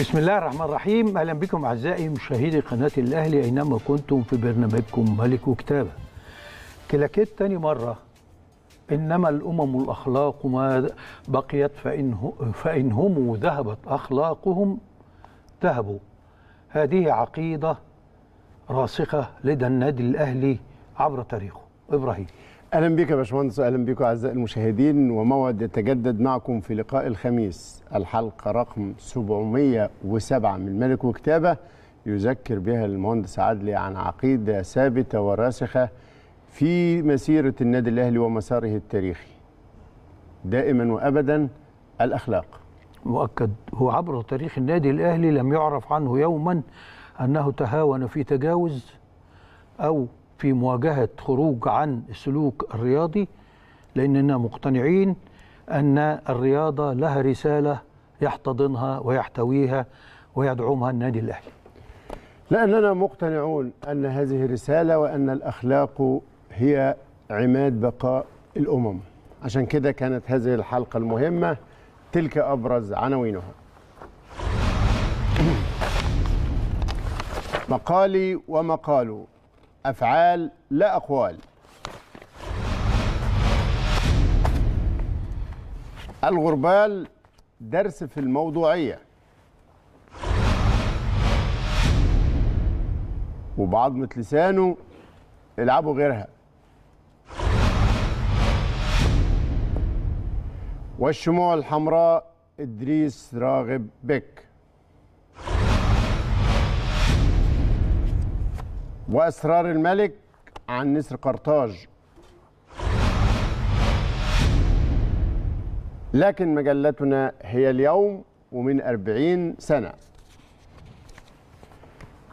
بسم الله الرحمن الرحيم اهلا بكم اعزائي مشاهدي قناه الاهلي اينما كنتم في برنامجكم ملك وكتابه كلاكيت تاني مره انما الامم الاخلاق ما بقيت فان فان هم ذهبت اخلاقهم ذهبوا هذه عقيده راسخه لدى النادي الاهلي عبر تاريخه ابراهيم اهلا بك يا باشمهندس واهلا بكم اعزائي المشاهدين وموعد يتجدد معكم في لقاء الخميس الحلقه رقم 707 من ملك وكتابه يذكر بها المهندس عدلي عن عقيده ثابته وراسخه في مسيره النادي الاهلي ومساره التاريخي. دائما وابدا الاخلاق. مؤكد هو عبر تاريخ النادي الاهلي لم يعرف عنه يوما انه تهاون في تجاوز او في مواجهة خروج عن السلوك الرياضي لأننا مقتنعين أن الرياضة لها رسالة يحتضنها ويحتويها ويدعمها النادي الأهلي لأننا مقتنعون أن هذه رسالة وأن الأخلاق هي عماد بقاء الأمم عشان كده كانت هذه الحلقة المهمة تلك أبرز عناوينها مقالي ومقاله أفعال لا أقوال الغربال درس في الموضوعية وبعظمة لسانه العبوا غيرها والشموع الحمراء إدريس راغب بك وأسرار الملك عن نسر قرطاج لكن مجلتنا هي اليوم ومن أربعين سنة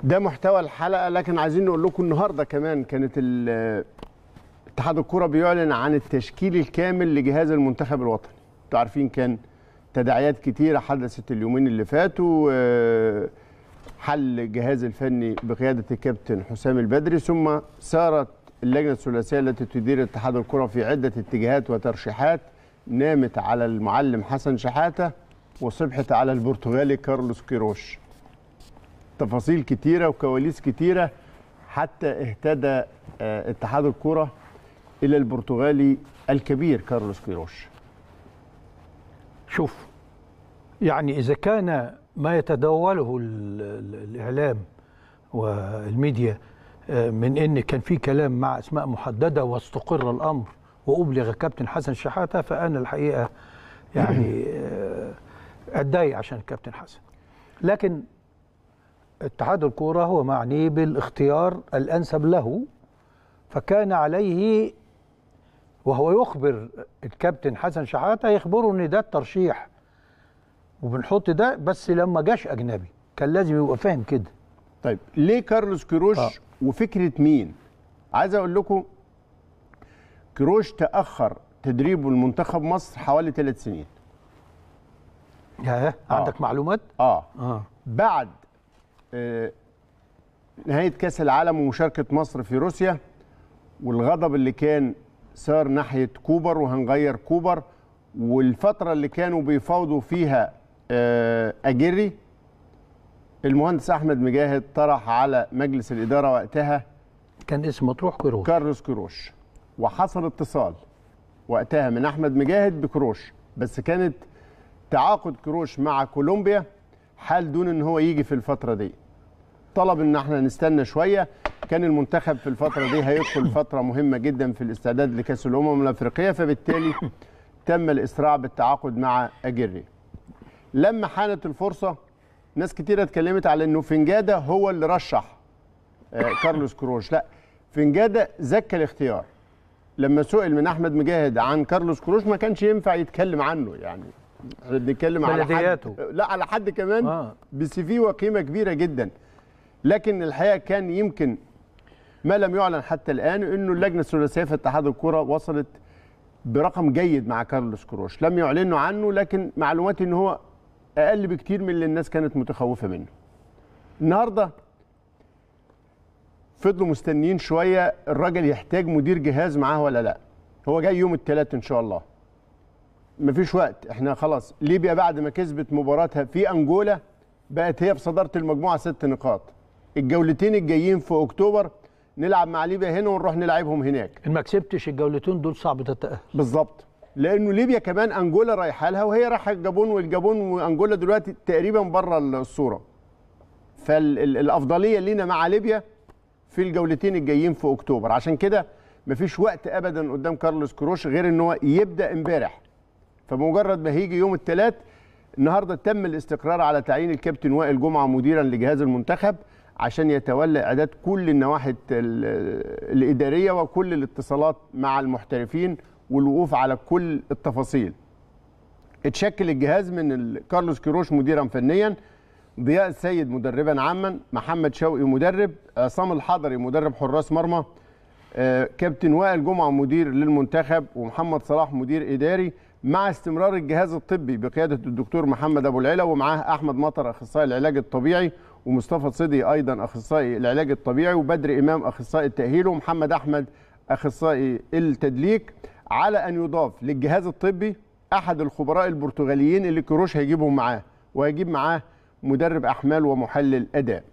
ده محتوى الحلقة لكن عايزين نقول لكم النهاردة كمان كانت اتحاد الكرة بيعلن عن التشكيل الكامل لجهاز المنتخب الوطني انتوا عارفين كان تداعيات كتيرة حدثت اليومين اللي فاتوا آه، حل الجهاز الفني بقيادة الكابتن حسام البدري ثم سارت اللجنة الثلاثية التي تدير اتحاد الكرة في عدة اتجاهات وترشيحات نامت على المعلم حسن شحاتة وصبحت على البرتغالي كارلوس كيروش تفاصيل كتيرة وكواليس كتيرة حتى اهتدى آه، اتحاد الكرة إلى البرتغالي الكبير كارلوس كيروش شوف يعني إذا كان ما يتداوله الإعلام والميديا آه، من ان كان في كلام مع اسماء محدده واستقر الامر وابلغ كابتن حسن شحاته فانا الحقيقه يعني آه، اتضايق عشان كابتن حسن لكن اتحاد الكوره هو معني بالاختيار الانسب له فكان عليه وهو يخبر الكابتن حسن شحاته يخبره ان ده الترشيح وبنحط ده بس لما جاش اجنبي كان لازم يبقى فاهم كده طيب ليه كارلوس كيروش آه. وفكره مين عايز اقول لكم كيروش تاخر تدريبه لمنتخب مصر حوالي ثلاث سنين آه. عندك معلومات آه. اه بعد آه نهايه كاس العالم ومشاركه مصر في روسيا والغضب اللي كان صار ناحيه كوبر وهنغير كوبر والفتره اللي كانوا بيفاوضوا فيها آه، اجري المهندس احمد مجاهد طرح على مجلس الاداره وقتها كان اسم مطروح كروش كارلوس كروش وحصل اتصال وقتها من احمد مجاهد بكروش بس كانت تعاقد كروش مع كولومبيا حال دون ان هو يجي في الفتره دي طلب ان احنا نستنى شويه كان المنتخب في الفتره دي هيدخل فتره مهمه جدا في الاستعداد لكاس الامم الافريقيه فبالتالي تم الاسراع بالتعاقد مع أجري لما حانت الفرصه ناس كتير اتكلمت على انه فنجاده هو اللي رشح آه، كارلوس كروش لا فنجاده زكى الاختيار لما سئل من احمد مجاهد عن كارلوس كروش ما كانش ينفع يتكلم عنه يعني احنا بنتكلم على حد لا على حد كمان آه. بسي في وقيمه كبيره جدا لكن الحقيقه كان يمكن ما لم يعلن حتى الان انه اللجنه الثلاثيه في اتحاد الكره وصلت برقم جيد مع كارلوس كروش لم يعلنوا عنه لكن معلوماتي ان هو اقل بكتير من اللي الناس كانت متخوفه منه النهارده فضلوا مستنيين شويه الراجل يحتاج مدير جهاز معاه ولا لا هو جاي يوم الثلاث ان شاء الله مفيش وقت احنا خلاص ليبيا بعد ما كسبت مباراتها في انجولا بقت هي بصداره المجموعه ست نقاط الجولتين الجايين في اكتوبر نلعب مع ليبيا هنا ونروح نلعبهم هناك ان ما كسبتش الجولتين دول صعب تتاهل بالظبط لانه ليبيا كمان انجولا رايحه لها وهي رايحه الجابون والجابون وانجولا دلوقتي تقريبا بره الصوره فالافضليه لينا مع ليبيا في الجولتين الجايين في اكتوبر عشان كده مفيش وقت ابدا قدام كارلوس كروش غير ان هو يبدا امبارح فبمجرد ما هيجي يوم الثلاث النهارده تم الاستقرار على تعيين الكابتن وائل جمعه مديرا لجهاز المنتخب عشان يتولى اعداد كل النواحي الاداريه وكل الاتصالات مع المحترفين والوقوف على كل التفاصيل اتشكل الجهاز من كارلوس كيروش مديرا فنيا ضياء السيد مدربا عاما محمد شوقي مدرب عصام الحضري مدرب حراس مرمى آه، كابتن وائل جمعه مدير للمنتخب ومحمد صلاح مدير اداري مع استمرار الجهاز الطبي بقياده الدكتور محمد ابو العلا ومعاه احمد مطر اخصائي العلاج الطبيعي ومصطفى صدي ايضا اخصائي العلاج الطبيعي وبدر امام اخصائي التاهيل ومحمد احمد اخصائي التدليك على ان يضاف للجهاز الطبي احد الخبراء البرتغاليين اللي كروش هيجيبهم معاه وهيجيب معاه مدرب احمال ومحلل اداء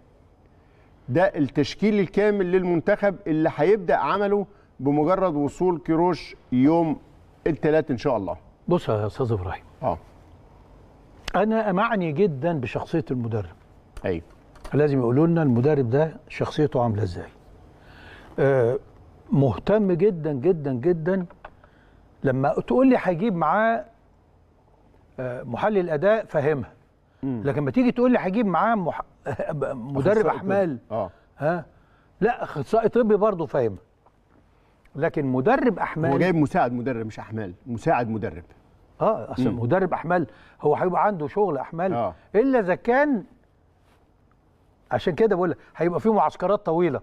ده التشكيل الكامل للمنتخب اللي هيبدا عمله بمجرد وصول كيروش يوم الثلاث ان شاء الله بص يا استاذ ابراهيم اه انا امعني جدا بشخصيه المدرب ايوه لازم يقولوا لنا المدرب ده شخصيته عامله ازاي آه مهتم جدا جدا جدا لما تقول لي هجيب معاه آه، محلل اداء فاهمها لكن لما تيجي تقول لي هجيب معاه مح... مدرب احمال اه ها لا اخصائي طبي برضه فاهمها لكن مدرب احمال هو جايب مساعد مدرب مش احمال مساعد مدرب اه اصل مدرب احمال هو هيبقى عنده شغل احمال آه. الا اذا كان عشان كده بقول لك هيبقى في معسكرات طويله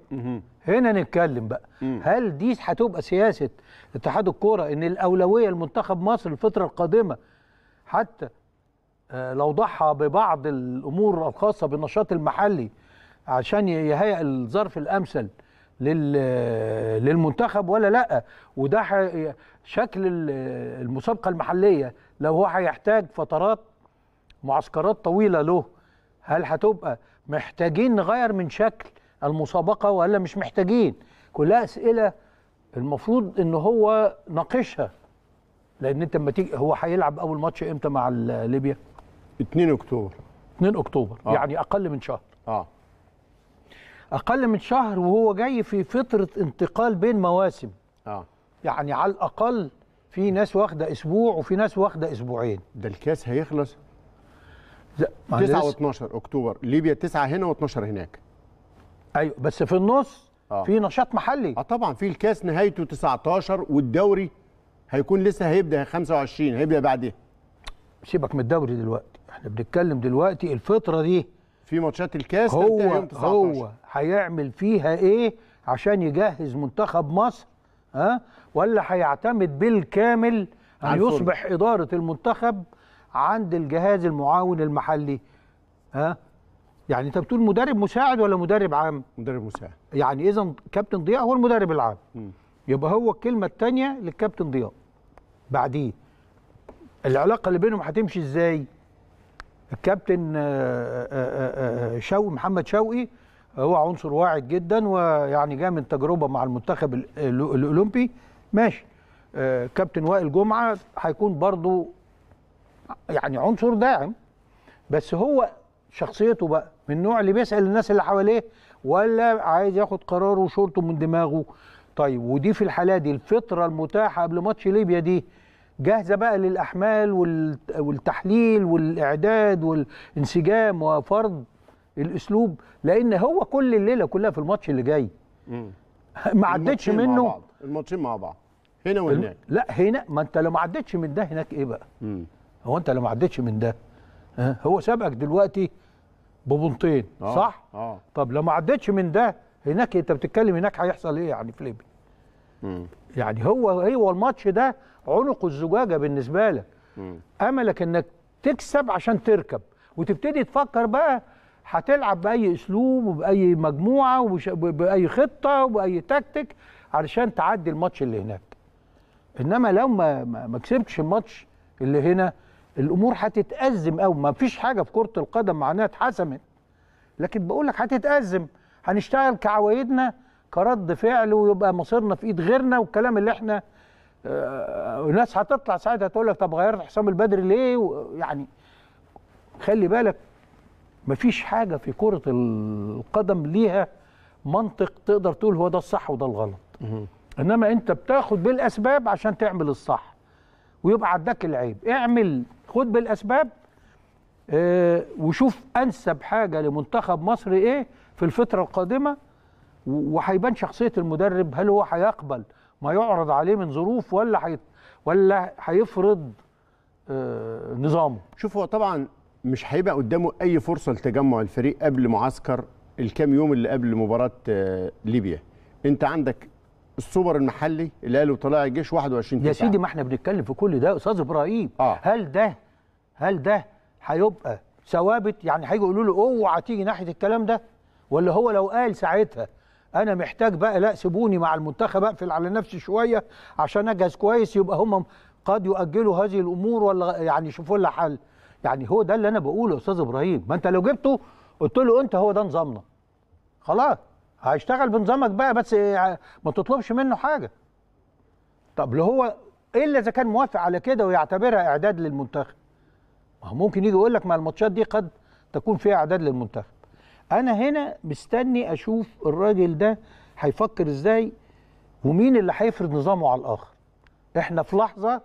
هنا نتكلم بقى هل دي هتبقى سياسه اتحاد الكوره ان الاولويه لمنتخب مصر الفتره القادمه حتى آه، لو ضحى ببعض الامور الخاصه بالنشاط المحلي عشان يهيئ الظرف الامثل للمنتخب ولا لا وده شكل المسابقه المحليه لو هو هيحتاج فترات معسكرات طويله له هل هتبقى محتاجين نغير من شكل المسابقه ولا مش محتاجين كلها اسئله المفروض ان هو ناقشها لان انت لما تيجي هو هيلعب اول ماتش امتى مع ليبيا 2 اكتوبر 2 اكتوبر آه. يعني اقل من شهر اه اقل من شهر وهو جاي في فتره انتقال بين مواسم اه يعني على الاقل في ناس واخده اسبوع وفي ناس واخده اسبوعين ده الكاس هيخلص 9 و12 اكتوبر ليبيا 9 هنا و12 هناك ايوه بس في النص آه. في نشاط محلي اه طبعا في الكاس نهايته 19 والدوري هيكون لسه هيبدا 25 هيبدا بعديه سيبك من الدوري دلوقتي احنا بنتكلم دلوقتي الفتره دي في ماتشات الكاس هو يوم 19. هو هيعمل فيها ايه عشان يجهز منتخب مصر ها أه؟ ولا هيعتمد بالكامل ان يصبح اداره المنتخب عند الجهاز المعاون المحلي ها يعني انت بتقول مدرب مساعد ولا مدرب عام مدرب مساعد يعني اذا كابتن ضياء هو المدرب العام م. يبقى هو الكلمه الثانيه للكابتن ضياء بعديه العلاقه اللي بينهم هتمشي ازاي الكابتن آه، آه، آه، شوقي محمد شوقي هو عنصر واعد جدا ويعني جاء من تجربه مع المنتخب الاولمبي ماشي كابتن وائل جمعه هيكون برضو يعني عنصر داعم بس هو شخصيته بقى من النوع اللي بيسال الناس اللي حواليه ولا عايز ياخد قراره وشورته من دماغه طيب ودي في الحاله دي الفتره المتاحه قبل ماتش ليبيا دي جاهزه بقى للاحمال والتحليل والاعداد والانسجام وفرض الاسلوب لان هو كل الليله كلها في الماتش اللي جاي ما عدتش منه مع بعض. الماتشين مع بعض هنا وهناك لا هنا ما انت لو ما عدتش من ده هناك ايه بقى مم. هو انت لو ما عدتش من ده هو سابقك دلوقتي ببنطين آه صح؟ آه. طب لو ما عدتش من ده هناك انت بتتكلم هناك هيحصل ايه يعني في ليبيا؟ يعني هو هو الماتش ده عنق الزجاجه بالنسبه لك املك انك تكسب عشان تركب وتبتدي تفكر بقى هتلعب باي اسلوب وباي مجموعه وباي خطه وباي تكتيك علشان تعدي الماتش اللي هناك انما لو ما ما كسبتش الماتش اللي هنا الامور هتتازم قوي ما فيش حاجه في كره القدم معناها اتحسمت لكن بقول لك هتتازم هنشتغل كعوايدنا كرد فعل ويبقى مصيرنا في ايد غيرنا والكلام اللي احنا آه، ناس هتطلع ساعتها تقول لك طب غيرت حسام البدري ليه يعني خلي بالك مفيش حاجه في كره القدم ليها منطق تقدر تقول هو ده الصح وده الغلط انما انت بتاخد بالاسباب عشان تعمل الصح ويبقى عندك العيب اعمل خد بالاسباب اه وشوف انسب حاجه لمنتخب مصر ايه في الفتره القادمه وهيبان شخصيه المدرب هل هو هيقبل ما يعرض عليه من ظروف ولا حي... ولا هيفرض اه نظامه شوف هو طبعا مش هيبقى قدامه اي فرصه لتجمع الفريق قبل معسكر الكام يوم اللي قبل مباراه آه، ليبيا انت عندك السوبر المحلي الاهلي وطلائع الجيش 21 يا سيدي ما احنا بنتكلم في كل ده استاذ ابراهيم آه. هل ده هل ده هيبقى ثوابت يعني هيجوا يقولوا له اوعى تيجي ناحيه الكلام ده ولا هو لو قال ساعتها انا محتاج بقى لا سيبوني مع المنتخب اقفل على نفسي شويه عشان اجهز كويس يبقى هم قد يؤجلوا هذه الامور ولا يعني يشوفوا لها حل يعني هو ده اللي انا بقوله يا استاذ ابراهيم ما انت لو جبته قلت له انت هو ده نظامنا خلاص هيشتغل بنظامك بقى بس ما تطلبش منه حاجه طب لو هو الا اذا كان موافق على كده ويعتبرها اعداد للمنتخب ما هو ممكن يجي يقول لك ما الماتشات دي قد تكون فيها اعداد للمنتخب انا هنا مستني اشوف الراجل ده هيفكر ازاي ومين اللي هيفرض نظامه على الاخر احنا في لحظه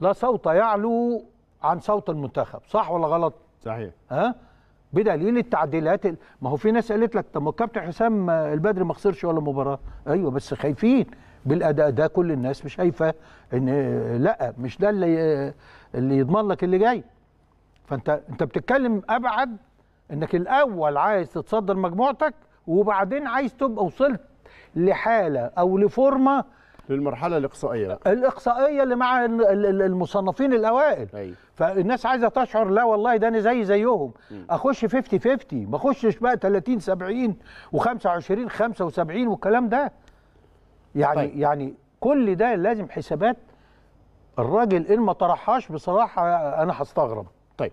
لا صوت يعلو عن صوت المنتخب صح ولا غلط صحيح ها بدليل التعديلات ما هو في ناس قالت لك طب ما الكابتن حسام آه، البدري ما خسرش ولا مباراه ايوه بس خايفين بالاداء ده كل الناس مش شايفه ان آه، لا مش ده اللي آه، اللي يضمن لك اللي جاي فانت انت بتتكلم ابعد انك الاول عايز تتصدر مجموعتك وبعدين عايز تبقى وصلت لحاله او لفورمه للمرحله الاقصائيه الاقصائيه اللي مع المصنفين الاوائل أي. فالناس عايزه تشعر لا والله ده انا زي زيهم م. اخش 50 50 ما اخشش بقى 30 70 و25 75 والكلام ده يعني طيب. يعني كل ده لازم حسابات الراجل ان ما طرحهاش بصراحه انا هستغرب طيب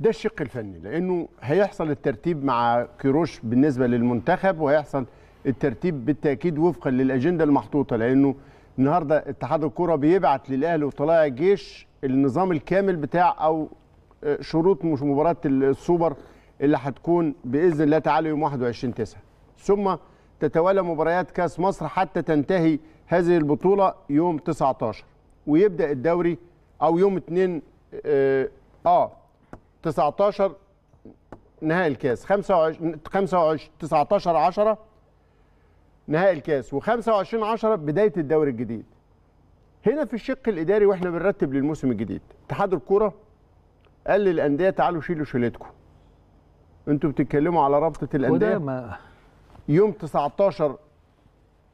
ده الشق الفني لانه هيحصل الترتيب مع كيروش بالنسبه للمنتخب وهيحصل الترتيب بالتاكيد وفقا للاجنده المحطوطه لانه النهارده اتحاد الكوره بيبعت للاهلي وطلائع الجيش النظام الكامل بتاع او آه، شروط مش مباراه السوبر اللي هتكون باذن الله تعالى يوم 21 9 ثم تتوالى مباريات كاس مصر حتى تنتهي هذه البطوله يوم 19 ويبدا الدوري او يوم 2 اه, 19 آه، نهائي الكاس 25 25 19 10 نهائي الكاس و25 10 بدايه الدوري الجديد هنا في الشق الاداري واحنا بنرتب للموسم الجديد اتحاد الكوره قال للانديه تعالوا شيلوا شيلتكم انتوا بتتكلموا على رابطه الانديه ما... يوم 19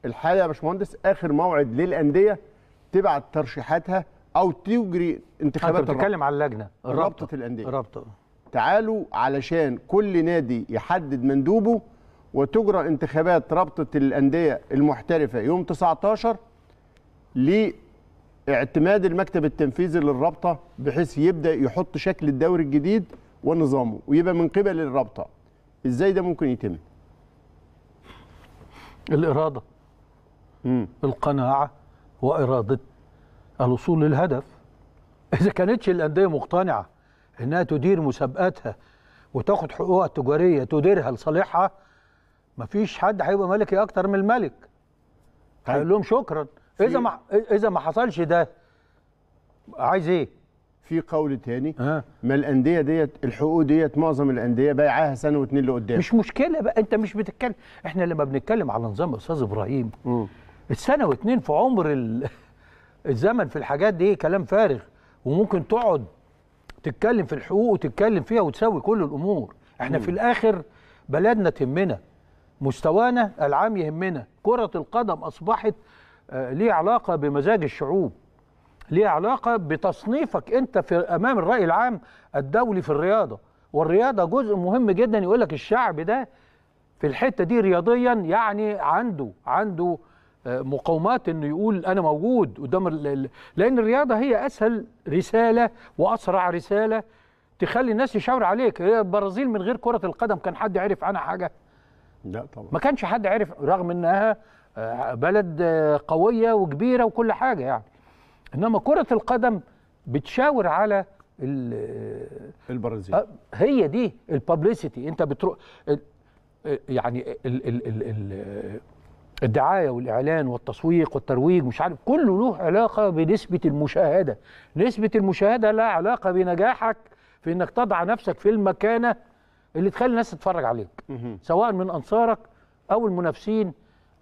الحاله يا باشمهندس اخر موعد للانديه تبعت ترشيحاتها او تجري انتخابات انت بتتكلم على اللجنه الرابطه رابطه الانديه الرابطه تعالوا علشان كل نادي يحدد مندوبه وتجرى انتخابات رابطه الانديه المحترفه يوم 19 لاعتماد المكتب التنفيذي للرابطه بحيث يبدا يحط شكل الدوري الجديد ونظامه ويبقى من قبل الرابطه ازاي ده ممكن يتم الاراده مم. القناعه واراده الوصول للهدف اذا كانتش الانديه مقتنعه انها تدير مسابقاتها وتاخد حقوقها التجاريه تديرها لصالحها مفيش حد هيبقى ملكي اكتر من الملك طيب. هيقول لهم شكرا اذا ما اذا ما حصلش ده عايز ايه في قول تاني آه. ما الانديه ديت الحقوق ديت معظم الانديه بايعاها سنه واتنين لقدام مش مشكله بقى انت مش بتتكلم احنا لما بنتكلم على نظام استاذ ابراهيم م. السنه واتنين في عمر ال... الزمن في الحاجات دي كلام فارغ وممكن تقعد تتكلم في الحقوق وتتكلم فيها وتسوي كل الامور احنا م. في الاخر بلدنا تهمنا مستوانا العام يهمنا كرة القدم أصبحت آه، ليه علاقة بمزاج الشعوب ليه علاقة بتصنيفك أنت في أمام الرأي العام الدولي في الرياضة والرياضة جزء مهم جدا يقول لك الشعب ده في الحتة دي رياضيا يعني عنده عنده آه، مقومات انه يقول انا موجود قدام لان الرياضه هي اسهل رساله واسرع رساله تخلي الناس يشاور عليك هي إيه، البرازيل من غير كره القدم كان حد عرف عنها حاجه لا طبعا ما كانش حد عارف رغم انها آه، بلد آه، قويه وكبيره وكل حاجه يعني انما كره القدم بتشاور على آه، البرازيل هي دي الببليستي انت بتروح يعني الدعايه والاعلان والتسويق والترويج مش عارف كله له علاقه بنسبه المشاهده نسبه المشاهده لها علاقه بنجاحك في انك تضع نفسك في المكانه اللي تخلي الناس تتفرج عليك سواء من انصارك او المنافسين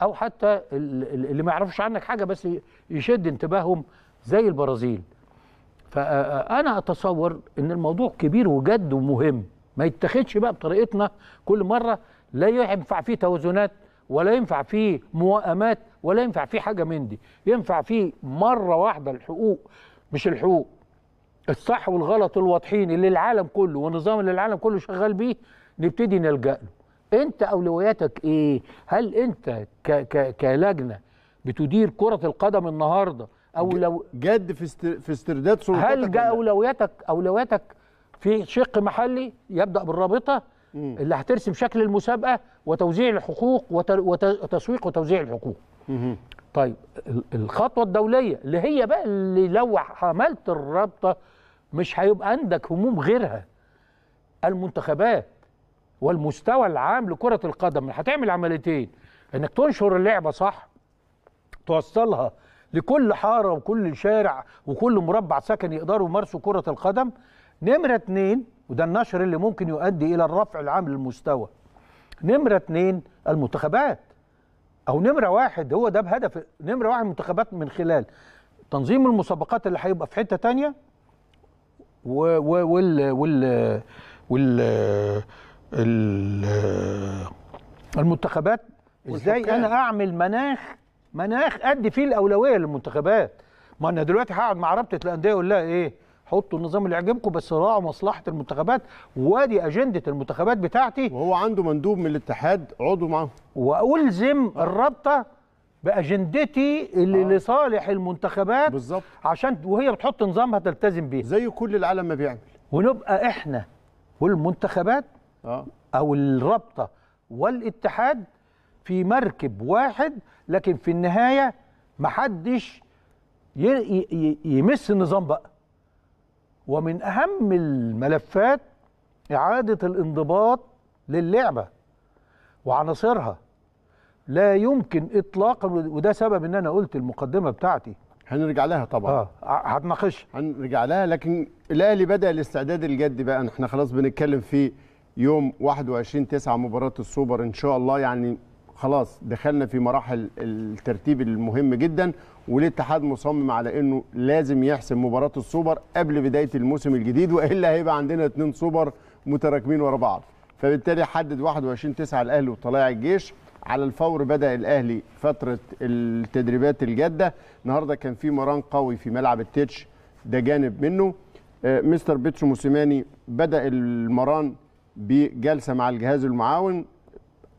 او حتى اللي ما يعرفوش عنك حاجه بس يشد انتباههم زي البرازيل فانا اتصور ان الموضوع كبير وجد ومهم ما يتخدش بقى بطريقتنا كل مره لا ينفع فيه توازنات ولا ينفع فيه موائمات ولا ينفع فيه حاجه من دي ينفع فيه مره واحده الحقوق مش الحقوق الصح والغلط الواضحين اللي العالم كله والنظام اللي العالم كله شغال بيه نبتدي نلجا له انت اولوياتك ايه هل انت ك ك كلجنه بتدير كره القدم النهارده او لو جد في استر... في استرداد سلطاتك هل اولوياتك اولوياتك في شق محلي يبدا بالرابطه مم. اللي هترسم شكل المسابقه وتوزيع الحقوق وت... وتسويق وتوزيع الحقوق مم. طيب الخطوه الدوليه اللي هي بقى اللي لو عملت الرابطه مش هيبقى عندك هموم غيرها المنتخبات والمستوى العام لكرة القدم هتعمل عمليتين انك تنشر اللعبة صح توصلها لكل حارة وكل شارع وكل مربع سكن يقدروا يمارسوا كرة القدم نمرة اتنين وده النشر اللي ممكن يؤدي إلى الرفع العام للمستوى نمرة اتنين المنتخبات أو نمرة واحد هو ده بهدف نمرة واحد المنتخبات من خلال تنظيم المسابقات اللي هيبقى في حتة تانية وال وال وال المنتخبات ازاي انا اعمل مناخ مناخ ادي فيه الاولويه للمنتخبات ما انا دلوقتي هقعد مع رابطه الانديه اقول لها ايه حطوا النظام اللي يعجبكم بس راعوا مصلحه المنتخبات وادي اجنده المنتخبات بتاعتي وهو عنده مندوب من الاتحاد عضو معاهم والزم الرابطه باجندتي اللي آه. لصالح المنتخبات بالظبط عشان وهي بتحط نظامها تلتزم بيه زي كل العالم ما بيعمل ونبقى احنا والمنتخبات آه. او الرابطه والاتحاد في مركب واحد لكن في النهايه محدش يمس النظام بقى ومن اهم الملفات اعاده الانضباط للعبه وعناصرها لا يمكن اطلاقا وده سبب ان انا قلت المقدمه بتاعتي هنرجع لها طبعا اه هتناقشها هنرجع لها لكن الاهلي بدا الاستعداد الجدي بقى احنا خلاص بنتكلم في يوم 21 9 مباراه السوبر ان شاء الله يعني خلاص دخلنا في مراحل الترتيب المهم جدا والاتحاد مصمم على انه لازم يحسم مباراه السوبر قبل بدايه الموسم الجديد والا هيبقى عندنا اثنين سوبر متراكمين ورا بعض فبالتالي حدد 21 9 الاهلي وطلائع الجيش على الفور بدا الاهلي فتره التدريبات الجاده النهارده كان في مران قوي في ملعب التيتش ده جانب منه آه، مستر بيترو موسيماني بدا المران بجلسه مع الجهاز المعاون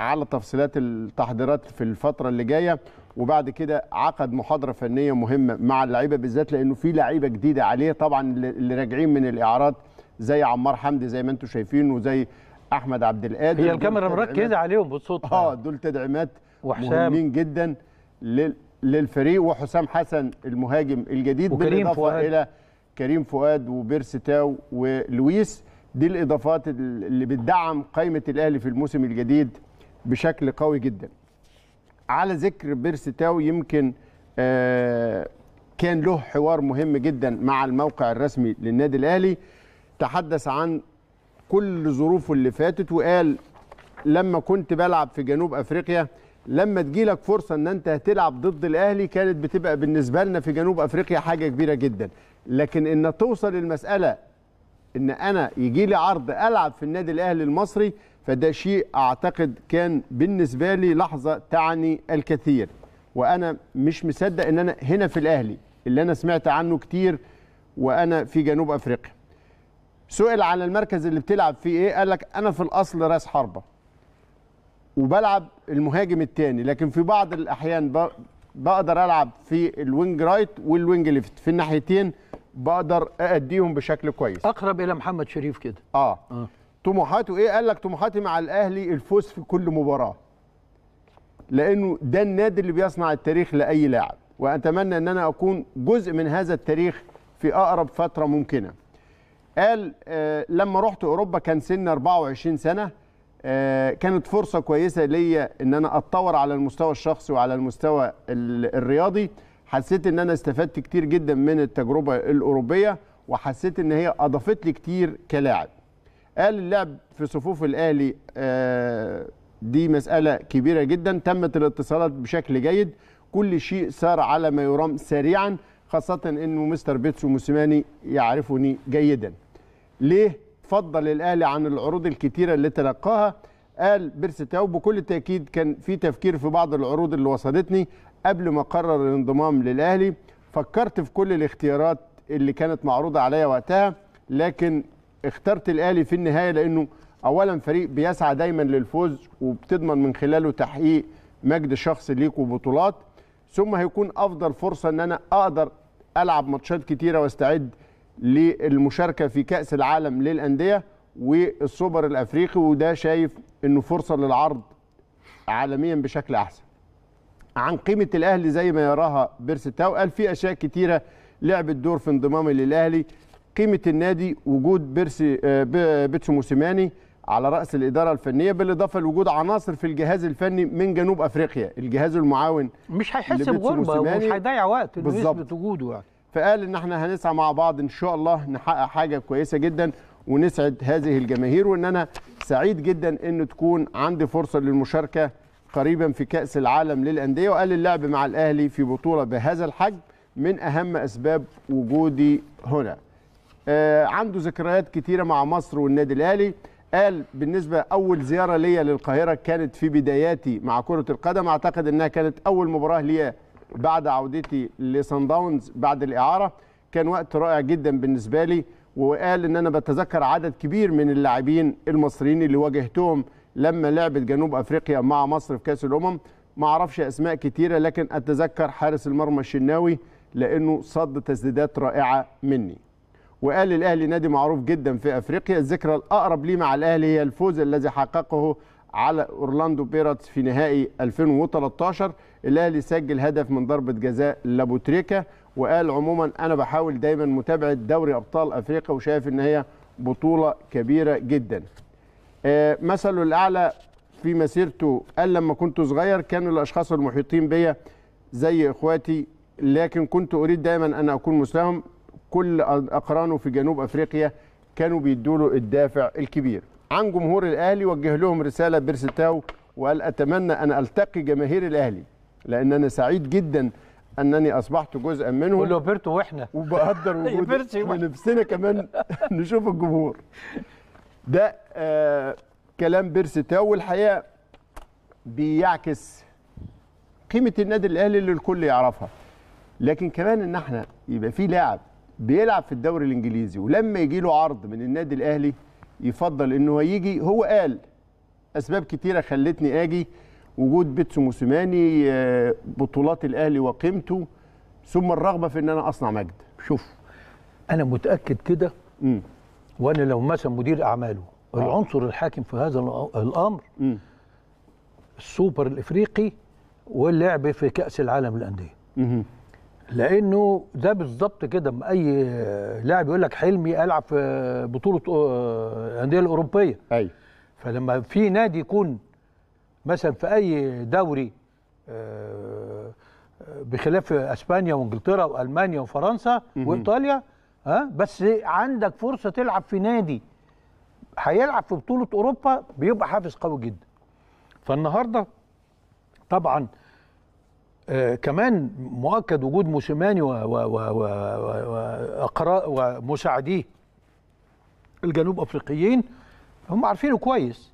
على تفصيلات التحضيرات في الفتره اللي جايه وبعد كده عقد محاضره فنيه مهمه مع اللعيبه بالذات لانه في لعيبه جديده عليه طبعا اللي راجعين من الاعارات زي عمار حمدي زي ما انتم شايفين وزي احمد عبد القادر هي الكاميرا مركزه عليهم بالصوت اه دول تدعيمات مهمين جدا للفريق وحسام حسن المهاجم الجديد بالاضافه فؤاد. الى كريم فؤاد وبيرستاو ولويس دي الاضافات اللي بتدعم قائمه الاهلي في الموسم الجديد بشكل قوي جدا على ذكر بيرستاو يمكن آه كان له حوار مهم جدا مع الموقع الرسمي للنادي الاهلي تحدث عن كل ظروفه اللي فاتت وقال لما كنت بلعب في جنوب افريقيا لما تجيلك فرصه ان انت هتلعب ضد الاهلي كانت بتبقى بالنسبه لنا في جنوب افريقيا حاجه كبيره جدا لكن ان توصل المساله ان انا يجي لي عرض العب في النادي الاهلي المصري فده شيء اعتقد كان بالنسبه لي لحظه تعني الكثير وانا مش مصدق ان انا هنا في الاهلي اللي انا سمعت عنه كتير وانا في جنوب افريقيا سئل عن المركز اللي بتلعب فيه ايه قال لك انا في الاصل راس حربه وبلعب المهاجم الثاني لكن في بعض الاحيان بقدر العب في الوينج رايت والوينج ليفت في الناحيتين بقدر اديهم بشكل كويس اقرب الى محمد شريف كده اه, آه. طموحاته ايه قال لك طموحاتي مع الاهلي الفوز في كل مباراه لانه ده النادي اللي بيصنع التاريخ لاي لاعب واتمنى ان انا اكون جزء من هذا التاريخ في اقرب فتره ممكنه قال آه، لما رحت اوروبا كان سن 24 سنه آه، كانت فرصه كويسه ليا ان انا اتطور على المستوى الشخصي وعلى المستوى الرياضي حسيت ان انا استفدت كتير جدا من التجربه الاوروبيه وحسيت ان هي اضافت لي كتير كلاعب قال اللعب في صفوف الاهلي آه، دي مساله كبيره جدا تمت الاتصالات بشكل جيد كل شيء سار على ما يرام سريعا خاصه انه مستر بيتسو موسيماني يعرفني جيدا ليه فضل الاهلي عن العروض الكتيره اللي تلقاها قال بيرستاو بكل تاكيد كان في تفكير في بعض العروض اللي وصلتني قبل ما قرر الانضمام للاهلي فكرت في كل الاختيارات اللي كانت معروضه عليا وقتها لكن اخترت الاهلي في النهايه لانه اولا فريق بيسعى دايما للفوز وبتضمن من خلاله تحقيق مجد شخصي ليك وبطولات ثم هيكون افضل فرصه ان انا اقدر العب ماتشات كتيره واستعد للمشاركه في كاس العالم للانديه والسوبر الافريقي وده شايف انه فرصه للعرض عالميا بشكل احسن. عن قيمه الاهلي زي ما يراها بيرستاو تاو قال في اشياء كتيره لعبت دور في انضمام للاهلي قيمه النادي وجود بيرسي آه، بيتسو موسيماني على راس الاداره الفنيه بالاضافه لوجود عناصر في الجهاز الفني من جنوب افريقيا الجهاز المعاون مش هيحس بغربه ومش هيضيع وقت انه يثبت وجوده يعني فقال ان احنا هنسعى مع بعض ان شاء الله نحقق حاجه كويسه جدا ونسعد هذه الجماهير وان انا سعيد جدا ان تكون عندي فرصه للمشاركه قريبا في كاس العالم للانديه وقال اللعب مع الاهلي في بطوله بهذا الحجم من اهم اسباب وجودي هنا آه عنده ذكريات كثيره مع مصر والنادي الاهلي قال بالنسبه اول زياره ليا للقاهره كانت في بداياتي مع كره القدم اعتقد انها كانت اول مباراه ليا بعد عودتي لسان داونز بعد الاعاره كان وقت رائع جدا بالنسبه لي وقال ان انا بتذكر عدد كبير من اللاعبين المصريين اللي واجهتهم لما لعبت جنوب افريقيا مع مصر في كاس الامم ما اعرفش اسماء كتيره لكن اتذكر حارس المرمى الشناوي لانه صد تسديدات رائعه مني وقال الاهلي نادي معروف جدا في افريقيا الذكرى الاقرب لي مع الاهلي هي الفوز الذي حققه على اورلاندو بيرتس في نهائي 2013 الاهلي سجل هدف من ضربه جزاء لابوتريكا وقال عموما انا بحاول دايما متابعه دوري ابطال افريقيا وشايف ان هي بطوله كبيره جدا آه، مثله الاعلى في مسيرته قال لما كنت صغير كانوا الاشخاص المحيطين بيا زي اخواتي لكن كنت اريد دايما ان اكون مساهم كل اقرانه في جنوب افريقيا كانوا بيدوا له الدافع الكبير عن جمهور الاهلي وجه لهم رساله بيرستاو وقال اتمنى ان التقي جماهير الاهلي لان انا سعيد جدا انني اصبحت جزءا منهم بيرتو واحنا وبقدر وجودي ونفسنا أيوة، كمان نشوف الجمهور ده آه كلام بيرستاو والحقيقه بيعكس قيمه النادي الاهلي اللي الكل يعرفها لكن كمان ان احنا يبقى في لاعب بيلعب في الدوري الانجليزي ولما يجي له عرض من النادي الاهلي يفضل انه يجي هو قال اسباب كتيره خلتني اجي وجود بيتسو موسيماني آه، بطولات الاهلي وقيمته ثم الرغبه في ان انا اصنع مجد شوف انا متاكد كده وانا لو مثلا مدير اعماله آه. العنصر الحاكم في هذا الامر م. السوبر الافريقي واللعب في كاس العالم للانديه لانه ده بالظبط كده اي لاعب يقول لك حلمي العب في بطوله آه، الانديه الاوروبيه ايوه فلما في نادي يكون مثلا في اي دوري آه، بخلاف اسبانيا وانجلترا والمانيا وفرنسا وايطاليا ها بس عندك فرصه تلعب في نادي هيلعب في بطوله اوروبا بيبقى حافز قوي جدا فالنهارده طبعا آه، كمان مؤكد وجود موسيماني واقراء ومساعديه الجنوب افريقيين هم عارفينه كويس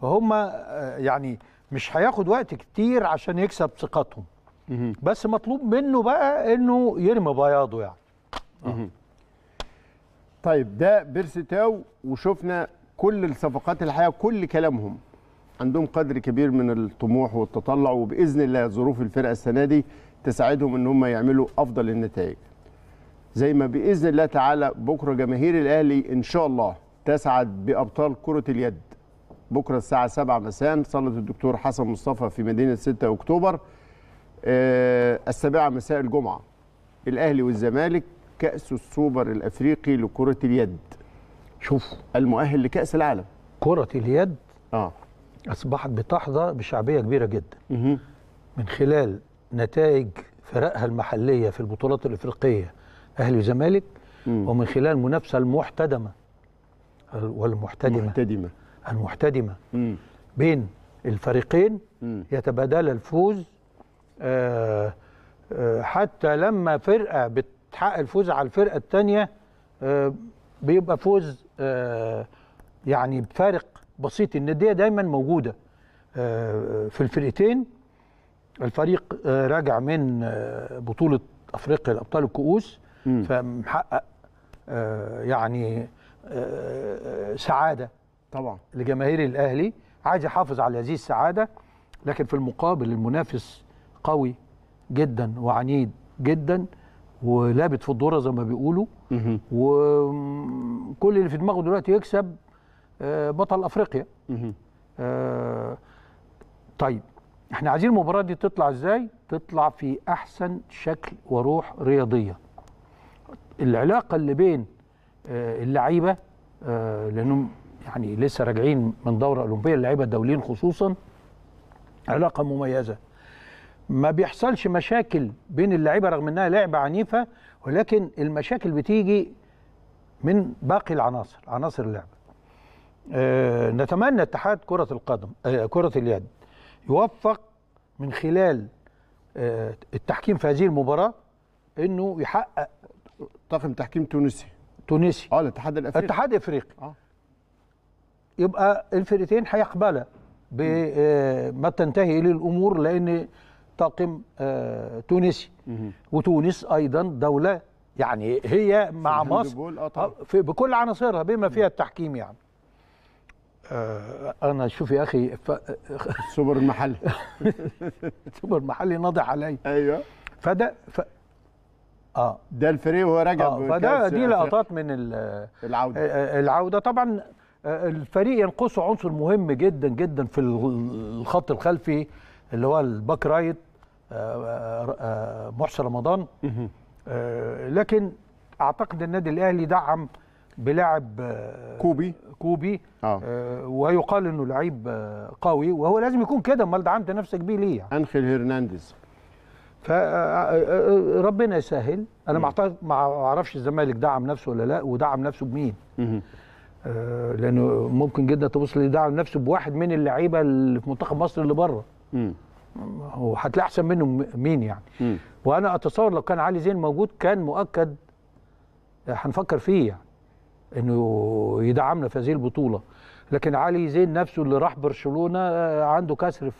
فهم آه، يعني مش هياخد وقت كتير عشان يكسب ثقتهم بس مطلوب منه بقى انه يرمي بياضه يعني آه. طيب ده بيرسي تاو وشفنا كل الصفقات الحقيقه كل كلامهم عندهم قدر كبير من الطموح والتطلع وباذن الله ظروف الفرقه السنه دي تساعدهم ان هم يعملوا افضل النتائج. زي ما باذن الله تعالى بكره جماهير الاهلي ان شاء الله تسعد بابطال كره اليد. بكره الساعه 7 مساء صاله الدكتور حسن مصطفى في مدينه 6 اكتوبر. أه السابعه مساء الجمعه. الاهلي والزمالك كاس السوبر الافريقي لكره اليد. شوف المؤهل لكاس العالم. كره اليد؟ اه أصبحت بتحظى بشعبية كبيرة جدا من خلال نتائج فرقها المحلية في البطولات الإفريقية أهلي وزمالك ومن خلال المنافسة المحتدمة والمحتدمة المحتدمة المحتدمة بين الفريقين يتبادل الفوز آه، آه، حتى لما فرقة بتحقق الفوز على الفرقة الثانية آه، بيبقى فوز يعني بفارق بسيط النديه دايما موجوده آه، في الفرقتين الفريق آه، راجع من آه، بطوله افريقيا لابطال الكؤوس فمحقق يعني سعاده طبعا لجماهير الاهلي عايز يحافظ على هذه السعاده لكن في المقابل المنافس قوي جدا وعنيد جدا ولابت في الدوره زي ما بيقولوا وكل اللي في دماغه دلوقتي يكسب آه، بطل افريقيا آه، طيب احنا عايزين المباراه دي تطلع ازاي تطلع في احسن شكل وروح رياضيه العلاقه اللي بين آه، اللعيبه لانهم يعني لسه راجعين من دوره اولمبيه اللعيبه الدوليين خصوصا علاقه مميزه ما بيحصلش مشاكل بين اللعيبه رغم انها لعبه عنيفه ولكن المشاكل بتيجي من باقي العناصر عناصر اللعبه آه، نتمنى اتحاد كرة القدم آه، كرة اليد يوفق من خلال آه، التحكيم في هذه المباراة انه يحقق طاقم تحكيم تونسي تونسي اه الاتحاد الافريقي الاتحاد الافريقي اه يبقى الفرقتين هيقبلها بما تنتهي اليه الامور لان طاقم تونسي وتونس ايضا دوله يعني هي مع مصر بكل عناصرها بما فيها التحكيم يعني آه، انا شوف يا اخي ف... السوبر المحلي السوبر المحلي ناضح عليا ايوه فده ف... اه ده الفري وهو راجع آه فده دي لقطات من العوده آه، آه، العوده طبعا الفريق ينقصه عنصر مهم جدا جدا في الخط الخلفي اللي هو الباك رايت محسن رمضان لكن اعتقد النادي الاهلي دعم بلاعب كوبي كوبي آه. آه. ويقال انه لعيب آه، قوي وهو لازم يكون كده امال دعمت نفسك بيه ليه يعني. انخيل هرنانديز فربنا آه، يسهل انا ما اعرفش الزمالك دعم نفسه ولا لا ودعم نفسه بمين آه لانه ممكن جدا تبص لدعم نفسه بواحد من اللعيبه اللي في منتخب مصر اللي بره وهتلاقي احسن منهم مين يعني وانا اتصور لو كان علي زين موجود كان مؤكد هنفكر فيه يعني انه يدعمنا في هذه البطوله لكن علي زين نفسه اللي راح برشلونه آه، عنده كسر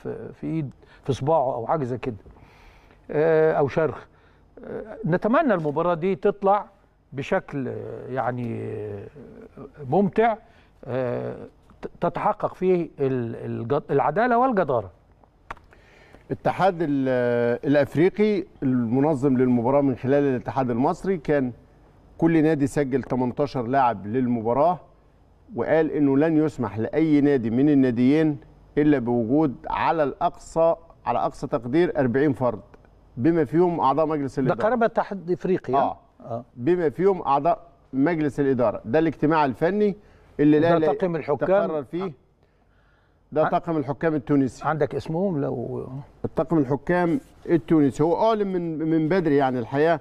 في ايد في صباعه او حاجه زي كده آه، او شرخ آه، نتمنى المباراه دي تطلع بشكل يعني ممتع تتحقق فيه العداله والجداره الاتحاد الافريقي المنظم للمباراه من خلال الاتحاد المصري كان كل نادي سجل 18 لاعب للمباراه وقال انه لن يسمح لاي نادي من الناديين الا بوجود على الاقصى على اقصى تقدير 40 فرد بما فيهم اعضاء مجلس الاداره ده قرابه تحت افريقيا آه. اه بما فيهم اعضاء مجلس الاداره ده الاجتماع الفني اللي الاهلي تقرر فيه ده طاقم الحكام التونسي عندك اسمهم لو الطاقم الحكام التونسي هو اعلن من من بدري يعني الحقيقه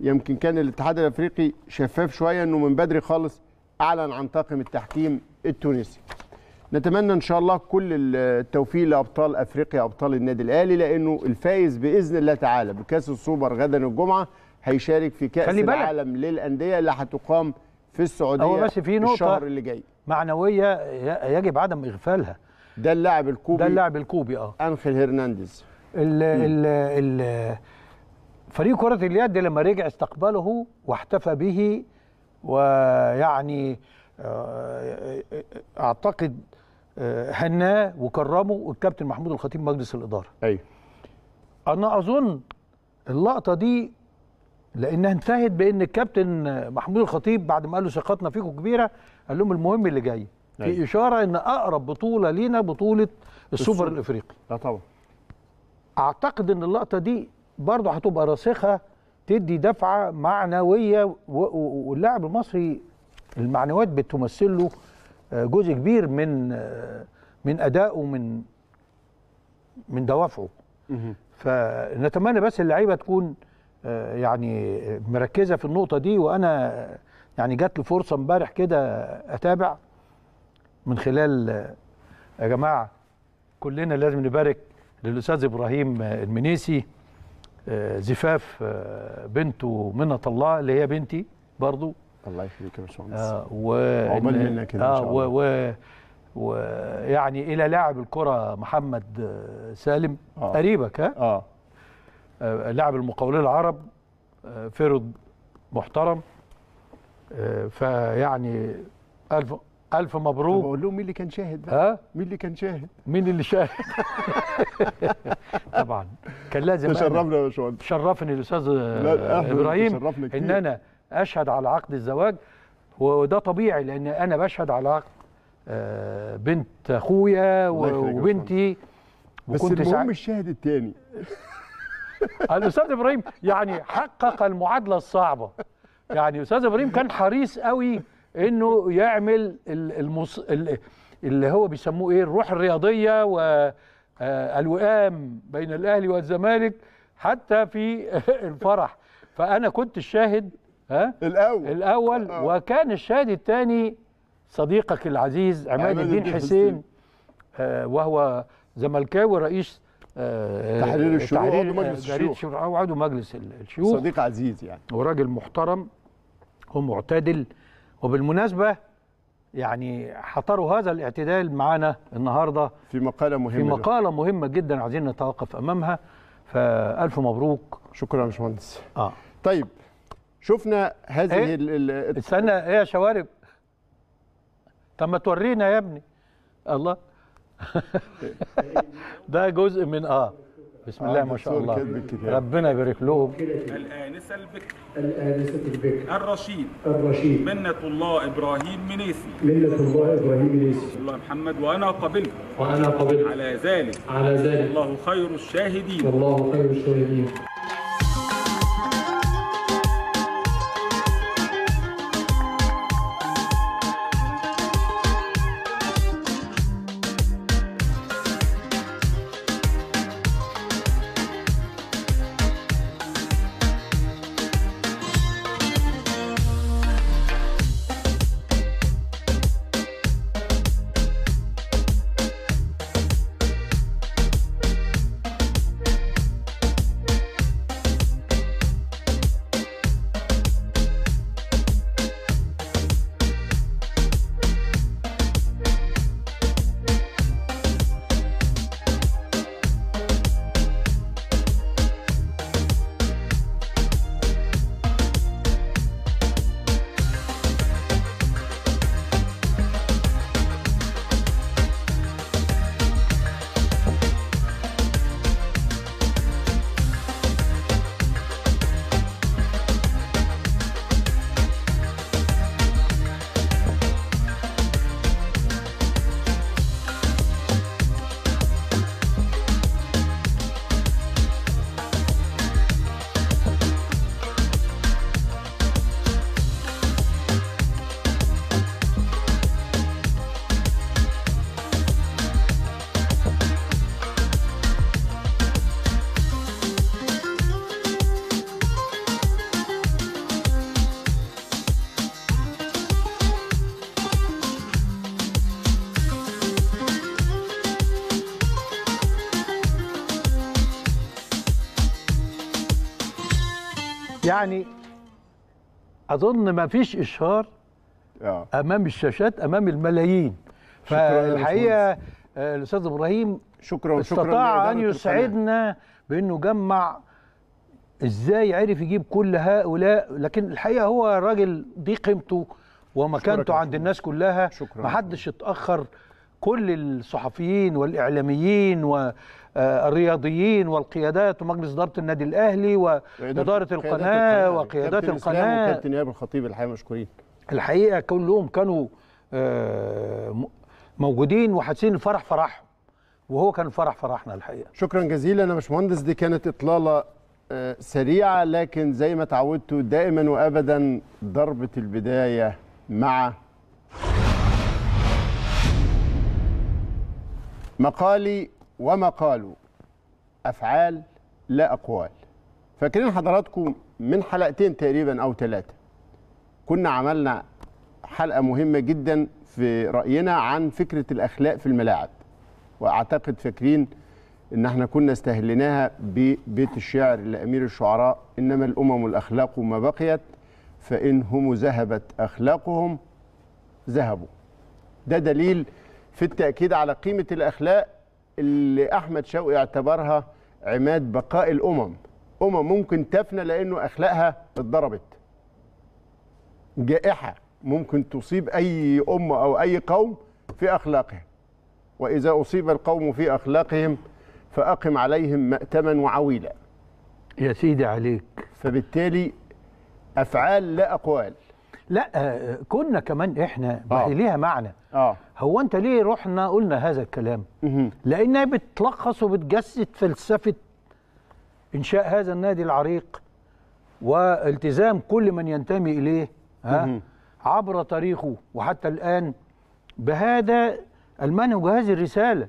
يمكن كان الاتحاد الافريقي شفاف شويه انه من بدري خالص اعلن عن طاقم التحكيم التونسي نتمنى ان شاء الله كل التوفيق لابطال افريقيا ابطال النادي الاهلي لانه الفايز باذن الله تعالى بكاس السوبر غدا الجمعه هيشارك في كاس العالم للانديه اللي هتقام في السعوديه هو بس في نقطه الشهر اللي جاي معنويه يجب عدم اغفالها ده اللاعب الكوبي ده اللاعب الكوبي اه انخيل هرنانديز ال ال ال فريق كرة اليد لما رجع استقبله واحتفى به ويعني آه، اعتقد آه، هناه وكرمه والكابتن محمود الخطيب مجلس الاداره. ايوه. انا اظن اللقطه دي لانها انتهت بان الكابتن محمود الخطيب بعد ما قال له ثقتنا فيكم كبيره قال لهم المهم اللي جاي. في أيوة. اشاره ان اقرب بطوله لينا بطوله السوبر الافريقي لا آه، طبعا اعتقد ان اللقطه دي برضه هتبقى راسخه تدي دفعه معنويه واللاعب المصري المعنويات بتمثل له آه، جزء كبير من آه، من ادائه من من دوافعه فنتمنى بس اللعيبه تكون يعني مركزه في النقطه دي وانا يعني جات لي فرصه امبارح كده اتابع من خلال يا جماعه كلنا لازم نبارك للاستاذ ابراهيم المنيسي آه، زفاف آه، بنته منة الله اللي هي بنتي برضو الله يخليك يا باشمهندس آه و منك ان آه، شاء الله و... و... ويعني الى لاعب الكره محمد سالم آه. قريبك ها اه, آه لاعب المقاولين العرب فرد فيرود محترم فيعني الف الف مبروك بقول لهم مين اللي كان شاهد بقى أه؟ مين اللي كان شاهد مين اللي شاهد طبعا كان لازم تشرفنا يا باشمهندس شرفني الاستاذ ابراهيم ان انا اشهد على عقد الزواج وده طبيعي لان انا بشهد على عقد آه، بنت اخويا وبنتي بس المهم الشاهد الثاني الاستاذ ابراهيم يعني حقق المعادله الصعبه يعني استاذ ابراهيم كان حريص قوي انه يعمل المص... اللي هو بيسموه ايه الروح الرياضيه والوئام آه، بين الاهلي والزمالك حتى في الفرح فانا كنت الشاهد ها الاول الاول آه. وكان الشاهد الثاني صديقك العزيز عماد الدين حسين آه وهو زملكاوي رئيس آه تحرير الشيوخ تحرير آه، مجلس الشيوخ عضو مجلس الشيوخ صديق عزيز يعني وراجل محترم ومعتدل وبالمناسبة يعني حطروا هذا الاعتدال معانا النهاردة في مقالة مهمة في مقالة ده. مهمة جدا عايزين نتوقف أمامها فألف مبروك شكرا يا باشمهندس آه. طيب شفنا هذه ايه؟ ال ال استنى ايه يا شوارب طب ما تورينا يا ابني الله ده جزء من اه بسم آه، الله ما شاء الله ربنا يبارك لهم الآنسة البكر الآنسة البكر الرشيد الرشيد منة الله إبراهيم منيسي منة الله إبراهيم منيسي الله محمد وأنا قبلت وأنا قبل على ذلك على ذلك الله خير الشاهدين الله خير الشاهدين يعني اظن ما فيش اشهار آه. امام الشاشات امام الملايين فالحقيقه آه، الاستاذ ابراهيم شكرا استطاع ان يسعدنا بانه جمع ازاي عرف يجيب كل هؤلاء لكن الحقيقه هو راجل دي قيمته ومكانته عند الناس كلها شكرا محدش اتاخر كل الصحفيين والاعلاميين و آه، الرياضيين والقيادات ومجلس اداره النادي الاهلي واداره القناه يعني وقيادات القناه وكابتن إيهاب الخطيب الحقيقه مشكورين الحقيقه كلهم كانوا آه، موجودين وحاسين الفرح فرحهم وهو كان فرح فرحنا الحقيقه شكرا جزيلا يا باشمهندس دي كانت اطلاله آه، سريعه لكن زي ما تعودتوا دائما وابدا ضربه البدايه مع مقالي وما قالوا أفعال لا أقوال فاكرين حضراتكم من حلقتين تقريبا أو ثلاثة كنا عملنا حلقة مهمة جدا في رأينا عن فكرة الأخلاق في الملاعب وأعتقد فاكرين إن احنا كنا استهلناها ببيت الشعر لأمير الشعراء إنما الأمم الأخلاق ما بقيت فإن هم ذهبت أخلاقهم ذهبوا ده دليل في التأكيد على قيمة الأخلاق اللي احمد شوقي اعتبرها عماد بقاء الامم امم ممكن تفنى لانه اخلاقها اتضربت جائحه ممكن تصيب اي امه او اي قوم في اخلاقهم واذا اصيب القوم في اخلاقهم فاقم عليهم مأتما وعويلا يا سيدي عليك فبالتالي افعال لا اقوال لا آه، كنا كمان احنا آه. ليها معنى آه. هو انت ليه رحنا قلنا هذا الكلام لانها بتلخص وبتجسد فلسفه انشاء هذا النادي العريق والتزام كل من ينتمي اليه ها مه. عبر تاريخه وحتى الان بهذا المنهج وهذه الرساله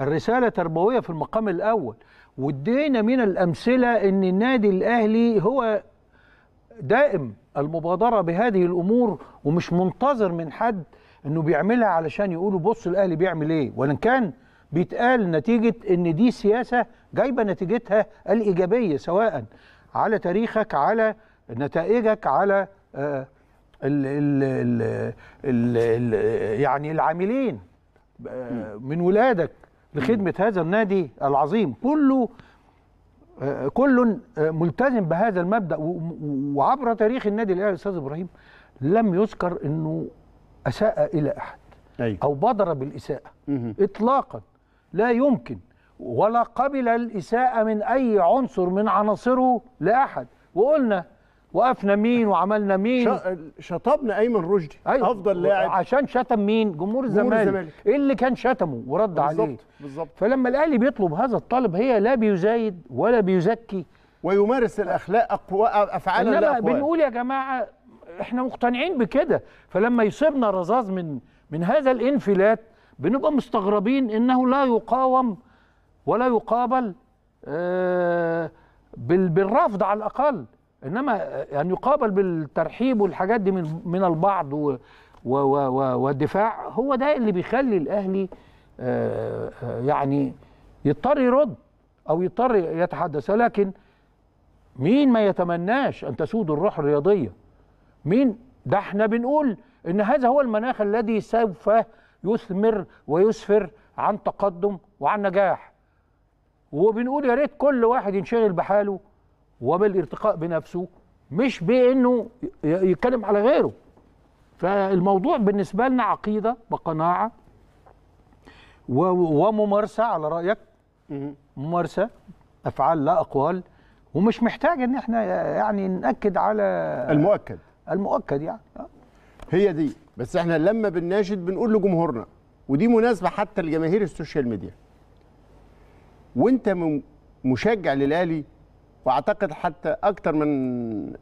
الرساله تربويه في المقام الاول وادينا من الامثله ان النادي الاهلي هو دائم المبادره بهذه الامور ومش منتظر من حد انه بيعملها علشان يقولوا بص الاهلي بيعمل ايه وان كان بيتقال نتيجه ان دي سياسه جايبه نتيجتها الايجابيه سواء على تاريخك على نتائجك على الـ آه، الـ الـ الـ الـ يعني العاملين آه، من ولادك لخدمه هذا النادي العظيم كله آه، كل آه، ملتزم بهذا المبدا وعبر تاريخ النادي الاهلي استاذ ابراهيم لم يذكر انه اساء الى احد أيوة. او بادر بالاساءه اطلاقا لا يمكن ولا قبل الاساءه من اي عنصر من عناصره لاحد وقلنا وقفنا مين وعملنا مين شطبنا ايمن رشدي أيوة. افضل لاعب عشان شتم مين جمهور الزمالك إيه اللي كان شتمه ورد بالزبط. عليه بالظبط فلما الاهلي بيطلب هذا الطلب هي لا بيزايد ولا بيزكي ويمارس الاخلاق اقوى افعالا لا أقوى. بنقول يا جماعه احنا مقتنعين بكده فلما يصيبنا رذاذ من من هذا الانفلات بنبقى مستغربين انه لا يقاوم ولا يقابل آه، بالرفض على الاقل انما آه، ان يقابل بالترحيب والحاجات دي من من البعض و و و والدفاع هو ده اللي بيخلي الاهلي آه، آه، يعني يضطر يرد او يضطر يتحدث لكن مين ما يتمناش ان تسود الروح الرياضيه مين ده احنا بنقول ان هذا هو المناخ الذي سوف يثمر ويسفر عن تقدم وعن نجاح وبنقول يا ريت كل واحد ينشغل بحاله وبالارتقاء بنفسه مش بانه يتكلم على غيره فالموضوع بالنسبه لنا عقيده بقناعه وممارسه على رايك ممارسه افعال لا اقوال ومش محتاج ان احنا يعني ناكد على المؤكد المؤكد يعني هي دي بس احنا لما بنناشد بنقول لجمهورنا ودي مناسبه حتى لجماهير السوشيال ميديا وانت مشجع للاهلي واعتقد حتى اكثر من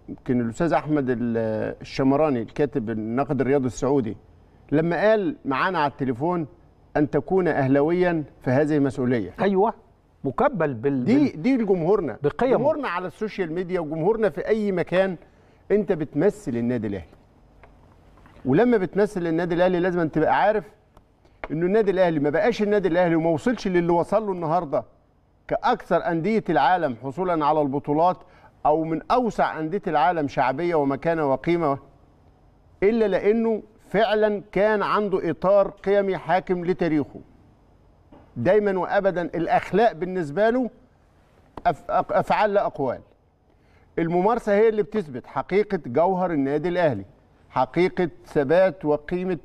يمكن الاستاذ احمد الشمراني الكاتب النقد الرياضي السعودي لما قال معانا على التليفون ان تكون اهلاويا فهذه مسؤوليه ايوه مكبل بال دي دي لجمهورنا بقيم جمهورنا على السوشيال ميديا وجمهورنا في اي مكان انت بتمثل النادي الاهلي ولما بتمثل النادي الاهلي لازم تبقى عارف انه النادي الاهلي ما بقاش النادي الاهلي وما وصلش للي وصل له النهارده كأكثر أندية العالم حصولا على البطولات أو من أوسع أندية العالم شعبية ومكانة وقيمة إلا لأنه فعلا كان عنده إطار قيمي حاكم لتاريخه دايما وأبدا الأخلاق بالنسبة له أفعال لا أقوال الممارسة هي اللي بتثبت حقيقة جوهر النادي الأهلي حقيقة ثبات وقيمة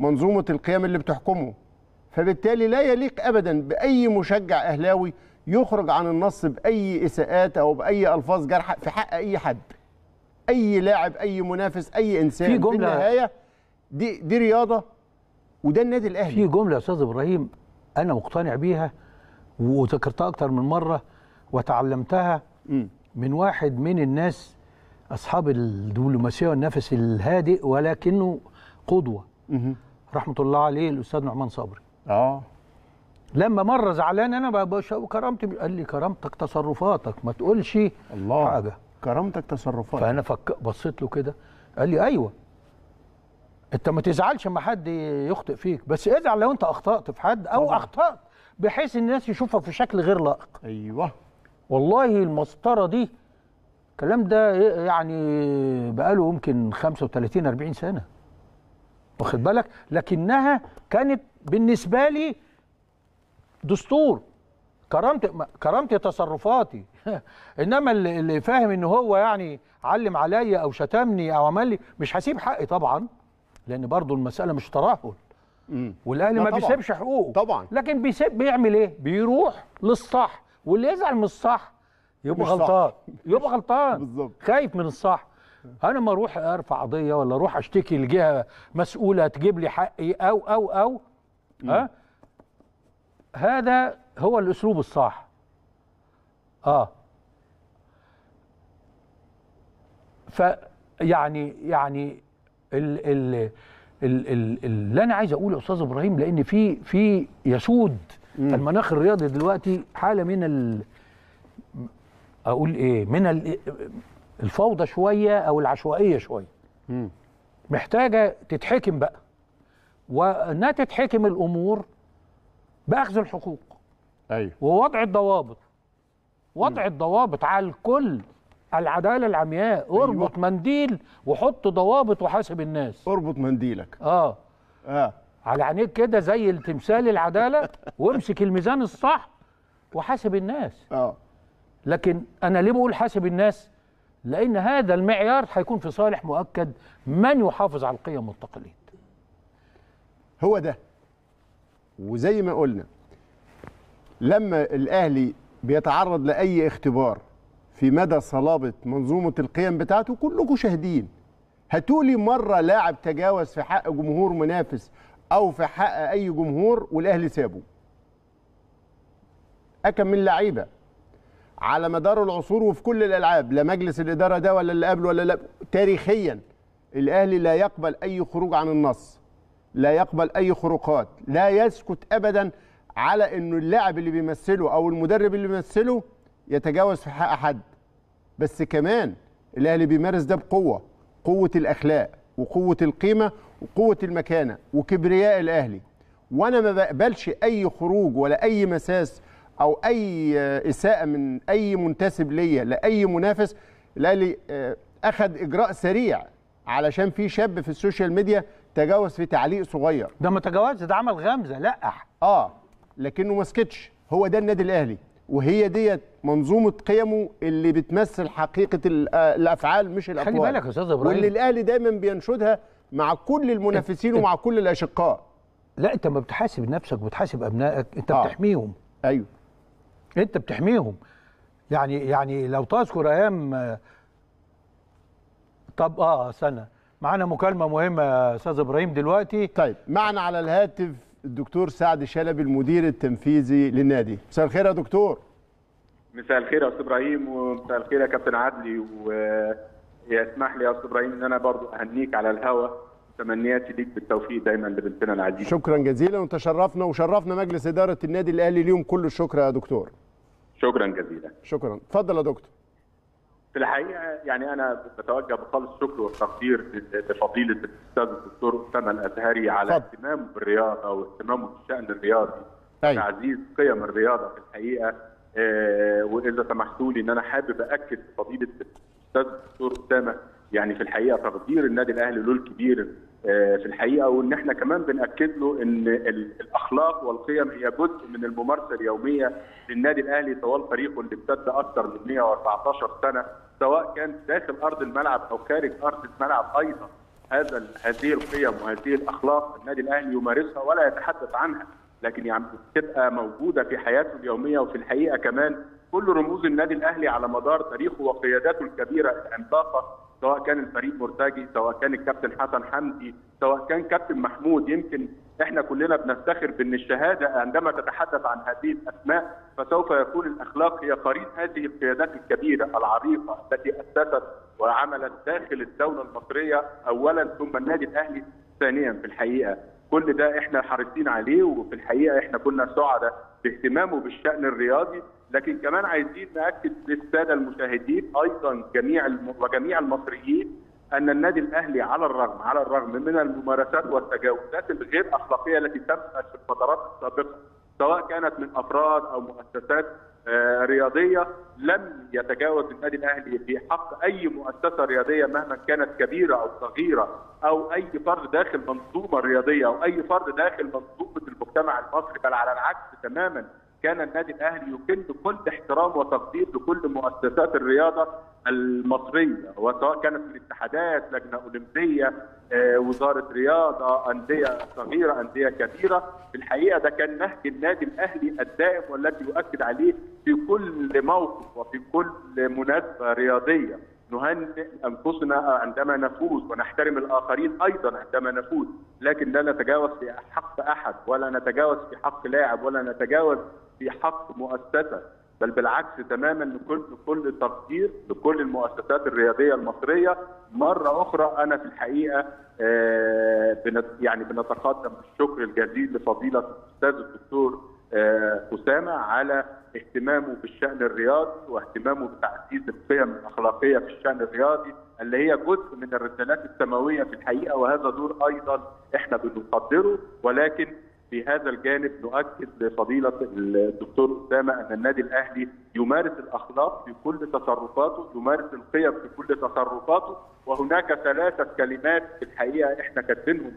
منظومة القيم اللي بتحكمه فبالتالي لا يليق أبدا بأي مشجع أهلاوي يخرج عن النص باي اساءات او باي الفاظ جرح في حق اي حد اي لاعب اي منافس اي انسان في, جملة في النهايه دي دي رياضه وده النادي الاهلي في جمله يا استاذ ابراهيم انا مقتنع بيها وذكرتها اكتر من مره وتعلمتها م. من واحد من الناس اصحاب الدبلوماسيه والنفس الهادئ ولكنه قدوه رحمه الله عليه الاستاذ نعمان صبري اه لما مره زعلان انا كرامتي قال لي كرامتك تصرفاتك ما تقولش الله حاجه كرامتك تصرفاتك فانا فك... بصيت له كده قال لي ايوه انت ما تزعلش اما حد يخطئ فيك بس ازعل لو انت اخطات في حد او طبعا. اخطات بحيث الناس يشوفها في شكل غير لائق ايوه والله المسطره دي الكلام ده يعني بقاله يمكن 35 40 سنه واخد بالك لكنها كانت بالنسبه لي دستور كرامتي كرامتي تصرفاتي انما اللي فاهم ان هو يعني علم عليا او شتمني او عمل لي مش هسيب حقي طبعا لان برضو المساله مش ترهل والاهلي ما بيسيبش حقوقه طبعا لكن بيسيب بيعمل ايه بيروح للصح واللي يزعل من الصح يبقى غلطان يبقى غلطان بالظبط خايف من الصح انا ما اروح ارفع قضيه ولا اروح اشتكي لجهه مسؤوله تجيب لي حقي او او او ها هذا هو الاسلوب الصح اه فيعني يعني ال ال اللي انا عايز اقوله يا استاذ ابراهيم لان في في يسود المناخ الرياضي دلوقتي حاله من ال اقول ايه من الفوضى شويه او العشوائيه شويه محتاجه تتحكم بقى وانها تتحكم الامور باخذ الحقوق ايوه ووضع الضوابط وضع م. الضوابط على الكل العداله العمياء أيوه. اربط أيوة. منديل وحط ضوابط وحاسب الناس اربط منديلك اه اه على عينيك كده زي التمثال العداله وامسك الميزان الصح وحاسب الناس اه لكن انا ليه بقول حاسب الناس لان هذا المعيار هيكون في صالح مؤكد من يحافظ على القيم والتقاليد هو ده وزي ما قلنا لما الاهلي بيتعرض لاي اختبار في مدى صلابه منظومه القيم بتاعته كلكم شاهدين هتقولي مره لاعب تجاوز في حق جمهور منافس او في حق اي جمهور والاهلي سابه اكم من لعيبه على مدار العصور وفي كل الالعاب لا مجلس الاداره ده ولا اللي قبله ولا لا تاريخيا الاهلي لا يقبل اي خروج عن النص لا يقبل اي خروقات لا يسكت ابدا على انه اللاعب اللي بيمثله او المدرب اللي بيمثله يتجاوز في حق حد بس كمان الاهلي بيمارس ده بقوه قوه الاخلاق وقوه القيمه وقوه المكانه وكبرياء الاهلي وانا ما بقبلش اي خروج ولا اي مساس او اي اساءه من اي منتسب ليا لاي منافس الاهلي آه، اخذ اجراء سريع علشان في شاب في السوشيال ميديا تجاوز في تعليق صغير ده ما تجاوزش ده عمل غمزه لقح اه لكنه ما سكتش هو ده النادي الاهلي وهي ديت منظومه قيمه اللي بتمثل حقيقه آه، الافعال مش الاقوال خلي بالك يا استاذ ابراهيم واللي الاهلي دايما بينشدها مع كل المنافسين ومع كل الاشقاء لا انت ما بتحاسب نفسك بتحاسب ابنائك انت آه. بتحميهم ايوه انت بتحميهم يعني يعني لو تذكر ايام طب اه سنه معانا مكالمه مهمه يا استاذ ابراهيم دلوقتي طيب معنا على الهاتف الدكتور سعد شلبي المدير التنفيذي للنادي مساء الخير يا دكتور مساء الخير يا استاذ ابراهيم ومساء الخير يا كابتن عدلي ويسمح لي يا استاذ ابراهيم ان انا برضو اهنيك على الهوا تمنياتي ليك بالتوفيق دايما لبنتنا العزيزه شكرا جزيلا وتشرفنا وشرفنا مجلس اداره النادي الاهلي اليوم كل الشكر يا دكتور شكرا جزيلا شكرا اتفضل يا دكتور في الحقيقه يعني انا بتوجه بخالص الشكر والتقدير لفضيله الاستاذ الدكتور اسامه الازهري على اهتمامه بالرياضه واهتمامه بالشان الرياضي تعزيز طيب. قيم الرياضه في الحقيقه آه، واذا سمحتوا لي ان انا حابب اكد فضيله الاستاذ الدكتور اسامه يعني في الحقيقه تقدير النادي الاهلي له الكبير آه، في الحقيقه وان احنا كمان بناكد له ان الاخلاق والقيم هي جزء من الممارسه اليوميه للنادي الاهلي طوال فريقه اللي امتد اكثر من 114 سنه سواء كان داخل ارض الملعب او خارج ارض الملعب ايضا هذا هذه القيم وهذه الاخلاق النادي الاهلي يمارسها ولا يتحدث عنها لكن يعني بتبقى موجوده في حياته اليوميه وفي الحقيقه كمان كل رموز النادي الاهلي على مدار تاريخه وقياداته الكبيره العملاقه سواء كان الفريق مرتجي سواء كان الكابتن حسن حمدي سواء كان كابتن محمود يمكن احنا كلنا بنفتخر بان الشهاده عندما تتحدث عن هذه الاسماء فسوف يكون الاخلاق هي قريب هذه القيادات الكبيره العريقه التي اسست وعملت داخل الدوله المصريه اولا ثم النادي الاهلي ثانيا في الحقيقه كل ده احنا حريصين عليه وفي الحقيقه احنا كنا سعداء باهتمامه بالشان الرياضي لكن كمان عايزين ناكد للساده المشاهدين ايضا جميع الم... وجميع المصريين ان النادي الاهلي على الرغم على الرغم من الممارسات والتجاوزات الغير اخلاقيه التي تمت في الفترات السابقه سواء كانت من افراد او مؤسسات آه، رياضيه لم يتجاوز النادي الاهلي في حق اي مؤسسه رياضيه مهما كانت كبيره او صغيره او اي فرد داخل منظومه رياضيه او اي فرد داخل منظومه المجتمع المصري بل على العكس تماما كان النادي الاهلي يكن كل احترام وتقدير لكل مؤسسات الرياضه المصريه وسواء كانت الاتحادات لجنه اولمبيه آه، وزاره رياضه انديه صغيره انديه كبيره في الحقيقه ده كان نهج النادي الاهلي الدائم والذي يؤكد عليه في كل موقف وفي كل مناسبه رياضيه نهنئ انفسنا عندما نفوز ونحترم الاخرين ايضا عندما نفوز، لكن لا نتجاوز في حق احد ولا نتجاوز في حق لاعب ولا نتجاوز في حق مؤسسه بل بالعكس تماما لكل كل تقدير لكل المؤسسات الرياضيه المصريه مره اخرى انا في الحقيقه آه، يعني بنتقدم بالشكر الجزيل لفضيله الاستاذ الدكتور آه، اسامه على اهتمامه بالشان الرياضي واهتمامه بتعزيز القيم الاخلاقيه في الشان الرياضي اللي هي جزء من الرسالات السماويه في الحقيقه وهذا دور ايضا احنا بنقدره ولكن في هذا الجانب نؤكد لفضيلة الدكتور أسامة أن النادي الأهلي يمارس الأخلاق في كل تصرفاته يمارس القيم في كل تصرفاته وهناك ثلاثة كلمات في الحقيقة إحنا كاتبينهم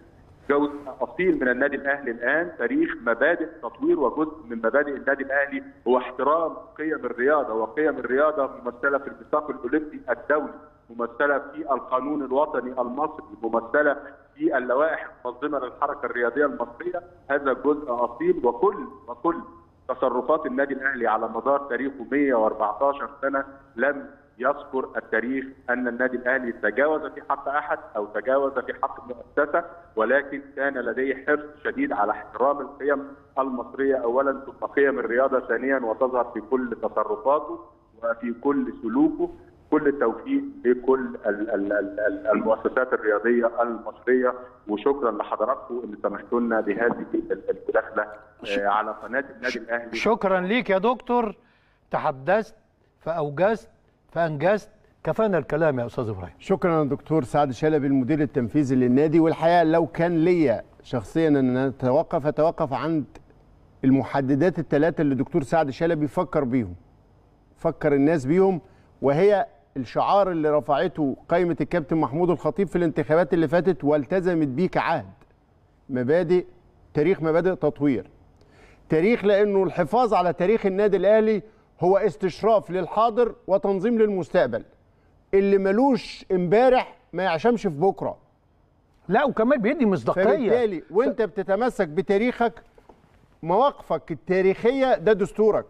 جزء اصيل من النادي الاهلي الان تاريخ مبادئ تطوير وجزء من مبادئ النادي الاهلي هو احترام قيم الرياضه وقيم الرياضه ممثله في الميثاق الاولمبي الدولي ممثله في القانون الوطني المصري ممثله في اللوائح المنظمه للحركه الرياضيه المصريه هذا جزء اصيل وكل وكل تصرفات النادي الاهلي على مدار تاريخه 114 سنه لم يذكر التاريخ ان النادي الاهلي تجاوز في حق احد او تجاوز في حق مؤسسه ولكن كان لديه حرص شديد على احترام القيم المصريه اولا ثم قيم الرياضه ثانيا وتظهر في كل تصرفاته وفي كل سلوكه كل التوفيق لكل المؤسسات الرياضيه المصريه وشكرا لحضراتكم اللي سمحتوا لنا بهذه المداخله آه، على قناه النادي الاهلي شكرا ليك يا دكتور تحدثت فاوجزت فانجزت كفانا الكلام يا استاذ ابراهيم شكرا دكتور سعد شلبي المدير التنفيذي للنادي والحقيقه لو كان ليا شخصيا ان اتوقف اتوقف عند المحددات الثلاثه اللي دكتور سعد شلبي فكر بيهم فكر الناس بيهم وهي الشعار اللي رفعته قائمه الكابتن محمود الخطيب في الانتخابات اللي فاتت والتزمت بيه كعهد مبادئ تاريخ مبادئ تطوير تاريخ لانه الحفاظ على تاريخ النادي الاهلي هو استشراف للحاضر وتنظيم للمستقبل اللي ملوش امبارح ما يعشمش في بكره لا وكمان بيدي مصداقيه فبالتالي وانت بتتمسك بتاريخك مواقفك التاريخيه ده دستورك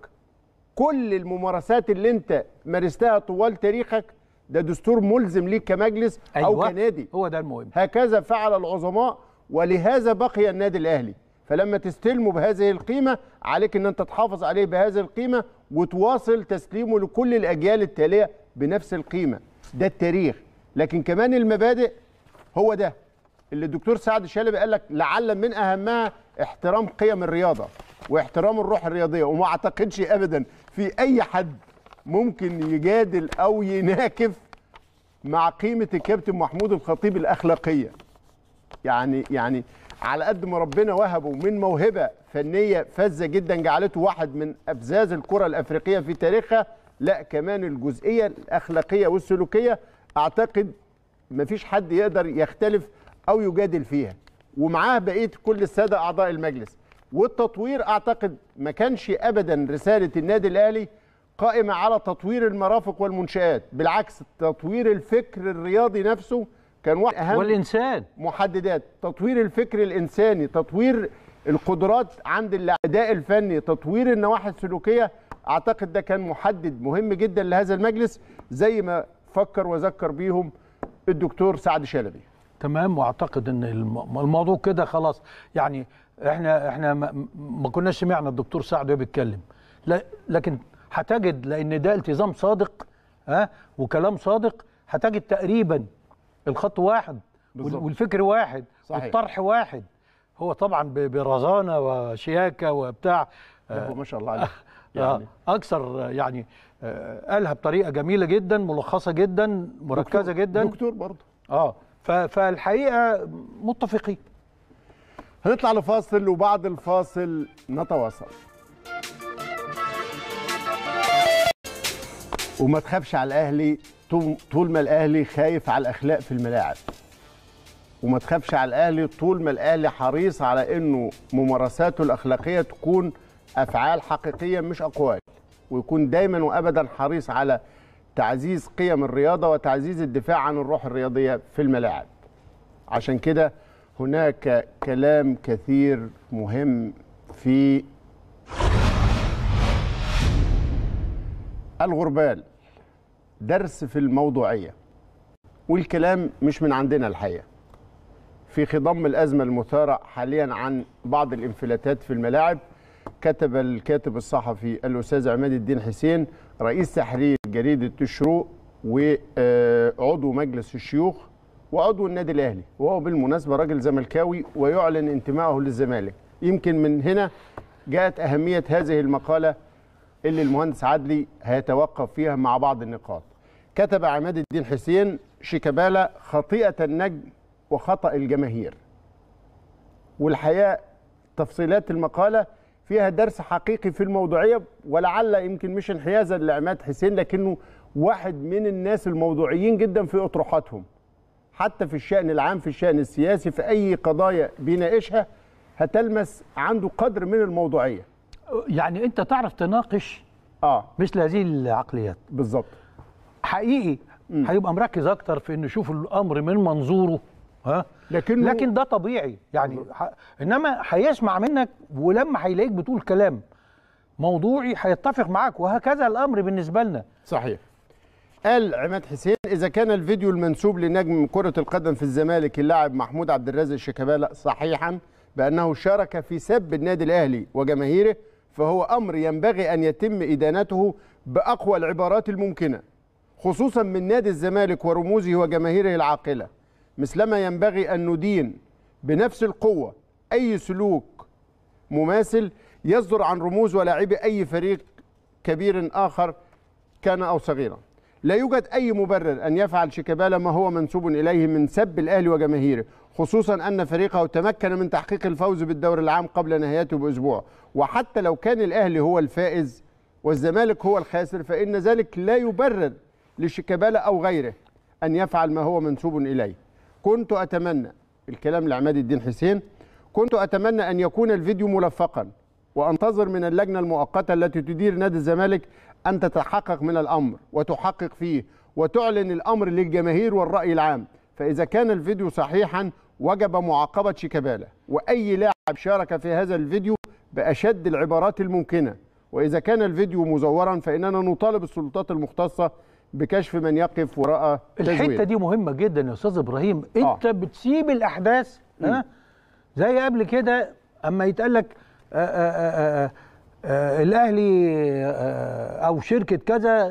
كل الممارسات اللي انت مارستها طوال تاريخك ده دستور ملزم ليك كمجلس أيوة او كنادي هو ده المهم هكذا فعل العظماء ولهذا بقي النادي الاهلي فلما تستلمه بهذه القيمه عليك ان انت تحافظ عليه بهذه القيمه وتواصل تسليمه لكل الاجيال التاليه بنفس القيمه ده التاريخ لكن كمان المبادئ هو ده اللي الدكتور سعد شلبي قال لك لعل من اهمها احترام قيم الرياضه واحترام الروح الرياضيه وما اعتقدش ابدا في اي حد ممكن يجادل او يناكف مع قيمه الكابتن محمود الخطيب الاخلاقيه يعني يعني على قد ما ربنا وهبه من موهبه فنيه فذه جدا جعلته واحد من ابزاز الكره الافريقيه في تاريخها لا كمان الجزئيه الاخلاقيه والسلوكيه اعتقد مفيش حد يقدر يختلف او يجادل فيها ومعاه بقيه كل الساده اعضاء المجلس والتطوير اعتقد ما كانش ابدا رساله النادي الاهلي قائمه على تطوير المرافق والمنشات بالعكس تطوير الفكر الرياضي نفسه كان واحد اهم والانسان محددات تطوير الفكر الانساني تطوير القدرات عند الاداء الفني تطوير النواحي السلوكيه اعتقد ده كان محدد مهم جدا لهذا المجلس زي ما فكر وذكر بيهم الدكتور سعد شلبي تمام واعتقد ان الموضوع كده خلاص يعني احنا احنا ما كناش سمعنا الدكتور سعد وهو بيتكلم لا لكن هتجد لان ده التزام صادق ها وكلام صادق هتجد تقريبا الخط واحد بالزبط. والفكر واحد صحيح. والطرح واحد هو طبعا برزانه وشياكه وبتاع آه ما شاء الله عليه آه، يعني. اكثر يعني آه، قالها بطريقه جميله جدا ملخصه جدا مركزه دكتور جدا دكتور برضه اه فالحقيقه متفقين هنطلع لفاصل وبعد الفاصل نتواصل وما تخافش على الاهلي طول ما الاهلي خايف على الاخلاق في الملاعب وما تخافش على الاهلي طول ما الاهلي حريص على انه ممارساته الاخلاقيه تكون افعال حقيقيه مش اقوال ويكون دايما وابدا حريص على تعزيز قيم الرياضه وتعزيز الدفاع عن الروح الرياضيه في الملاعب عشان كده هناك كلام كثير مهم في الغربال درس في الموضوعيه والكلام مش من عندنا الحقيقه في خضم الازمه المثاره حاليا عن بعض الانفلاتات في الملاعب كتب الكاتب الصحفي الاستاذ عماد الدين حسين رئيس تحرير جريده الشروق وعضو مجلس الشيوخ وعضو النادي الاهلي وهو بالمناسبه راجل زملكاوي ويعلن انتمائه للزمالك يمكن من هنا جاءت اهميه هذه المقاله اللي المهندس عدلي هيتوقف فيها مع بعض النقاط كتب عماد الدين حسين شيكابالا خطيئه النجم وخطا الجماهير والحقيقه تفصيلات المقاله فيها درس حقيقي في الموضوعيه ولعل يمكن مش انحيازا لعماد حسين لكنه واحد من الناس الموضوعيين جدا في اطروحاتهم حتى في الشأن العام في الشأن السياسي في أي قضايا بيناقشها هتلمس عنده قدر من الموضوعية يعني أنت تعرف تناقش آه. مثل هذه العقليات بالظبط حقيقي م. هيبقى مركز أكتر في أنه يشوف الأمر من منظوره ها لكن لكن ده طبيعي يعني ح... انما هيسمع منك ولما هيلاقيك بتقول كلام موضوعي هيتفق معاك وهكذا الامر بالنسبه لنا صحيح قال عماد حسين اذا كان الفيديو المنسوب لنجم كره القدم في الزمالك اللاعب محمود عبد الرازق الشيكابالا صحيحا بانه شارك في سب النادي الاهلي وجماهيره فهو امر ينبغي ان يتم ادانته باقوى العبارات الممكنه خصوصا من نادي الزمالك ورموزه وجماهيره العاقله مثلما ينبغي ان ندين بنفس القوه اي سلوك مماثل يصدر عن رموز ولاعبي اي فريق كبير اخر كان او صغيرا لا يوجد أي مبرر أن يفعل شيكابالا ما هو منسوب إليه من سب الأهلي وجماهيره خصوصا أن فريقه تمكن من تحقيق الفوز بالدوري العام قبل نهايته بأسبوع وحتى لو كان الأهلي هو الفائز والزمالك هو الخاسر فإن ذلك لا يبرر لشيكابالا أو غيره أن يفعل ما هو منسوب إليه كنت أتمنى الكلام لعماد الدين حسين كنت أتمنى أن يكون الفيديو ملفقا وأنتظر من اللجنة المؤقتة التي تدير نادي الزمالك أن تتحقق من الأمر وتحقق فيه وتعلن الأمر للجماهير والرأي العام فإذا كان الفيديو صحيحا وجب معاقبة شيكابالا وأي لاعب شارك في هذا الفيديو بأشد العبارات الممكنة وإذا كان الفيديو مزورا فإننا نطالب السلطات المختصة بكشف من يقف وراء تزوير. الحتة دي مهمة جدا يا أستاذ إبراهيم أنت آه. بتسيب الأحداث ها زي قبل كده أما يتقال لك آآ آه، آآ آه، آآ آه، آه الاهلي آه او شركه كذا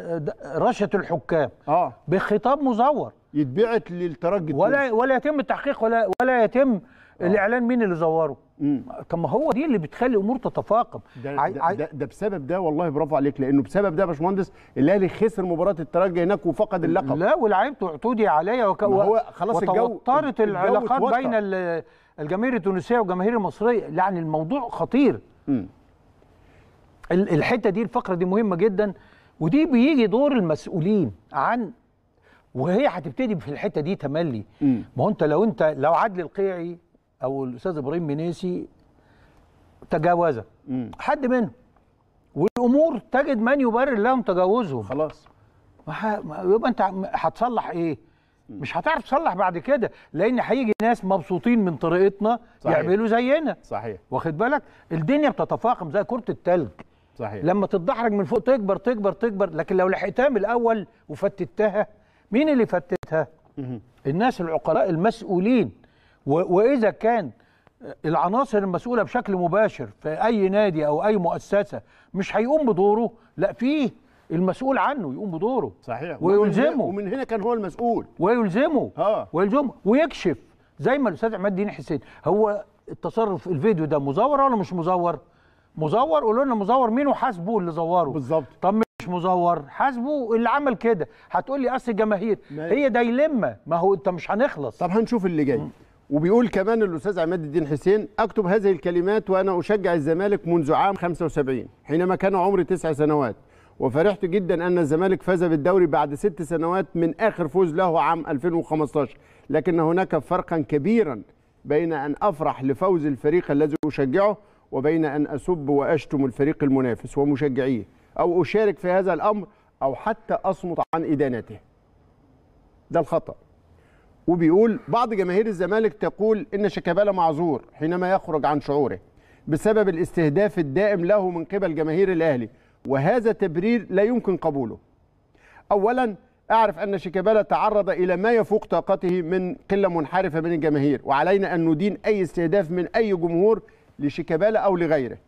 رشت الحكام اه بخطاب مزور يتبعت للترجي ولا ولا يتم التحقيق ولا ولا يتم آه. الاعلان مين اللي زوره طب ما هو دي اللي بتخلي الامور تتفاقم ده, عاي... ده, ده, ده بسبب ده والله برافو عليك لانه بسبب ده يا باشمهندس الاهلي خسر مباراه الترجي هناك وفقد اللقب لا والعيب تعتدي عليا وك... هو خلاص وتوترت الجو... العلاقات بين الجماهير التونسيه والجماهير المصريه يعني الموضوع خطير مم. الحته دي الفقره دي مهمه جدا ودي بيجي دور المسؤولين عن وهي هتبتدي في الحته دي تملي ما هو انت لو انت لو عدل القيعي او الاستاذ ابراهيم منيسي تجاوزا حد منهم والامور تجد من يبرر لهم تجاوزهم خلاص يبقى انت هتصلح ايه؟ مش هتعرف تصلح بعد كده لان هيجي ناس مبسوطين من طريقتنا صحيح. يعملوا زينا صحيح واخد بالك الدنيا بتتفاقم زي كره التلج صحيح لما تتدحرج من فوق تكبر تكبر تكبر لكن لو لحقتها من الاول وفتتها مين اللي فتتها؟ الناس العقلاء المسؤولين واذا كان العناصر المسؤوله بشكل مباشر في اي نادي او اي مؤسسه مش هيقوم بدوره لا فيه المسؤول عنه يقوم بدوره صحيح ويلزمه ومن هنا كان هو المسؤول ويلزمه اه ويلزمه ويكشف زي ما الاستاذ عماد الدين حسين هو التصرف الفيديو ده مزور ولا مش مزور؟ مزور قولوا لنا مزور مين وحاسبه اللي زوره بالظبط طب مش مزور حاسبه اللي عمل كده هتقول لي اصل الجماهير هي ديلمه ما هو انت مش هنخلص طب هنشوف اللي جاي وبيقول كمان الاستاذ عماد الدين حسين اكتب هذه الكلمات وانا اشجع الزمالك منذ عام 75 حينما كان عمري تسع سنوات وفرحت جدا ان الزمالك فاز بالدوري بعد ست سنوات من اخر فوز له عام 2015 لكن هناك فرقا كبيرا بين ان افرح لفوز الفريق الذي اشجعه وبين أن أسب وأشتم الفريق المنافس ومشجعيه أو أشارك في هذا الأمر أو حتى أصمت عن إدانته ده الخطأ وبيقول بعض جماهير الزمالك تقول إن شيكابالا معذور حينما يخرج عن شعوره بسبب الاستهداف الدائم له من قبل جماهير الأهلي وهذا تبرير لا يمكن قبوله أولا أعرف أن شيكابالا تعرض إلى ما يفوق طاقته من قلة منحرفة من الجماهير وعلينا أن ندين أي استهداف من أي جمهور لشيكابالا أو لغيره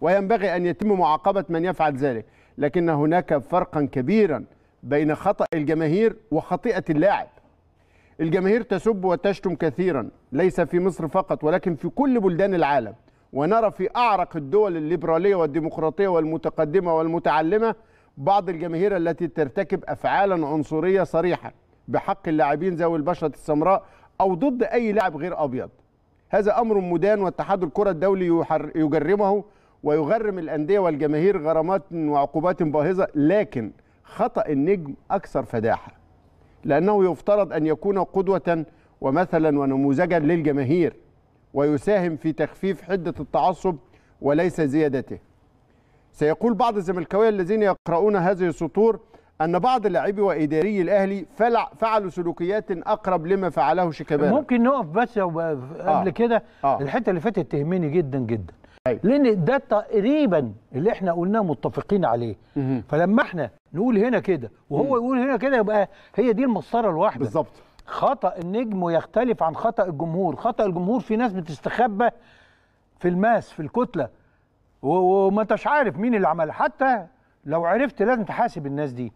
وينبغي أن يتم معاقبة من يفعل ذلك لكن هناك فرقا كبيرا بين خطأ الجماهير وخطيئة اللاعب الجماهير تسب وتشتم كثيرا ليس في مصر فقط ولكن في كل بلدان العالم ونرى في أعرق الدول الليبرالية والديمقراطية والمتقدمة والمتعلمة بعض الجماهير التي ترتكب أفعالا عنصرية صريحة بحق اللاعبين ذوي البشرة السمراء أو ضد أي لاعب غير أبيض هذا أمر مدان واتحاد الكرة الدولي يجرمه ويغرم الأندية والجماهير غرامات وعقوبات باهظة لكن خطأ النجم أكثر فداحة لأنه يفترض أن يكون قدوة ومثلا ونموذجا للجماهير ويساهم في تخفيف حدة التعصب وليس زيادته سيقول بعض الزملكاويه الذين يقرؤون هذه السطور ان بعض لاعبي واداري الاهلي فعلوا سلوكيات اقرب لما فعله شيكابالا ممكن نقف بس قبل آه. كده آه. الحته اللي فاتت تهمني جدا جدا أيوة. لان ده تقريبا اللي احنا قلناه متفقين عليه مه. فلما احنا نقول هنا كده وهو مه. يقول هنا كده يبقى هي دي المسطره الواحده بالظبط خطا النجم يختلف عن خطا الجمهور خطا الجمهور في ناس بتستخبى في الماس في الكتله وما انتش عارف مين اللي عملها حتى لو عرفت لازم تحاسب الناس دي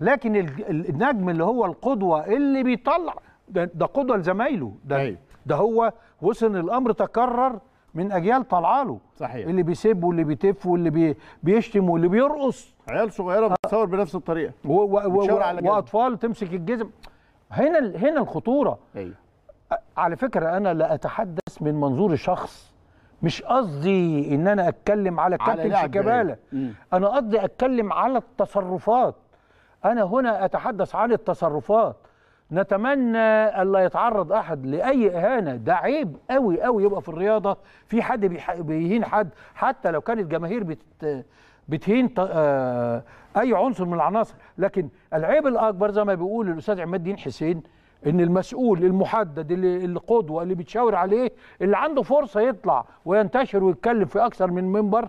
لكن النجم اللي هو القدوه اللي بيطلع ده, ده قدوه لزمايله ده أيوه. ده هو وصل الامر تكرر من اجيال طالعه له صحيح اللي بيسب واللي بيتف واللي بي بيشتم واللي بيرقص عيال صغيره آه. بتصور بنفس الطريقه و و و و واطفال تمسك الجزم هنا هنا الخطوره أيوه. على فكره انا لا اتحدث من منظور شخص مش قصدي ان انا اتكلم على كابتن يعني. شيكابالا انا قصدي اتكلم على التصرفات انا هنا اتحدث عن التصرفات نتمنى الا يتعرض احد لاي اهانه ده عيب قوي قوي يبقى في الرياضه في حد بيهين حد حتى لو كانت جماهير بت بتهين آه، اي عنصر من العناصر لكن العيب الاكبر زي ما بيقول الاستاذ عماد الدين حسين ان المسؤول المحدد اللي القدوه اللي بتشاور عليه اللي عنده فرصه يطلع وينتشر ويتكلم في اكثر من منبر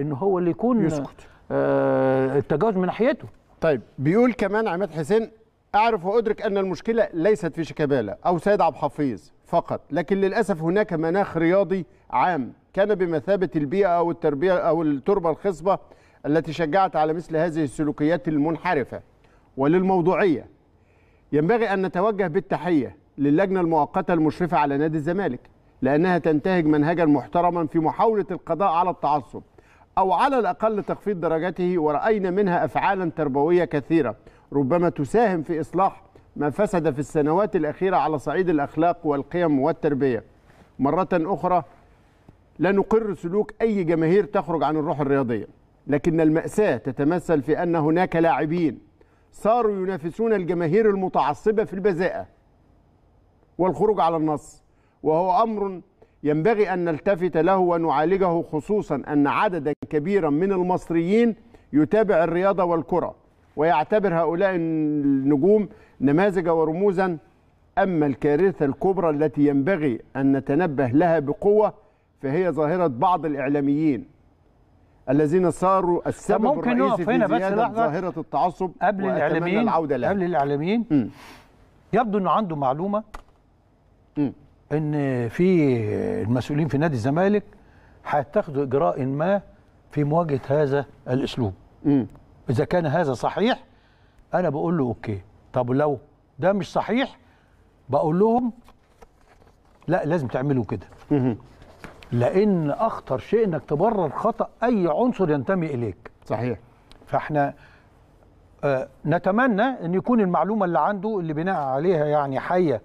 ان هو اللي يكون يسكت آه التجاوز من ناحيته طيب بيقول كمان عماد حسين اعرف وادرك ان المشكله ليست في شيكابالا او سيد عبد الحفيظ فقط لكن للاسف هناك مناخ رياضي عام كان بمثابه البيئه او التربيه او التربه الخصبه التي شجعت على مثل هذه السلوكيات المنحرفه وللموضوعيه ينبغي أن نتوجه بالتحية للجنة المؤقتة المشرفة على نادي الزمالك لأنها تنتهج منهجا محترما في محاولة القضاء على التعصب أو على الأقل تخفيض درجته ورأينا منها أفعالا تربوية كثيرة ربما تساهم في إصلاح ما فسد في السنوات الأخيرة على صعيد الأخلاق والقيم والتربية مرة أخرى لا نقر سلوك أي جماهير تخرج عن الروح الرياضية لكن المأساة تتمثل في أن هناك لاعبين صاروا ينافسون الجماهير المتعصبة في البذاءة والخروج على النص وهو أمر ينبغي أن نلتفت له ونعالجه خصوصا أن عددا كبيرا من المصريين يتابع الرياضة والكرة ويعتبر هؤلاء النجوم نماذج ورموزا أما الكارثة الكبرى التي ينبغي أن نتنبه لها بقوة فهي ظاهرة بعض الإعلاميين الذين صاروا السبب ممكن الرئيسي في هنا بس لحظة ظاهرة التعصب قبل الإعلاميين العودة لها. قبل الإعلاميين يبدو أنه عنده معلومة م. أن في المسؤولين في نادي الزمالك هيتخذوا إجراء ما في مواجهة هذا الأسلوب م. إذا كان هذا صحيح أنا بقول له أوكي طب لو ده مش صحيح بقول لهم لا لازم تعملوا كده لان اخطر شيء انك تبرر خطا اي عنصر ينتمي اليك صحيح فاحنا آه نتمنى ان يكون المعلومه اللي عنده اللي بناء عليها يعني حيه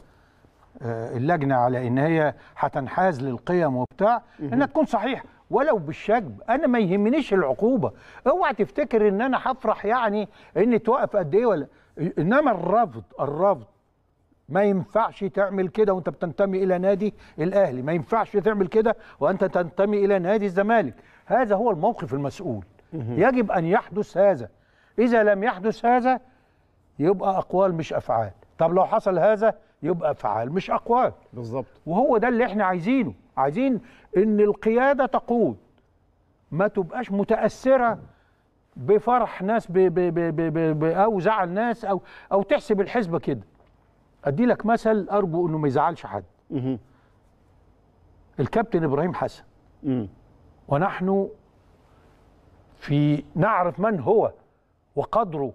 آه اللجنه على ان هي هتنحاز للقيم وبتاع انها تكون صحيحه ولو بالشجب انا ما يهمنيش العقوبه اوعى تفتكر ان انا هفرح يعني ان توقف قد ايه ولا انما الرفض الرفض ما ينفعش تعمل كده وانت بتنتمي الى نادي الاهلي ما ينفعش تعمل كده وانت تنتمي الى نادي الزمالك هذا هو الموقف المسؤول يجب ان يحدث هذا اذا لم يحدث هذا يبقى اقوال مش افعال طب لو حصل هذا يبقى افعال مش اقوال بالظبط وهو ده اللي احنا عايزينه عايزين ان القياده تقود ما تبقاش متاثره بفرح ناس ب ب ب ب بـ او زعل ناس او او تحسب الحسبه كده ادي لك مثل ارجو انه ما يزعلش حد الكابتن ابراهيم حسن ونحن في نعرف من هو وقدره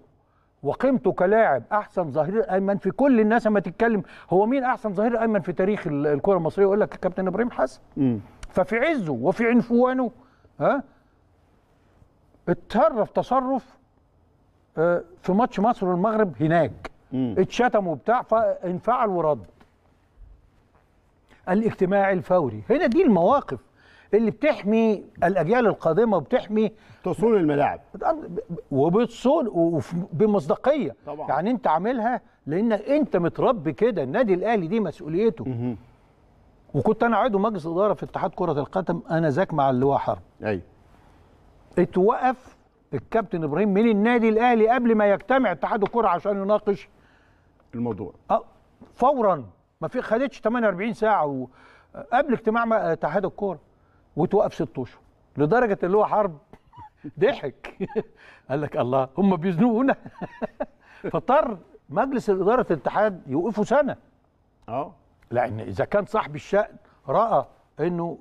وقيمته كلاعب احسن ظهير ايمن في كل الناس اما تتكلم هو مين احسن ظهير ايمن في تاريخ الكره المصريه يقول لك الكابتن ابراهيم حسن ففي عزه وفي عنفوانه ها اتصرف تصرف آه، في ماتش مصر والمغرب هناك اتشتم وبتاع فانفعل ورد الاجتماعي الفوري هنا دي المواقف اللي بتحمي الاجيال القادمه وبتحمي تصون الملاعب وبتصون وبمصداقيه يعني انت عاملها لان انت متربي كده النادي الاهلي دي مسؤوليته مه. وكنت انا عضو مجلس اداره في اتحاد كره القدم انا ذاك مع اللواء حرب ايوه اتوقف الكابتن ابراهيم من النادي الاهلي قبل ما يجتمع اتحاد الكره عشان يناقش الموضوع اه فورا ما في خدتش 48 ساعه و... قبل اجتماع آه، اتحاد الكوره وتوقف ست اشهر لدرجه اللي هو حرب ضحك قال لك الله هم بيزنقونا فاضطر مجلس اداره الاتحاد يوقفوا سنه اه لان اذا كان صاحب الشأن راى انه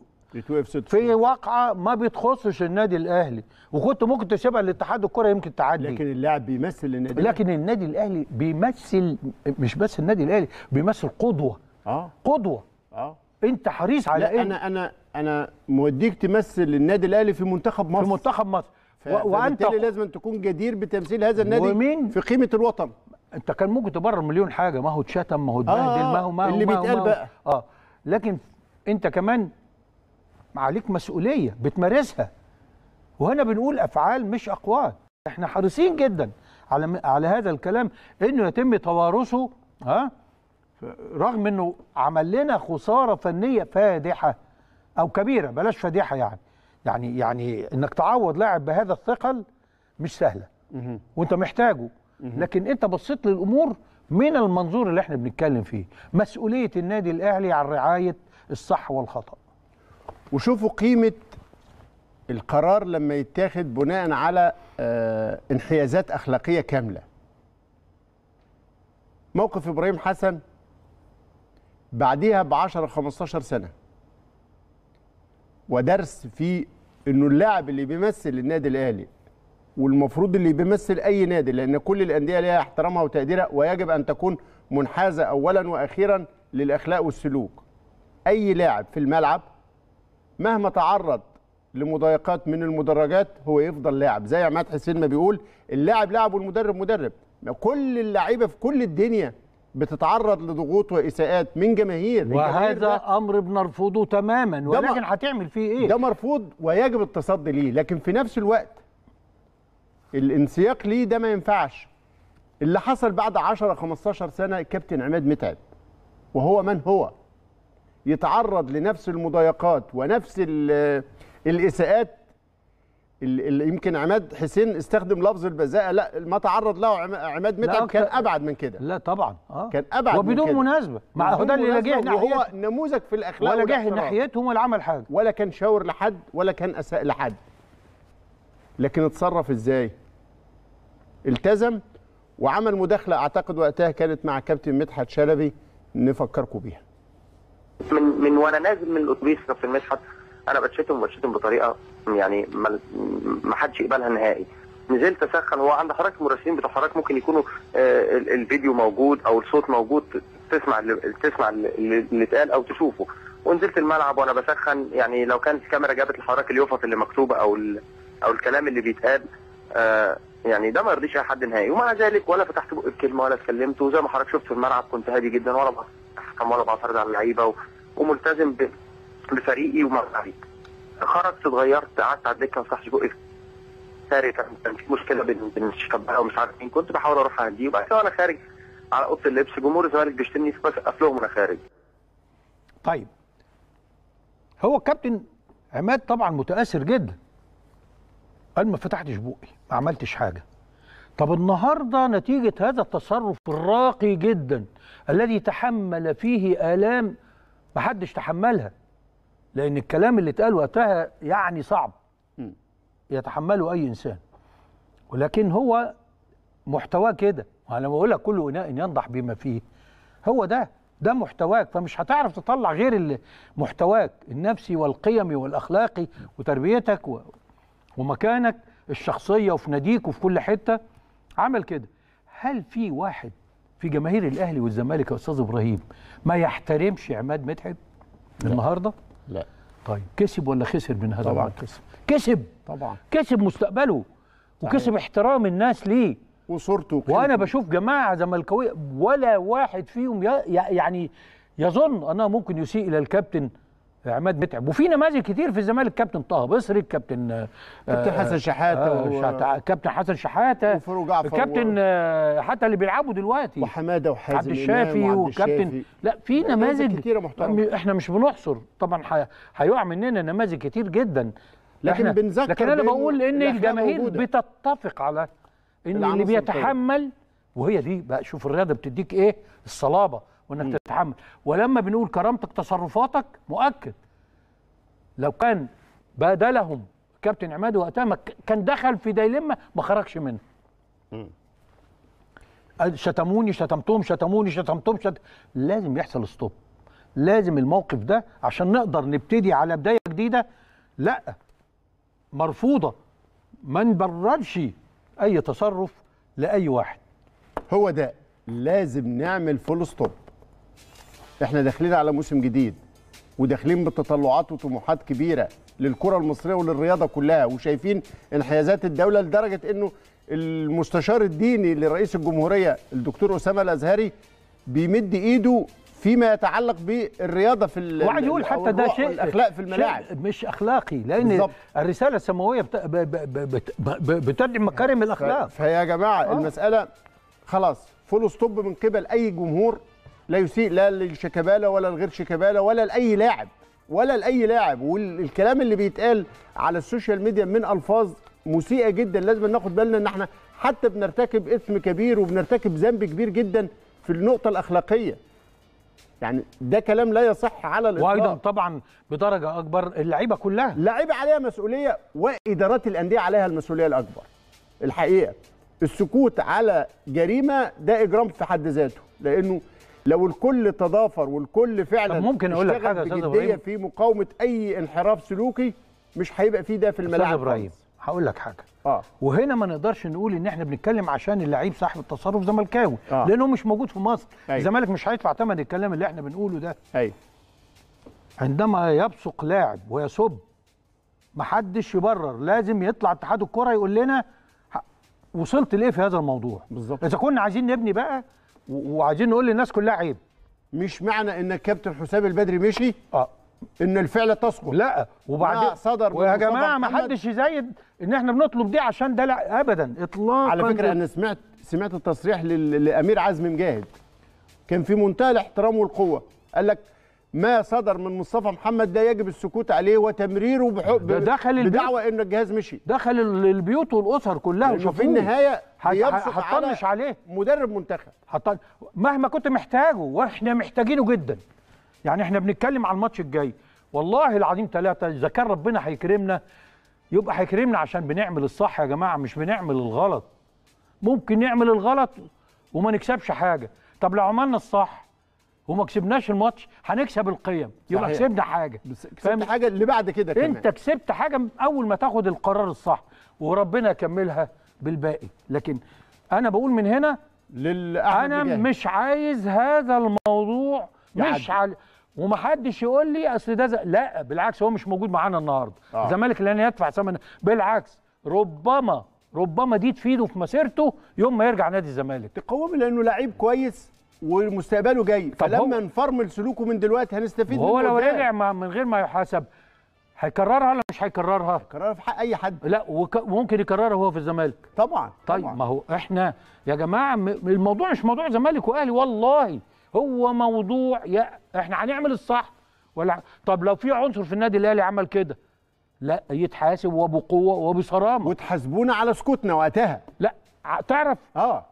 ست في واقعه ما بتخصش النادي الاهلي وكنت ممكن تشبه الاتحاد الكره يمكن تعدي لكن اللاعب بيمثل النادي لكن النادي الاهلي بيمثل مش بس النادي الاهلي بيمثل قدوه اه قدوه اه انت حريص على ايه انا انا انا موديك تمثل النادي الاهلي في منتخب مصر في منتخب مصر وانت لازم تكون جدير بتمثيل هذا النادي ومين في قيمه الوطن انت كان ممكن تبرر مليون حاجه ما هو اتشتم ما هو اتبهدل آه ما هو ما هو اللي بيتقال بقى اه لكن انت كمان عليك مسؤوليه بتمارسها وهنا بنقول افعال مش اقوال احنا حريصين جدا على على هذا الكلام انه يتم توارثه ها رغم انه عمل لنا خساره فنيه فادحه او كبيره بلاش فادحه يعني يعني يعني انك تعوض لاعب بهذا الثقل مش سهله وانت محتاجه لكن انت بصيت للامور من المنظور اللي احنا بنتكلم فيه مسؤوليه النادي الاهلي عن رعايه الصح والخطأ وشوفوا قيمه القرار لما يتاخد بناء على آه، انحيازات اخلاقيه كامله موقف ابراهيم حسن بعديها ب 10 15 سنه ودرس في انه اللاعب اللي بيمثل النادي الاهلي والمفروض اللي بيمثل اي نادي لان كل الانديه ليها احترامها وتقديرها ويجب ان تكون منحازه اولا واخيرا للاخلاق والسلوك اي لاعب في الملعب مهما تعرض لمضايقات من المدرجات هو يفضل لاعب زي عماد حسين ما بيقول اللاعب لاعب والمدرب مدرب كل اللعيبه في كل الدنيا بتتعرض لضغوط واساءات من جماهير وهذا امر بنرفضه تماما ولكن هتعمل فيه ايه ده مرفوض ويجب التصدي ليه لكن في نفس الوقت الانسياق ليه ده ما ينفعش اللي حصل بعد 10 15 سنه الكابتن عماد متعب وهو من هو يتعرض لنفس المضايقات ونفس الاساءات يمكن عماد حسين استخدم لفظ البذاءه لا ما تعرض له عماد متعب كان ابعد من كده لا طبعا اه كان ابعد وبدون من كده. مناسبه مع هو ده اللي نجح وهو نموذج في الاخلاق ولا جه ناحيتهم ولا عمل حاجه ولا كان شاور لحد ولا كان اساء لحد لكن اتصرف ازاي التزم وعمل مداخله اعتقد وقتها كانت مع كابتن مدحت شلبي نفكركم بيها من من وانا نازل من الاتوبيس في المشهد انا بتشتم وبتشتم بطريقه يعني ما حدش يقبلها نهائي نزلت اسخن هو عند حضرتك المراسلين بتوع حضرتك ممكن يكونوا آه، الفيديو موجود او الصوت موجود تسمع تسمع اللي اتقال او تشوفه ونزلت الملعب وانا بسخن يعني لو كانت الكاميرا جابت لحضرتك اليوفط اللي مكتوبه او او الكلام اللي بيتقال آه، يعني ده ما يرضيش اي حد نهائي ومع ذلك ولا فتحت بق الكلمه ولا اتكلمت وزي ما حضرتك شفت في الملعب كنت هادي جدا ولا بقى حماله بعترض على اللعيبه وملتزم بفريقي وملعبي خرجت اتغيرت قعدت على الدكه ما فتحتش بقي ساري كان في مشكله بين بين الشباب ومش عارف مين كنت بحاول اروح اهديه وبعد كده وانا خارج على اوضه اللبس جمهور الزمالك بيشتمني فبسقف لهم وانا خارج. طيب هو الكابتن عماد طبعا متاثر جدا قال ما فتحتش بوقي ما عملتش حاجه طب النهارده نتيجه هذا التصرف الراقي جدا الذي تحمل فيه الام محدش تحملها لان الكلام اللي اتقال وقتها يعني صعب يتحمله اي انسان ولكن هو محتواه كده وانا بقول لك كل اناء ينضح بما فيه هو ده ده محتواك فمش هتعرف تطلع غير اللي محتواك النفسي والقيمي والاخلاقي وتربيتك ومكانك الشخصيه وفي ناديك وفي كل حته عمل كده هل في واحد في جماهير الاهلي والزمالك يا استاذ ابراهيم ما يحترمش عماد متعب النهارده لا طيب كسب ولا خسر من هذا طبعا كسب كسب طبعا كسب مستقبله وكسب احترام الناس ليه وصورته وانا بشوف جماعه زملكاويه ولا واحد فيهم يعني يظن انه ممكن يسيء الى الكابتن عماد متعب وفي نماذج كتير في الزمالك كابتن طه بصري كابتن آه، كابتن حسن شحاته آه شحات آه، كابتن حسن شحاته وفاروق جعفر كابتن و... آه، حتى اللي بيلعبوا دلوقتي وحماده وحازم عبد الشافي وكابتن لا في نماذج كتير محترمه احنا مش بنحصر طبعا هيقع مننا نماذج كتير جدا لكن بنذكر لكن انا بقول ان الجماهير بتتفق على ان اللي بيتحمل وهي دي بقى شوف الرياضه بتديك ايه الصلابه وانك تتحمل ولما بنقول كرامتك تصرفاتك مؤكد لو كان بادلهم كابتن عماد وقتها ما كان دخل في ديلمه ما خرجش منه شتموني شتمتهم شتموني شتمتهم شت... لازم يحصل ستوب لازم الموقف ده عشان نقدر نبتدي على بدايه جديده لا مرفوضه ما نبررش اي تصرف لاي واحد هو ده لازم نعمل فول ستوب احنا داخلين على موسم جديد وداخلين بتطلعات وطموحات كبيره للكره المصريه وللرياضه كلها وشايفين انحيازات الدوله لدرجه انه المستشار الديني لرئيس الجمهوريه الدكتور اسامه الازهري بيمد ايده فيما يتعلق بالرياضه في وعايز يقول حتى ده شيء الاخلاق في الملاعب مش اخلاقي لان بالزبط. الرساله السماويه بت... بتدعم مكارم الاخلاق فيا جماعه أوه. المساله خلاص فول ستوب من قبل اي جمهور لا يسيء لا لشيكابالا ولا لغير شيكابالا ولا لاي لاعب ولا لاي لاعب والكلام اللي بيتقال على السوشيال ميديا من الفاظ مسيئه جدا لازم ناخد بالنا ان احنا حتى بنرتكب اثم كبير وبنرتكب ذنب كبير جدا في النقطه الاخلاقيه يعني ده كلام لا يصح على الاطلاق وايضا طبعا بدرجه اكبر اللعيبه كلها اللعيبه عليها مسؤوليه وادارات الانديه عليها المسؤوليه الاكبر الحقيقه السكوت على جريمه ده اجرام في حد ذاته لانه لو الكل تضافر والكل فعلا ممكن اقول لك حاجه بجديه في مقاومه اي انحراف سلوكي مش هيبقى في ده في الملاعب ابراهيم هقول لك حاجه آه. وهنا ما نقدرش نقول ان احنا بنتكلم عشان اللعيب صاحب التصرف زملكاوي آه. لانه مش موجود في مصر أيوه. الزمالك مش هيدفع ثمن الكلام اللي احنا بنقوله ده ايوه عندما يبصق لاعب ويسب محدش يبرر لازم يطلع اتحاد الكره يقول لنا وصلت لايه في هذا الموضوع بالظبط اذا كنا عايزين نبني بقى وعايزين نقول للناس كلها عيب مش معنى ان الكابتن حسام البدري مشي اه ان الفعل تسقط لا وبعدين صدر ويا جماعه ما حدش يزايد ان احنا بنطلب دي عشان ده لا ابدا اطلاقا على فكره انا سمعت سمعت التصريح لامير عزم مجاهد كان في منتهى الاحترام والقوه قال لك ما صدر من مصطفى محمد ده يجب السكوت عليه وتمريره بحب دخل بدعوى ان الجهاز مشي دخل البيوت والاسر كلها وشوفوه يعني في النهايه هتطنش عليه مدرب منتخب هتطنش مهما كنت محتاجه واحنا محتاجينه جدا يعني احنا بنتكلم على الماتش الجاي والله العظيم ثلاثه اذا كان ربنا هيكرمنا يبقى هيكرمنا عشان بنعمل الصح يا جماعه مش بنعمل الغلط ممكن نعمل الغلط وما نكسبش حاجه طب لو عملنا الصح وما كسبناش الماتش هنكسب القيم يبقى كسبنا حاجه كسبت حاجه اللي بعد كده كمان انت كسبت حاجه اول ما تاخد القرار الصح وربنا يكملها بالباقي لكن انا بقول من هنا انا بجاهد. مش عايز هذا الموضوع مش عال... ومحدش يقول لي اصل ده لا بالعكس هو مش موجود معانا النهارده آه. الزمالك لن يدفع ثمن بالعكس ربما ربما دي تفيده في مسيرته يوم ما يرجع نادي الزمالك تقوم لانه لعيب كويس ومستقبله جاي فلما نفرمل سلوكه من دلوقتي هنستفيد هو لو رجع من غير ما يحاسب هيكررها ولا مش هيكررها؟ هيكررها في حق اي حد لا وممكن يكررها هو في الزمالك طبعا طيب طبعاً. ما هو احنا يا جماعه الموضوع مش موضوع زمالك واهلي والله هو موضوع يا احنا هنعمل الصح ولا طب لو في عنصر في النادي الاهلي عمل كده لا يتحاسب وبقوه وبصرامه وتحاسبونا على سكوتنا وقتها لا تعرف اه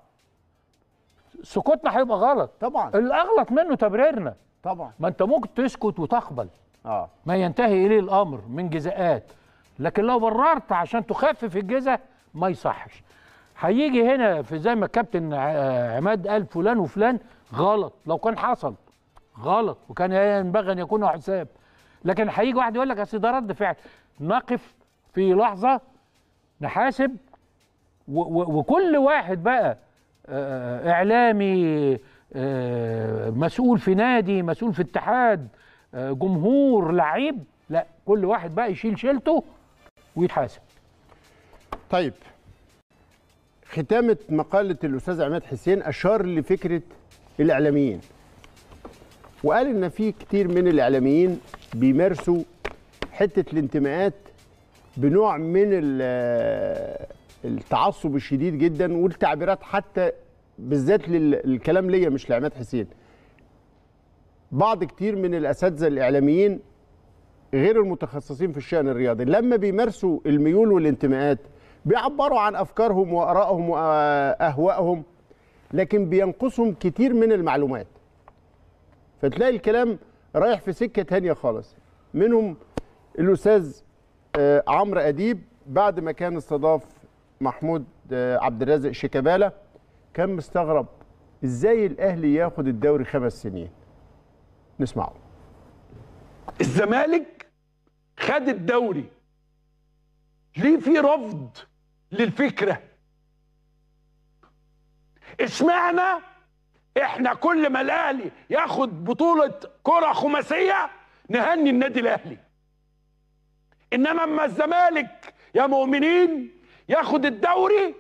سكوتنا هيبقى غلط طبعا الاغلط منه تبريرنا طبعا ما انت ممكن تسكت وتقبل اه ما ينتهي اليه الامر من جزاءات لكن لو بررت عشان تخفف الجزاء ما يصحش هيجي هنا في زي ما الكابتن عماد قال فلان وفلان غلط لو كان حصل غلط وكان ينبغي ان يكون حساب لكن هيجي واحد يقول لك اصل ده رد فعل نقف في لحظه نحاسب وكل واحد بقى آه، اعلامي آه، مسؤول في نادي مسؤول في اتحاد آه، جمهور لعيب لا كل واحد بقى يشيل شيلته ويتحاسب طيب ختامة مقالة الأستاذ عماد حسين أشار لفكرة الإعلاميين وقال إن في كتير من الإعلاميين بيمارسوا حتة الانتماءات بنوع من التعصب الشديد جدا والتعبيرات حتى بالذات للكلام ليا مش لعماد حسين بعض كتير من الاساتذه الاعلاميين غير المتخصصين في الشان الرياضي لما بيمارسوا الميول والانتماءات بيعبروا عن افكارهم وارائهم واهوائهم لكن بينقصهم كتير من المعلومات فتلاقي الكلام رايح في سكه تانية خالص منهم الاستاذ آه، عمرو اديب بعد ما كان استضاف محمود آه، عبد الرازق شيكابالا كان مستغرب ازاي الاهلي ياخد الدوري خمس سنين نسمعه الزمالك خد الدوري ليه في رفض للفكره اشمعنى احنا كل ما الاهلي ياخد بطوله كره خماسيه نهني النادي الاهلي انما اما الزمالك يا مؤمنين ياخد الدوري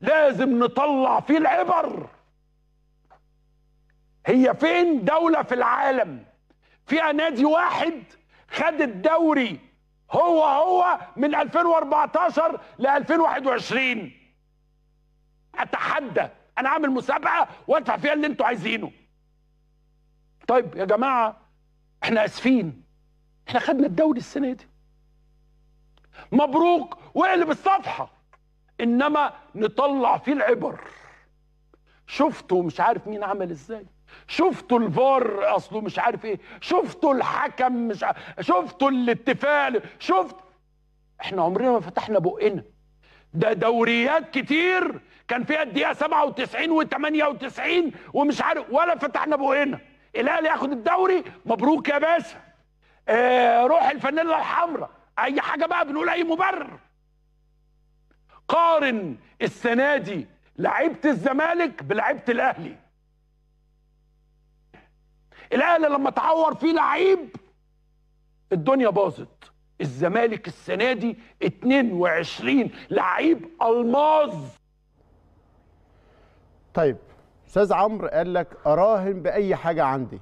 لازم نطلع فيه العبر هي فين دولة في العالم فيها نادي واحد خد الدوري هو هو من 2014 ل 2021 اتحدى انا عامل مسابقه وادفع فيها اللي انتوا عايزينه طيب يا جماعه احنا اسفين احنا خدنا الدوري السنه دي مبروك واقلب الصفحه انما نطلع فيه العبر شفتوا مش عارف مين عمل ازاي شفتوا الفار اصله مش عارف ايه شفتوا الحكم مش عارف شفتوا الاتفاق شفت احنا عمرنا ما فتحنا بقنا ده دوريات كتير كان فيها الدقيقه 97 و98 ومش عارف ولا فتحنا بقنا الاهلي ياخد الدوري مبروك يا باشا اه روح الفانيلا الحمراء اي حاجه بقى بنقول اي مبرر قارن السنه دي لعيبه الزمالك بلعيبه الاهلي الاهلي لما تعور فيه لعيب الدنيا باظت الزمالك السنه دي 22 لعيب الماظ طيب استاذ عمرو قال لك اراهن باي حاجه عندي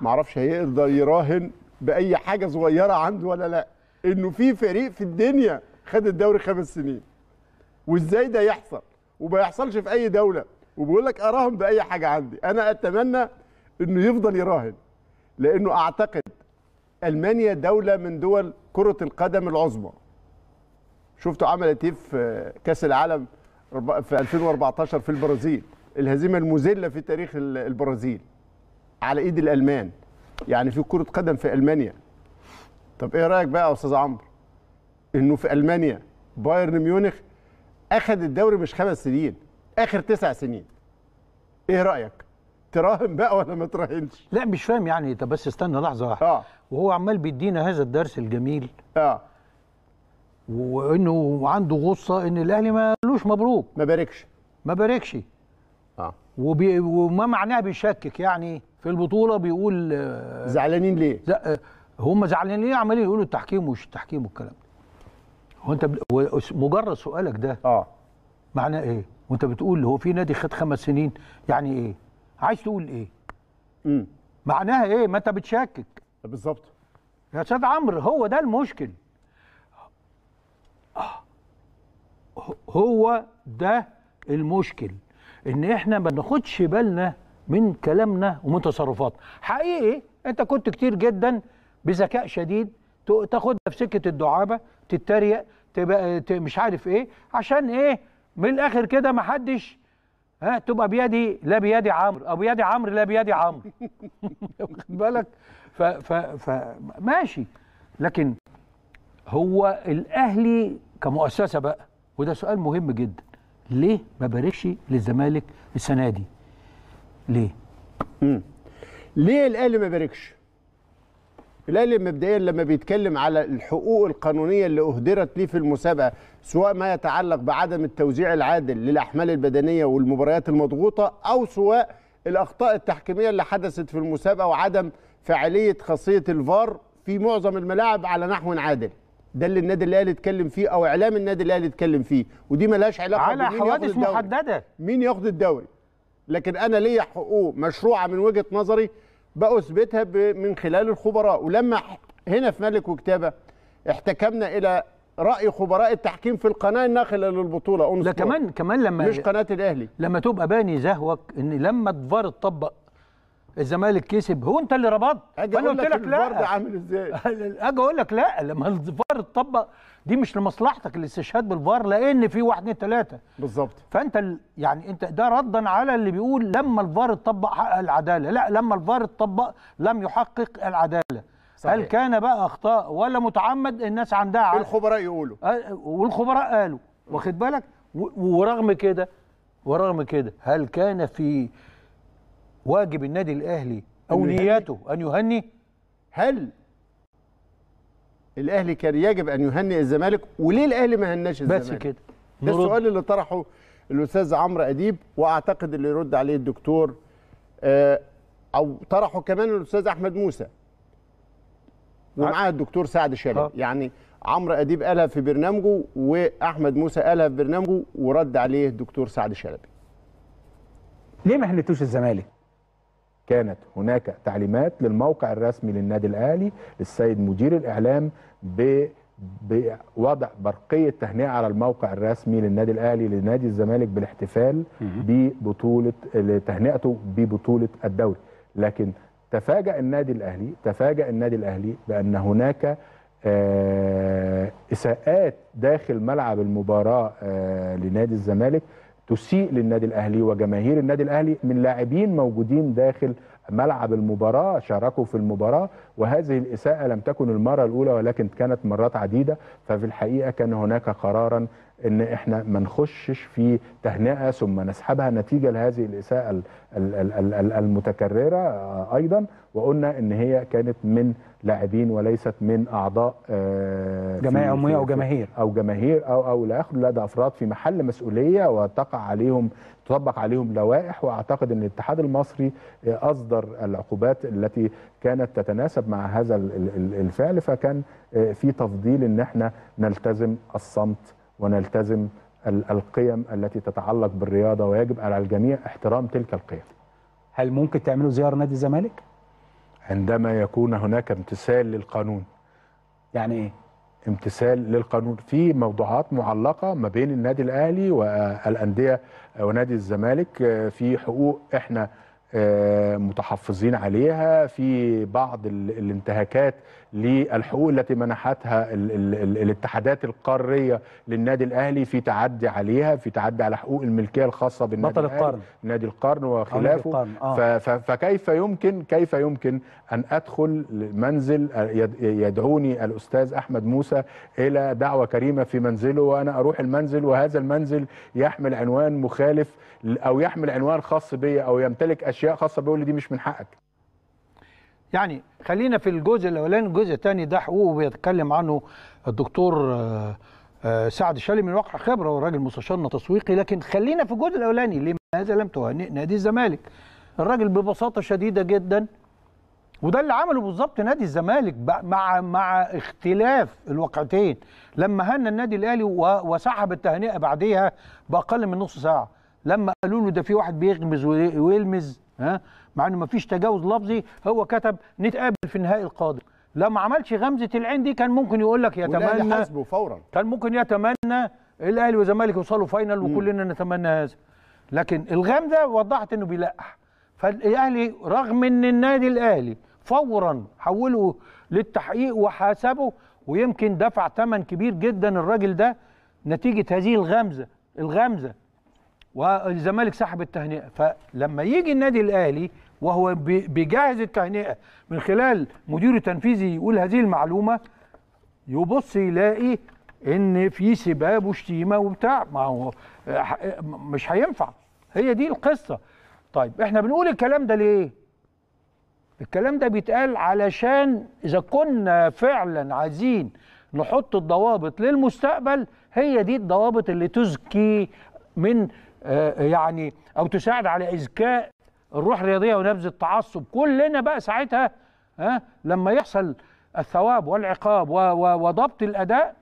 معرفش هيقدر يراهن باي حاجه صغيره عنده ولا لا انه في فريق في الدنيا خد الدوري خمس سنين وازاي ده يحصل وما يحصلش في اي دوله وبيقول لك اراهن باي حاجه عندي انا اتمنى انه يفضل يراهن لانه اعتقد المانيا دوله من دول كره القدم العظمى شفتوا عملت ايه في كاس العالم في 2014 في البرازيل الهزيمه المذله في تاريخ البرازيل على ايد الالمان يعني في كره قدم في المانيا طب ايه رايك بقى يا استاذ عمرو انه في المانيا بايرن ميونخ اخذ الدوري مش خمس سنين اخر تسع سنين ايه رايك تراهن بقى ولا ما تراهنش لا مش فاهم يعني طب بس استنى لحظه واحده آه. وهو عمال بيدينا هذا الدرس الجميل اه وانه عنده غصه ان الاهلي ما قالوش مبروك ما باركش ما باركش اه وبي وما معناه بيشكك يعني في البطوله بيقول آه زعلانين ليه؟ هم زعلانين عمالين يقولوا التحكيم ومش التحكيم والكلام هو انت ب... مجرد سؤالك ده اه معناه ايه؟ وانت بتقول هو في نادي خد خمس سنين يعني ايه؟ عايز تقول ايه؟ امم معناها ايه؟ ما انت بتشكك آه، بالظبط يا استاذ عمرو هو ده المشكل هو ده المشكل ان احنا ما بناخدش بالنا من كلامنا ومن تصرفاتنا حقيقي انت كنت كتير جدا بذكاء شديد تاخدها في سكه الدعابه تتريق تبقى مش عارف ايه عشان ايه من الاخر كده ما حدش ها تبقى بيدي لا بيدي عمرو او بيدي عمرو لا بيدي عمرو واخد بالك ف ف ف ماشي لكن هو الاهلي كمؤسسه بقى وده سؤال مهم جدا ليه ما باركش للزمالك السنه دي ليه امم ليه الاهلي ما باركش الاهلي مبدئيا لما بيتكلم على الحقوق القانونيه اللي اهدرت ليه في المسابقه سواء ما يتعلق بعدم التوزيع العادل للاحمال البدنيه والمباريات المضغوطه او سواء الاخطاء التحكيميه اللي حدثت في المسابقه وعدم فعاليه خاصيه الفار في معظم الملاعب على نحو عادل ده اللي النادي الاهلي اتكلم فيه او اعلام النادي الاهلي اتكلم فيه ودي ملهاش علاقه على حوادث محدده مين ياخد الدوري لكن انا ليا حقوق مشروعه من وجهه نظري باثبتها من خلال الخبراء ولما هنا في ملك وكتابه احتكمنا الى راي خبراء التحكيم في القناه الناقله للبطوله لا كمان كمان لما مش قناه الاهلي لما تبقى باني زهوك ان لما الفار اتطبق الزمالك كسب هو انت اللي ربطت انا قلت لك لا الفار عامل ازاي اجي اقول لك لا لما الفار اتطبق دي مش لمصلحتك الاستشهاد بالفار لان في واحد اثنين ثلاثه بالظبط فانت يعني انت ده ردا على اللي بيقول لما الفار اتطبق حقق العداله لا لما الفار اتطبق لم يحقق العداله صحيح. هل كان بقى اخطاء ولا متعمد الناس عندها عقل الخبراء يقولوا والخبراء قالوا واخد بالك ورغم كده ورغم كده هل كان في واجب النادي الاهلي او نيته ان يهني هل الاهلي كان يجب ان يهنئ الزمالك وليه الاهلي ما هناش الزمالك بس كده ده السؤال اللي طرحه الاستاذ عمرو اديب واعتقد اللي يرد عليه الدكتور آه، او طرحه كمان الاستاذ احمد موسى ومعاه الدكتور سعد شلبي آه. يعني عمرو اديب قالها في برنامجه واحمد موسى قالها في برنامجه ورد عليه الدكتور سعد شلبي ليه ما هنتوش الزمالك كانت هناك تعليمات للموقع الرسمي للنادي الاهلي للسيد مدير الاعلام ب بوضع برقية تهنئة على الموقع الرسمي للنادي الأهلي لنادي الزمالك بالاحتفال ببطولة تهنئته ببطولة الدوري لكن تفاجأ النادي الأهلي تفاجأ النادي الأهلي بأن هناك آه، إساءات داخل ملعب المباراة آه، لنادي الزمالك تسيء للنادي الاهلي وجماهير النادي الاهلي من لاعبين موجودين داخل ملعب المباراه شاركوا في المباراه وهذه الاساءه لم تكن المره الاولى ولكن كانت مرات عديده ففي الحقيقه كان هناك قرارا ان احنا ما نخشش في تهنئه ثم نسحبها نتيجه لهذه الاساءه المتكرره آه، ايضا وقلنا ان هي كانت من لاعبين وليست من اعضاء آه، جمعيه عموميه او جماهير او جماهير او او لا اخره لا ده افراد في محل مسؤوليه وتقع عليهم تطبق عليهم لوائح واعتقد ان الاتحاد المصري آه، اصدر العقوبات التي كانت تتناسب مع هذا الفعل فكان في تفضيل ان احنا نلتزم الصمت ونلتزم القيم التي تتعلق بالرياضة ويجب على الجميع احترام تلك القيم هل ممكن تعملوا زيارة نادي الزمالك؟ عندما يكون هناك امتثال للقانون يعني ايه؟ امتثال للقانون في موضوعات معلقة ما بين النادي الأهلي والأندية ونادي الزمالك في حقوق احنا آه، متحفظين عليها في بعض الانتهاكات للحقوق التي منحتها ال ال ال الاتحادات القاريه للنادي الاهلي في تعدي عليها في تعدي على حقوق الملكيه الخاصه بالنادي بطل القرن نادي القرن وخلافه القرن. آه. فكيف يمكن كيف يمكن ان ادخل منزل يدعوني الاستاذ احمد موسى الى دعوه كريمه في منزله وانا اروح المنزل وهذا المنزل يحمل عنوان مخالف او يحمل عنوان خاص بيا او يمتلك اشياء خاصه بيقول لي دي مش من حقك يعني خلينا في الجزء الاولاني الجزء الثاني ده حقوقه بيتكلم عنه الدكتور آه، آه، سعد الشالي من واقع خبره وراجل مستشارنا تسويقي لكن خلينا في الجزء الاولاني لماذا لم تهنئ نادي الزمالك الراجل ببساطه شديده جدا وده اللي عمله بالظبط نادي الزمالك مع مع اختلاف الوقعتين لما هنى النادي الاهلي وسحب التهنئه بعديها باقل من نص ساعه لما قالوا له ده في واحد بيغمز ويلمز ها مع انه ما فيش تجاوز لفظي هو كتب نتقابل في النهائي القادم لما عملش غمزه العين دي كان ممكن يقول لك يتمنى فورا كان ممكن يتمنى الاهلي والزمالك يوصلوا فاينل وكلنا نتمنى هذا لكن الغمزه وضحت انه بيلقح فالاهلي رغم ان النادي الاهلي فورا حوله للتحقيق وحاسبه ويمكن دفع ثمن كبير جدا الراجل ده نتيجه هذه الغمزه الغمزه والزمالك سحب التهنئه فلما يجي النادي الاهلي وهو بيجهز التهنئه من خلال مديره التنفيذي يقول هذه المعلومه يبص يلاقي ان في سباب وشتيمه وبتاع ما هو آه، آه، مش هينفع هي دي القصه طيب احنا بنقول الكلام ده ليه الكلام ده بيتقال علشان اذا كنا فعلا عايزين نحط الضوابط للمستقبل هي دي الضوابط اللي تزكي من آه، يعني او تساعد على اذكاء الروح الرياضيه ونبذ التعصب كلنا بقى ساعتها ها لما يحصل الثواب والعقاب وضبط الاداء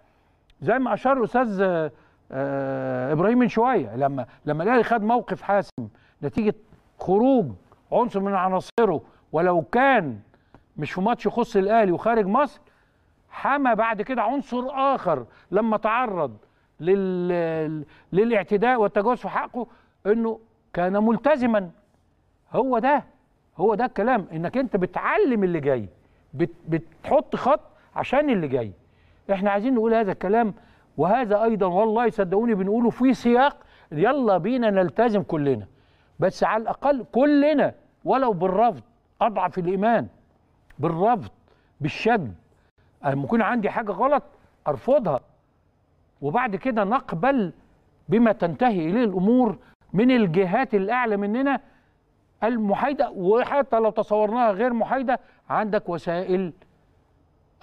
زي ما اشار الاستاذ آه، آه، ابراهيم من شويه لما لما الاهلي خد موقف حاسم نتيجه خروج عنصر من عناصره ولو كان مش في ماتش يخص الاهلي وخارج مصر حمى بعد كده عنصر اخر لما تعرض لل... للاعتداء والتجاوز في حقه انه كان ملتزما هو ده هو ده الكلام انك انت بتعلم اللي جاي بتحط خط عشان اللي جاي احنا عايزين نقول هذا الكلام وهذا ايضا والله صدقوني بنقوله في سياق يلا بينا نلتزم كلنا بس على الاقل كلنا ولو بالرفض اضعف الايمان بالرفض بالشد اما يكون عندي حاجه غلط ارفضها وبعد كده نقبل بما تنتهي اليه الامور من الجهات الاعلى مننا المحايدة وحتى لو تصورناها غير محايدة عندك وسائل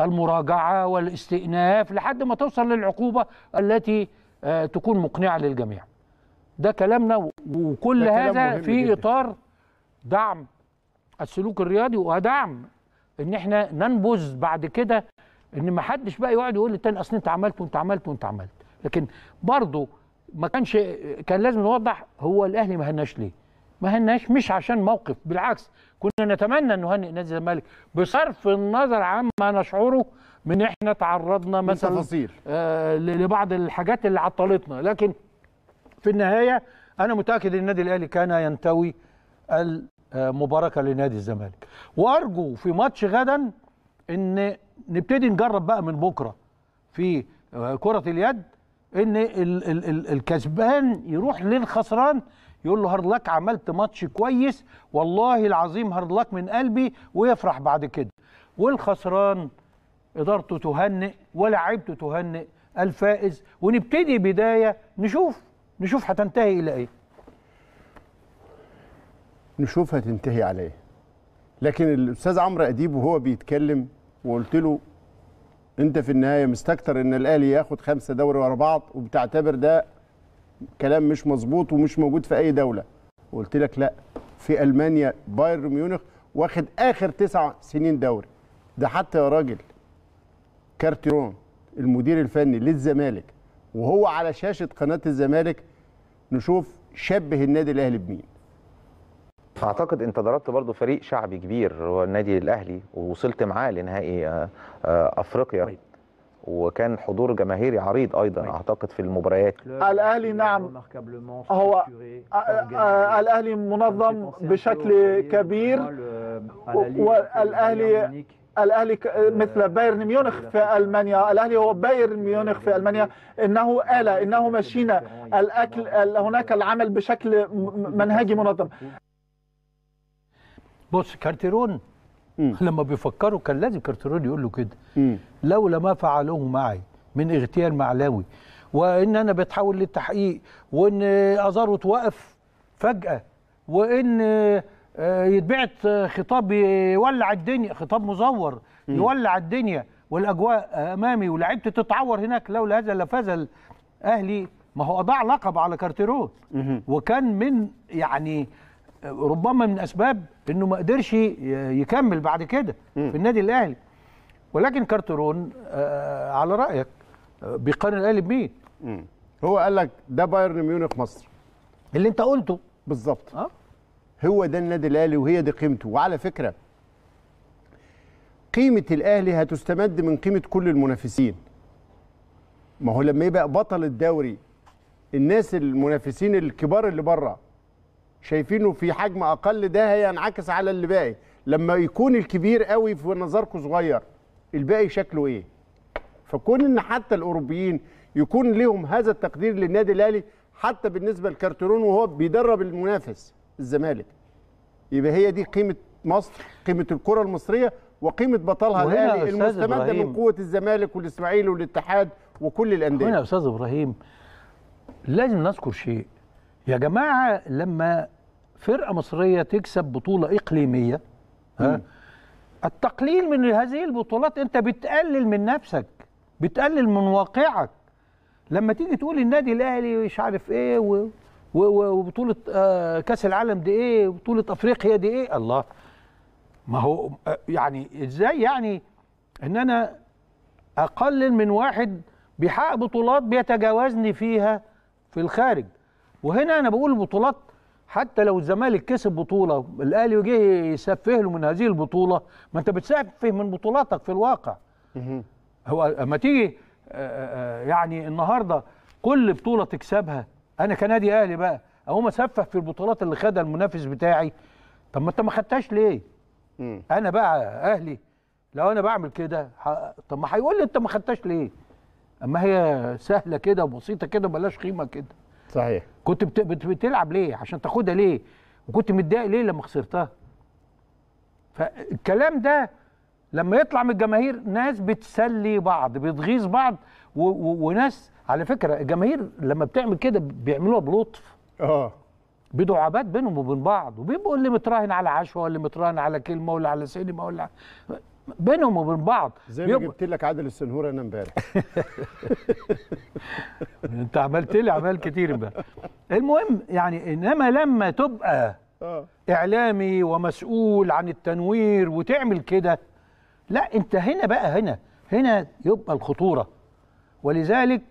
المراجعة والاستئناف لحد ما توصل للعقوبة التي آه، تكون مقنعة للجميع ده كلامنا وكل ده كلام هذا في جدا. إطار دعم السلوك الرياضي ودعم ان احنا ننبذ بعد كده ان ما حدش بقى يقعد يقول للتاني اصل انت عملت وانت عملت وانت عملت لكن برضه ما كانش كان لازم نوضح هو الاهلي ما هناش ليه ما هناش مش عشان موقف بالعكس كنا نتمنى انه نهنئ نادي الزمالك بصرف النظر عن ما نشعره من احنا تعرضنا مثلا تفاصيل آه لبعض الحاجات اللي عطلتنا لكن في النهايه انا متاكد ان النادي الاهلي كان ينتوي المباركه لنادي الزمالك وارجو في ماتش غدا ان نبتدي نجرب بقى من بكره في آه، كره اليد ان الكسبان يروح للخسران يقول له هارد لك عملت ماتش كويس والله العظيم هارد لك من قلبي ويفرح بعد كده والخسران ادارته تهنئ ولاعيبته تهنئ الفائز ونبتدي بدايه نشوف نشوف هتنتهي الى ايه نشوف هتنتهي على ايه لكن الاستاذ عمرو اديب وهو بيتكلم وقلت له انت في النهايه مستكتر ان الاهلي ياخد خمسه دوري ورا بعض وبتعتبر ده كلام مش مظبوط ومش موجود في اي دوله وقلت لك لا في المانيا بايرن ميونخ واخد اخر تسع سنين دوري ده حتى يا راجل كارتيرون المدير الفني للزمالك وهو على شاشه قناه الزمالك نشوف شبه النادي الاهلي بمين اعتقد انت ضربت برضو فريق شعبي كبير هو النادي الاهلي ووصلت معاه لنهائي آه، آه، افريقيا طيب. وكان حضور جماهيري عريض ايضا اعتقد في المباريات الاهلي نعم هو آه، آه، آه، الاهلي منظم بشكل كبير والاهلي الاهلي euh, مثل بايرن ميونخ في المانيا الاهلي هو بايرن ميونخ في المانيا انه اله انه ماشينه الاكل هناك العمل بشكل منهجي منظم بص كارتيرون مم. لما بيفكروا كان لازم كارترون يقول له كده لولا ما فعلوه معي من اغتيال معلاوي وان انا بتحول للتحقيق وان ازارو توقف فجاه وان آه، يتبعت خطاب يولع الدنيا خطاب مزور يولع الدنيا والاجواء امامي ولعبت تتعور هناك لولا هذا لفاز الاهلي ما هو اضاع لقب على كارتيرون وكان من يعني آه، ربما من اسباب انه ما قدرش يكمل بعد كده في النادي الاهلي ولكن كارترون آه، آه، على رايك آه، بيقارن الاهلي بمين؟ هو قال لك ده بايرن ميونخ مصر اللي انت قلته بالظبط أه؟ هو ده النادي الاهلي وهي دي قيمته وعلى فكره قيمه الاهلي هتستمد من قيمه كل المنافسين ما هو لما يبقى بطل الدوري الناس المنافسين الكبار اللي بره شايفينه في حجم اقل ده هينعكس على اللي باقي لما يكون الكبير قوي في نظركم صغير الباقي شكله ايه فكون ان حتى الاوروبيين يكون لهم هذا التقدير للنادي الاهلي حتى بالنسبه لكارترون وهو بيدرب المنافس الزمالك يبقى هي دي قيمه مصر قيمه الكره المصريه وقيمه بطلها الاهلي المستمده من قوه الزمالك والاسماعيلي والاتحاد وكل الانديه هنا يا استاذ ابراهيم لازم نذكر شيء يا جماعه لما فرقه مصريه تكسب بطوله اقليميه ها التقليل من هذه البطولات انت بتقلل من نفسك بتقلل من واقعك لما تيجي تقول النادي الاهلي مش عارف ايه وبطوله آه، كاس العالم دي ايه وبطوله افريقيا دي ايه الله ما هو آه، يعني ازاي يعني ان انا اقلل من واحد بيحقق بطولات بيتجاوزني فيها في الخارج وهنا انا بقول البطولات حتى لو الزمالك كسب بطوله الاهلي وجه يسفه له من هذه البطوله ما انت بتسفه من بطولاتك في الواقع هو اما تيجي آه، آه، آه، يعني النهارده كل بطوله تكسبها انا كنادي اهلي بقى اقوم اسفه في البطولات اللي خدها المنافس بتاعي طب ما انت ما خدتهاش ليه انا بقى اهلي لو انا بعمل كده ح... طب ما هيقول لي انت ما خدتهاش ليه اما هي سهله كده وبسيطه كده وبلاش قيمه كده صحيح كنت بت... بت... بتلعب ليه عشان تاخدها ليه وكنت متضايق ليه لما خسرتها فالكلام ده لما يطلع من الجماهير ناس بتسلي بعض بتغيظ بعض و... و... وناس على فكره الجماهير لما بتعمل كده بيعملوها بلطف اه بدعابات بينهم وبين بعض وبيبقوا اللي متراهن على عشوه واللي متراهن على كلمه ولا على سينما ولا بينهم وبين بعض زي ما جبت لك عادل السنهور انا امبارح انت عملت لي اعمال كتير امبارح المهم يعني انما لما تبقى آه. اعلامي ومسؤول عن التنوير وتعمل كده لا انت هنا بقى هنا هنا يبقى الخطوره ولذلك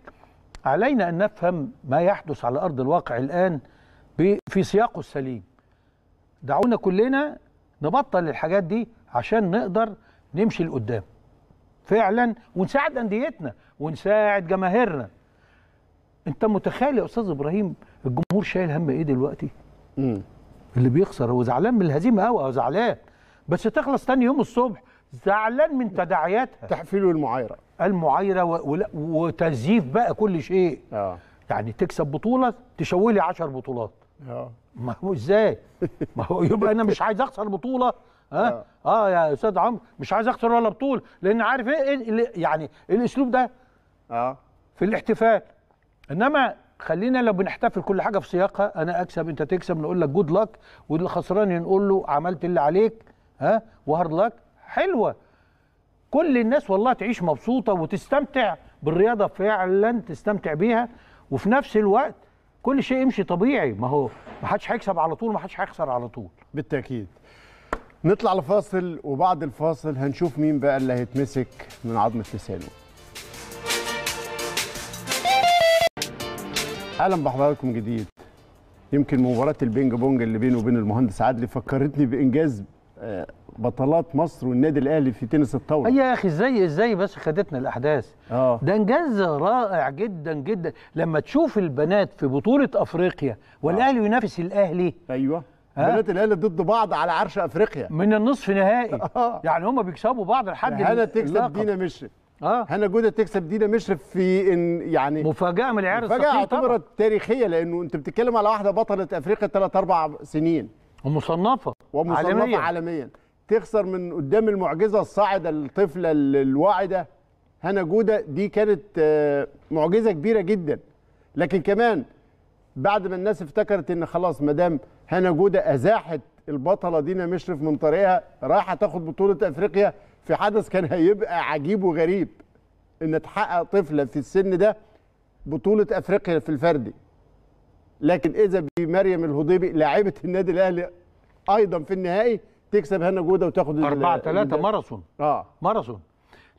علينا ان نفهم ما يحدث على ارض الواقع الان في سياقه السليم دعونا كلنا نبطل الحاجات دي عشان نقدر نمشي لقدام فعلا ونساعد انديتنا ونساعد جماهيرنا انت متخيل يا استاذ ابراهيم الجمهور شايل هم ايه دلوقتي مم. اللي بيخسر هو زعلان من الهزيمه قوي او آه، زعلان بس تخلص تاني يوم الصبح زعلان من تداعياتها تحفيل المعايره المعايره و... وتزييف بقى كل شيء اه يعني تكسب بطوله تشوي لي 10 بطولات اه ما هو ازاي ما هو يبقى انا مش عايز اخسر بطوله اه اه يا استاذ عمرو مش عايز اخسر ولا بطوله لان عارف ايه يعني الاسلوب ده اه في الاحتفال انما خلينا لو بنحتفل كل حاجه في سياقها انا اكسب انت تكسب نقول لك جود لك واللي خسران نقول له عملت اللي عليك ها وهارد لك حلوه كل الناس والله تعيش مبسوطه وتستمتع بالرياضه فعلا تستمتع بيها وفي نفس الوقت كل شيء يمشي طبيعي ما هو ما حدش هيكسب على طول ما حدش هيخسر على طول بالتاكيد نطلع لفاصل وبعد الفاصل هنشوف مين بقى اللي هيتمسك من عظمه لسانه اهلا بحضراتكم جديد يمكن مباراه البينج بونج اللي بينه وبين المهندس عادل فكرتني بانجاز آه، بطلات مصر والنادي الاهلي في تنس الطاوله يا اخي ازاي ازاي بس خدتنا الاحداث اه ده انجاز رائع جدا جدا لما تشوف البنات في بطوله افريقيا والاهلي آه. ينافس الاهلي ايوه بنات الاهلي ضد بعض على عرش افريقيا من النصف نهائي آه. يعني هم بيكسبوا بعض لحد يعني هنا تكسب دينا مشرف اه هنا جوده تكسب دينا مشرف في ان يعني مفاجاه من العيار الصغير مفاجاه اعتبرت تاريخيه لانه انت بتتكلم على واحده بطله افريقيا ثلاث اربع سنين ومصنفه ومصنفه عالميا, عالميا. تخسر من قدام المعجزه الصاعده الطفله الواعده هنا جوده دي كانت آه، معجزه كبيره جدا لكن كمان بعد ما الناس افتكرت ان خلاص ما دام هنا جوده ازاحت البطله دينا مشرف من طريقها رايحه تاخد بطوله افريقيا في حدث كان هيبقى عجيب وغريب ان تحقق طفله في السن ده بطوله افريقيا في الفردي لكن اذا بمريم الهضيبي لاعبه النادي الاهلي ايضا في النهائي تكسب هنا جوده وتاخد 4 3 ماراثون اه ماراثون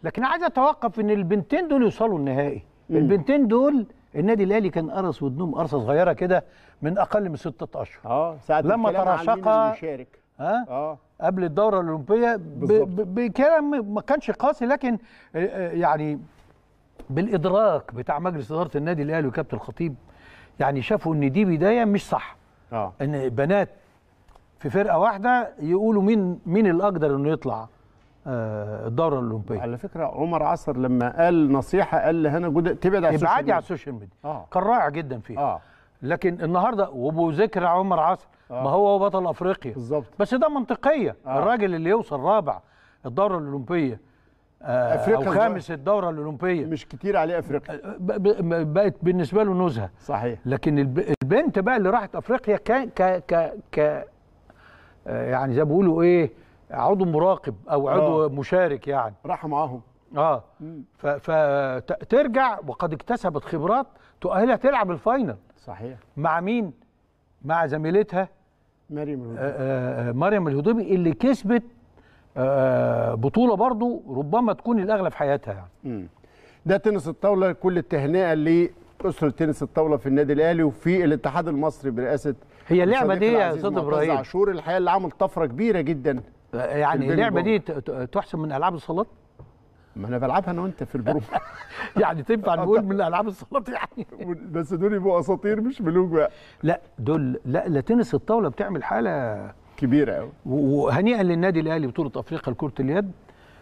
لكن عايز اتوقف ان البنتين دول يوصلوا النهائي البنتين دول النادي الاهلي كان قرص ودنهم قرصه صغيره كده من اقل من ستة اشهر اه ساعه لما ترشق ها اه قبل الدوره الاولمبيه بكلام ما كانش قاسي لكن آه، آه، يعني بالادراك بتاع مجلس اداره النادي الاهلي وكابتن الخطيب يعني شافوا ان دي بدايه مش صح اه ان بنات في فرقه واحده يقولوا مين مين الاقدر انه يطلع آه، الدوره الاولمبيه على فكره عمر عصر لما قال نصيحه قال لهنا جدع تبعد على السوشيال ميديا على السوشيال ميديا آه. كان رائع جدا فيها آه. لكن النهارده ذكر عمر عصر آه. ما هو بطل افريقيا بالظبط بس ده منطقيه آه. الراجل اللي يوصل رابع الدوره الاولمبيه آه، افريقيا او خامس الدوره الاولمبيه مش كتير عليه افريقيا آه، بقت بالنسبه له نزهه صحيح لكن البنت بقى اللي راحت افريقيا كان ك ك, ك يعني زي ما بيقولوا ايه عضو مراقب او عضو آه. مشارك يعني راح معاهم اه فترجع وقد اكتسبت خبرات تؤهلها تلعب الفاينل صحيح مع مين مع زميلتها مريم الهضبي آه آه مريم الهضيبي اللي كسبت آه بطوله برضو ربما تكون الاغلى في حياتها يعني ده تنس الطاوله كل التهنئه لاسره تنس الطاوله في النادي الاهلي وفي الاتحاد المصري برئاسه هي اللعبه دي يا استاذ ابراهيم عاشور الحقيقه اللي عمل طفره كبيره جدا يعني اللعبه دي تحسب من العاب الصالات ما انا بلعبها انا وانت في الجروب يعني تنفع نقول من العاب الصالات يعني بس دول يبقوا اساطير مش ملوك بقى لا دول لا لا تنس الطاوله بتعمل حاله كبيره قوي وهنيئا للنادي الاهلي بطوله افريقيا لكره اليد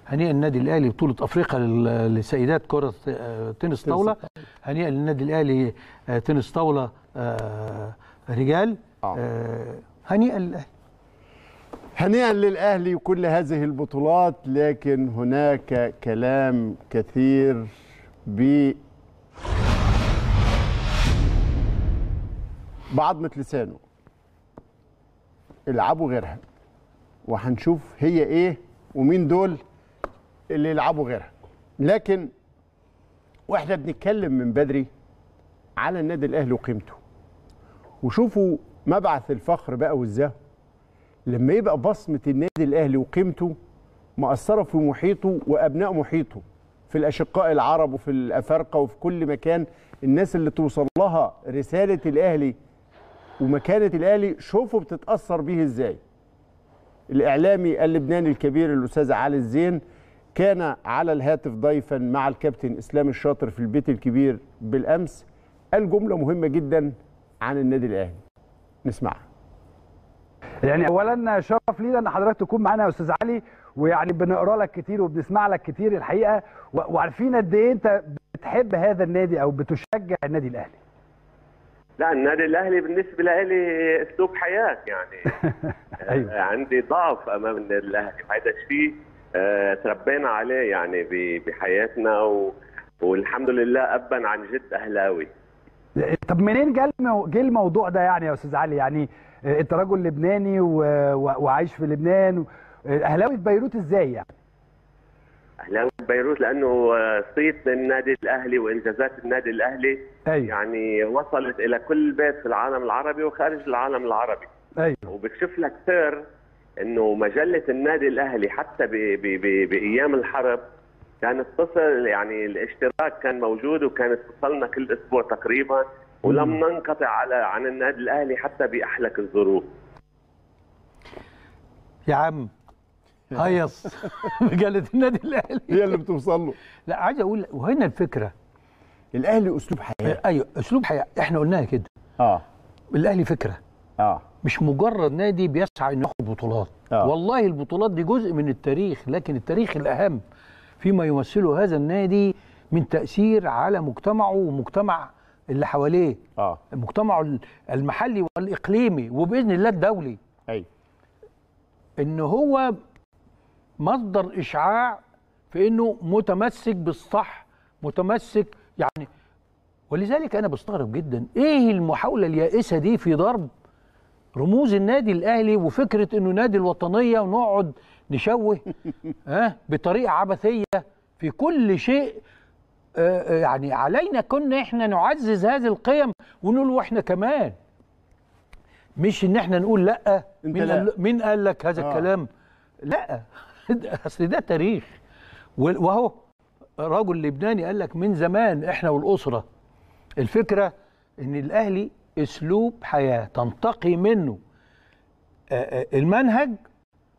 هنيئا للنادي الاهلي بطوله افريقيا لسيدات كره آه، تنس طاوله هنيئا للنادي الاهلي آه، تنس طاوله آه، رجال هنيئا للاهلي هنيئا للاهلي وكل هذه البطولات لكن هناك كلام كثير ب بعضمه لسانه العبوا غيرها وهنشوف هي ايه ومين دول اللي يلعبوا غيرها لكن واحنا بنتكلم من بدري على النادي الاهلي وقيمته وشوفوا مبعث الفخر بقى والزهو لما يبقى بصمه النادي الاهلي وقيمته مأثره في محيطه وابناء محيطه في الاشقاء العرب وفي الافارقه وفي كل مكان الناس اللي توصل لها رساله الاهلي ومكانه الاهلي شوفوا بتتاثر بيه ازاي الاعلامي اللبناني الكبير الاستاذ علي الزين كان على الهاتف ضيفا مع الكابتن اسلام الشاطر في البيت الكبير بالامس قال جمله مهمه جدا عن النادي الاهلي نسمعها يعني اولا شرف لينا ان حضرتك تكون معانا يا استاذ علي ويعني بنقرا لك كتير وبنسمع لك كتير الحقيقه وعارفين قد ايه انت بتحب هذا النادي او بتشجع النادي الاهلي لا النادي الاهلي بالنسبه لي اسلوب حياه يعني أيوة. آه، عندي ضعف امام النادي الاهلي وهذا الشيء آه، تربينا عليه يعني بحياتنا و... والحمد لله ابا عن جد اهلاوي طب منين جه جه الموضوع ده يعني يا استاذ علي يعني آه، انت راجل لبناني وعايش في لبنان آه، اهلاوي في بيروت ازاي يعني؟ اهلاوي في بيروت لانه صيت النادي الاهلي وانجازات النادي الاهلي أيوة. يعني وصلت الى كل بيت في العالم العربي وخارج العالم العربي ايوه وبتشوف لك سر انه مجله النادي الاهلي حتى ب ب ب بايام الحرب كانت تصل يعني الاشتراك كان موجود وكانت تصلنا كل اسبوع تقريبا ولم ننقطع على عن النادي الاهلي حتى باحلك الظروف يا عم هيص مجله النادي الاهلي هي اللي بتوصل له لا عايز اقول وهنا الفكره الاهلي اسلوب حياه ايوه اسلوب حياه احنا قلناها كده اه الاهلي فكره اه مش مجرد نادي بيسعى انه ياخد بطولات آه. والله البطولات دي جزء من التاريخ لكن التاريخ الاهم فيما يمثله هذا النادي من تاثير على مجتمعه ومجتمع اللي حواليه اه مجتمعه المحلي والاقليمي وباذن الله الدولي ايوه ان هو مصدر اشعاع في انه متمسك بالصح متمسك يعني ولذلك انا بستغرب جدا ايه المحاوله اليائسه دي في ضرب رموز النادي الاهلي وفكره انه نادي الوطنيه ونقعد نشوه ها بطريقه عبثيه في كل شيء يعني علينا كنا احنا نعزز هذه القيم ونقول واحنا كمان مش ان احنا نقول لا مين, لا. قال مين قال لك هذا آه. الكلام لا اصل ده تاريخ وهو رجل لبناني قال لك من زمان احنا والاسره الفكره ان الاهلي اسلوب حياه تنتقي منه آه، آه، المنهج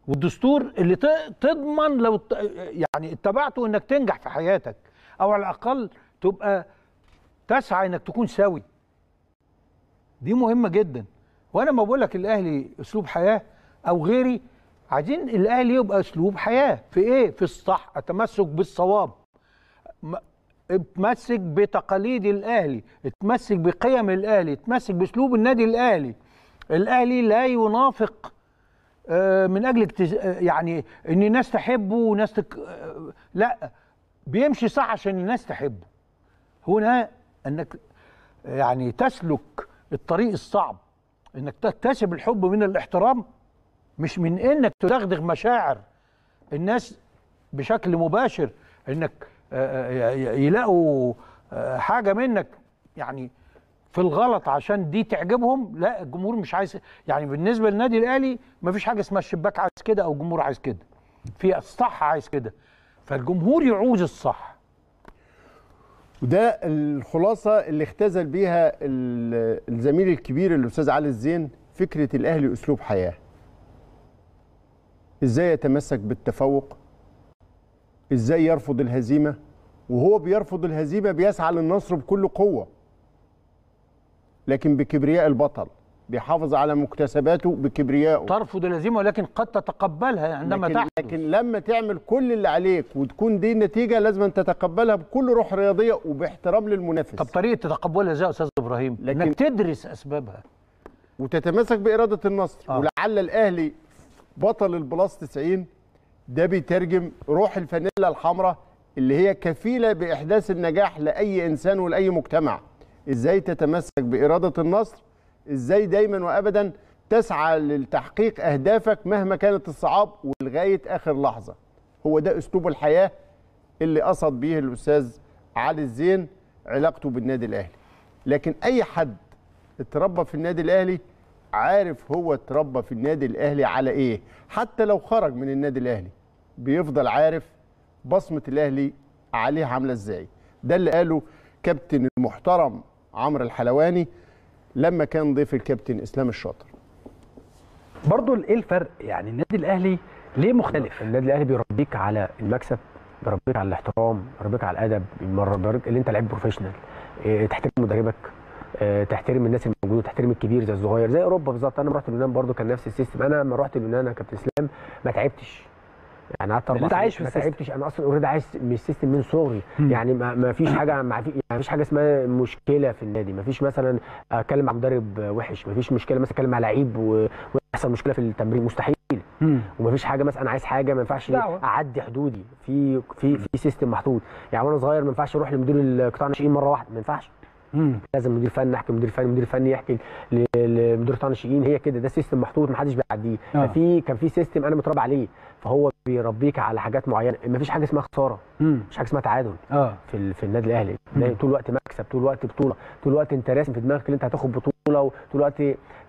والدستور اللي تضمن لو يعني اتبعته انك تنجح في حياتك او على الاقل تبقى تسعى انك تكون سوي دي مهمه جدا وانا ما بقول لك الاهلي اسلوب حياه او غيري عايزين الاهلي يبقى اسلوب حياه في ايه في الصح اتمسك بالصواب اتمسك بتقاليد الاهلي اتمسك بقيم الاهلي اتمسك باسلوب النادي الاهلي الاهلي لا ينافق آه، من اجل آه، يعني ان الناس تحبه وناس تك... آه، لا بيمشي صح عشان الناس تحبه هنا انك يعني تسلك الطريق الصعب انك تكتسب الحب من الاحترام مش من انك تدغدغ مشاعر الناس بشكل مباشر انك آه، آه، يلاقوا آه، حاجه منك يعني في الغلط عشان دي تعجبهم لا الجمهور مش عايز يعني بالنسبه للنادي الاهلي مفيش حاجه اسمها الشباك عايز كده او الجمهور عايز كده في الصح عايز كده فالجمهور يعوز الصح وده الخلاصه اللي اختزل بيها الزميل الكبير الاستاذ علي الزين فكره الاهلي اسلوب حياه ازاي يتمسك بالتفوق ازاي يرفض الهزيمه وهو بيرفض الهزيمه بيسعى للنصر بكل قوه لكن بكبرياء البطل بيحافظ على مكتسباته بكبريائه ترفض الهزيمه ولكن قد تتقبلها عندما لكن تحدث لكن لما تعمل كل اللي عليك وتكون دي النتيجه لازم أن تتقبلها بكل روح رياضيه وباحترام للمنافس طب طريقه تقبلها ازاي يا استاذ ابراهيم لكن انك تدرس اسبابها وتتماسك باراده النصر آه. ولعل الاهلي بطل البلاس 90 ده بيترجم روح الفانيلا الحمراء اللي هي كفيله باحداث النجاح لاي انسان ولاي مجتمع ازاي تتمسك باراده النصر ازاي دايما وابدا تسعى لتحقيق اهدافك مهما كانت الصعاب ولغايه اخر لحظه هو ده اسلوب الحياه اللي قصد بيه الاستاذ علي الزين علاقته بالنادي الاهلي لكن اي حد اتربى في النادي الاهلي عارف هو اتربى في النادي الاهلي على ايه حتى لو خرج من النادي الاهلي بيفضل عارف بصمه الاهلي عليه عامله ازاي ده اللي قاله كابتن المحترم عمرو الحلواني لما كان ضيف الكابتن اسلام الشاطر برضه ايه الفرق يعني النادي الاهلي ليه مختلف النادي الاهلي بيربيك على المكسب بيربيك على الاحترام بيربيك على الادب بيربيك اللي انت لعيب بروفيشنال إيه، تحترم مدربك إيه، تحترم الناس الموجوده تحترم الكبير زي الصغير زي اوروبا بالظبط انا لما رحت اليونان برضو كان نفس السيستم انا لما رحت اليونان يا كابتن اسلام ما تعبتش يعني انا اصلا عايش في ما تعبتش انا اصلا اوريدي عايش من السيستم من صغري يعني ما, فيش حاجه يعني ما فيش حاجه اسمها مشكله في النادي ما فيش مثلا اتكلم مع مدرب وحش ما فيش مشكله مثلا اتكلم مع لعيب ويحصل مشكله في التمرين مستحيل وما فيش حاجه مثلا انا عايز حاجه ما ينفعش اعدي حدودي في في في سيستم محطوط يعني وانا صغير ما ينفعش اروح لمدير القطاع الناشئين مره واحده ما ينفعش لازم مدير فني احكي مدير فني مدير فني يحكي لمدير قطاع الناشئين هي كده ده سيستم محطوط ما حدش بيعديه آه. ففي كان في سيستم انا متربى عليه هو بيربيك على حاجات معينه مفيش حاجه اسمها خساره مفيش حاجه اسمها تعادل آه. في في النادي الاهلي طول الوقت مكسب طول الوقت بطوله طول الوقت انت راسم في دماغك ان انت هتاخد بطوله طول الوقت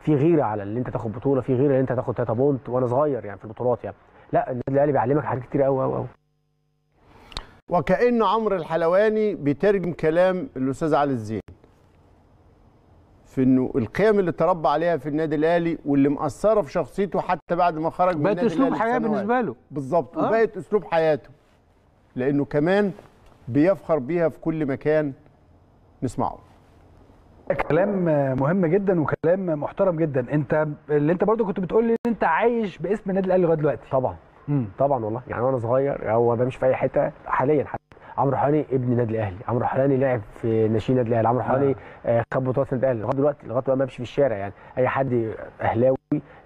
في غيره على اللي انت تاخد بطوله في غيره ان انت تاخد ثلاثه بونت وانا صغير يعني في البطولات يعني لا النادي الاهلي بيعلمك حاجات كتير قوي قوي قوي وكأن عمرو الحلواني بيترجم كلام الاستاذ علي الزين في انه القيم اللي تربى عليها في النادي الاهلي واللي مأثره في شخصيته حتى بعد ما خرج من النادي الاهلي بقت اسلوب حياه بالنسبه له بالظبط أه؟ وبقت اسلوب حياته لانه كمان بيفخر بيها في كل مكان نسمعه كلام مهم جدا وكلام محترم جدا انت اللي انت برضو كنت بتقول لي ان انت عايش باسم النادي الاهلي لغايه دلوقتي طبعا مم. طبعا والله يعني وانا صغير او بمشي في اي حته حاليا حتى عمرو حلاني ابن النادي الاهلي عمرو حلاني لاعب في ناشئين النادي الاهلي عمرو حلاني آه. آه، خد بطولات النادي الاهلي لغايه دلوقتي لغايه دلوقتي ما بيمشي في الشارع يعني اي حد اهلاوي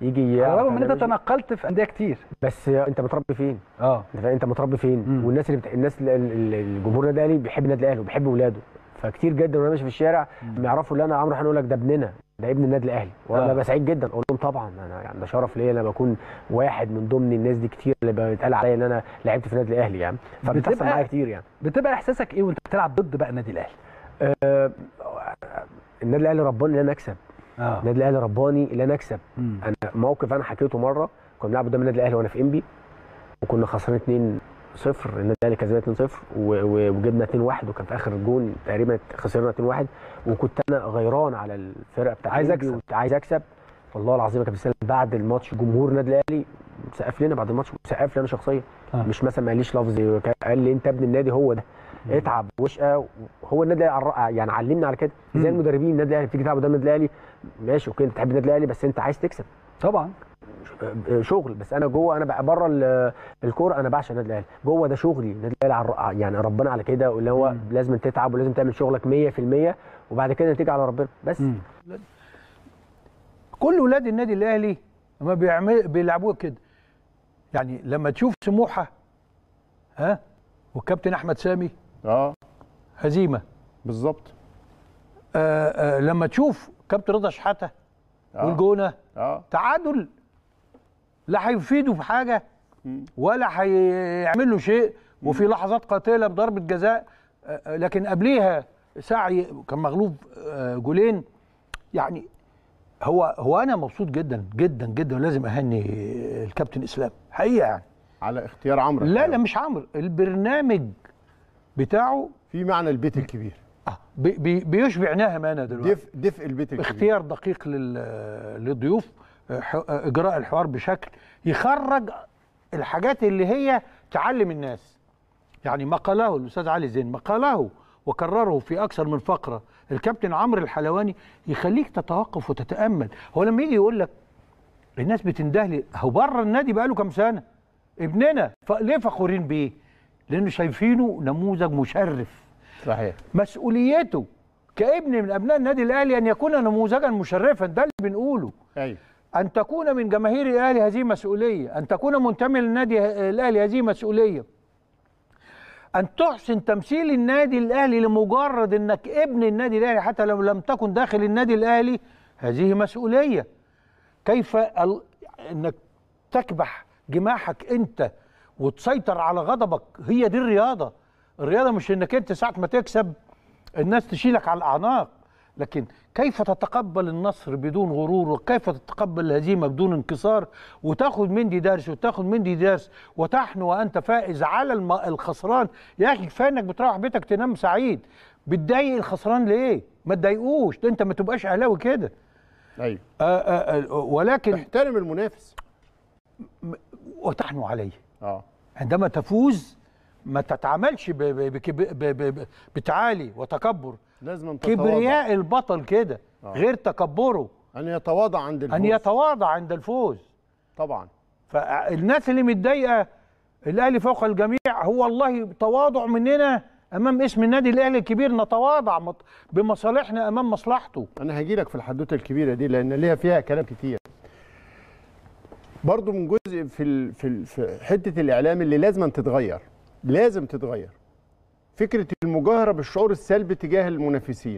يجي على الرغم ان انت تنقلت في انديه كتير بس انت متربي فين اه انت متربي فين مم. والناس اللي بت... الناس الجمهور النادي الاهلي بيحب النادي الاهلي وبيحب ولاده فكتير جدا وانا ماشي في الشارع بيعرفوا ان انا عمرو حلاني يقول لك ده ابننا ده ابن النادي الاهلي وانا آه. بسعيد جدا اقول لهم طبعا انا يعني ده شرف ليا انا بكون واحد من ضمن الناس دي كتير اللي بيتقال عليا ان انا لعبت في النادي الاهلي يعني فبتحصل معايا كتير يعني بتبقى احساسك ايه وانت بتلعب ضد بقى النادي الاهلي؟ آه النادي الاهلي رباني ان انا اكسب آه. النادي الاهلي رباني ان انا اكسب انا موقف انا حكيته مره كنا بنلعب قدام النادي الاهلي وانا في انبي وكنا خسرانين 2 صفر النادي كسبان 2 0 وجبنا 2 1 وكان في اخر جون تقريبا خسرنا 2 1 وكنت انا غيران على الفرقه بتاعتي عايز اكسب عايز اكسب والله العظيم يا كابتن بعد الماتش جمهور النادي الاهلي سقف لنا بعد الماتش سقف لي انا شخصيا آه. مش مثلا ما قاليش لفظ قال لي انت ابن النادي هو ده مم. اتعب وشقى هو النادي الاهلي يعني علمنا على كده زي المدربين النادي الاهلي بتيجي تلعب قدام النادي الاهلي ماشي اوكي انت تحب النادي الاهلي بس انت عايز تكسب طبعا شغل بس انا جوه انا بره الكوره انا بعشق النادي الاهلي جوه ده شغلي النادي الاهلي يعني ربنا على كده اللي هو لازم تتعب ولازم تعمل شغلك 100% وبعد كده نتيجه على ربنا بس مم. كل ولاد النادي الاهلي ما بيعمل بيلعبوه كده يعني لما تشوف سموحه ها والكابتن احمد سامي اه هزيمه بالظبط آه آه لما تشوف كابتن رضا شحاته آه. والجونه آه. تعادل لا هيفيده في حاجه ولا هيعمل له شيء وفي لحظات قاتله بضربه جزاء آه، لكن قبليها سعي كان مغلوب آه، جولين يعني هو هو انا مبسوط جدا جدا جدا ولازم اهني الكابتن اسلام حقيقه يعني على اختيار عمرو لا لا مش عمرو البرنامج بتاعه في معنى البيت الكبير اه بي بيشبع نهم انا دلوقتي دفء دفء البيت الكبير اختيار دقيق للضيوف اجراء الحوار بشكل يخرج الحاجات اللي هي تعلم الناس يعني ما قاله الاستاذ علي زين ما قاله وكرره في اكثر من فقره الكابتن عمرو الحلواني يخليك تتوقف وتتامل هو لما يجي يقول لك الناس بتندهلي هو بره النادي بقاله كام سنه ابننا ليه فخورين بيه لانه شايفينه نموذج مشرف صحيح مسؤوليته كابن من ابناء النادي الاهلي ان يكون نموذجا مشرفا ده اللي بنقوله ايوه أن تكون من جماهير الأهلي هذه مسؤولية أن تكون منتمي للنادي آه، الأهلي هذه مسؤولية أن تحسن تمثيل النادي الأهلي لمجرد أنك ابن النادي الأهلي حتى لو لم تكن داخل النادي الأهلي هذه مسؤولية كيف ال... أنك تكبح جماحك أنت وتسيطر على غضبك هي دي الرياضة الرياضة مش أنك أنت ساعة ما تكسب الناس تشيلك على الأعناق لكن كيف تتقبل النصر بدون غرور وكيف تتقبل الهزيمه بدون انكسار وتاخذ من دي درس وتاخذ من دي درس وتحن وانت فائز على الخسران يا اخي كفايه انك بتروح بيتك تنام سعيد بتضايق الخسران ليه؟ ما تضايقوش ده انت ما تبقاش اهلاوي كده ايوه آآ آه، آآ آه، آه، ولكن احترم المنافس وتحنو عليه اه عندما تفوز ما تتعاملش بتعالي وتكبر لازم كبرياء البطل كده آه. غير تكبره ان يتواضع عند الفوز ان يتواضع عند الفوز طبعا فالناس اللي متضايقه الاهلي فوق الجميع هو والله تواضع مننا امام اسم النادي الاهلي الكبير نتواضع بمصالحنا امام مصلحته انا هجي لك في الحدوته الكبيره دي لان ليها فيها كلام كتير برضو من جزء في في, في حته الاعلام اللي لازم تتغير لازم تتغير فكره المجاهره بالشعور السلبي تجاه المنافسين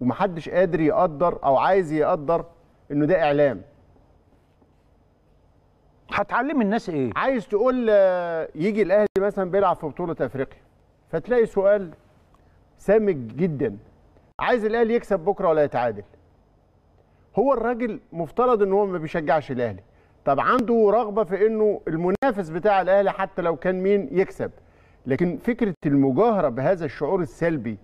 ومحدش قادر يقدر او عايز يقدر انه ده اعلام هتعلم الناس ايه عايز تقول آه، يجي الاهلي مثلا بيلعب في بطوله افريقيا فتلاقي سؤال سامج جدا عايز الاهلي يكسب بكره ولا يتعادل هو الراجل مفترض ان هو ما بيشجعش الاهلي طب عنده رغبه في انه المنافس بتاع الاهلي حتى لو كان مين يكسب لكن فكره المجاهره بهذا الشعور السلبي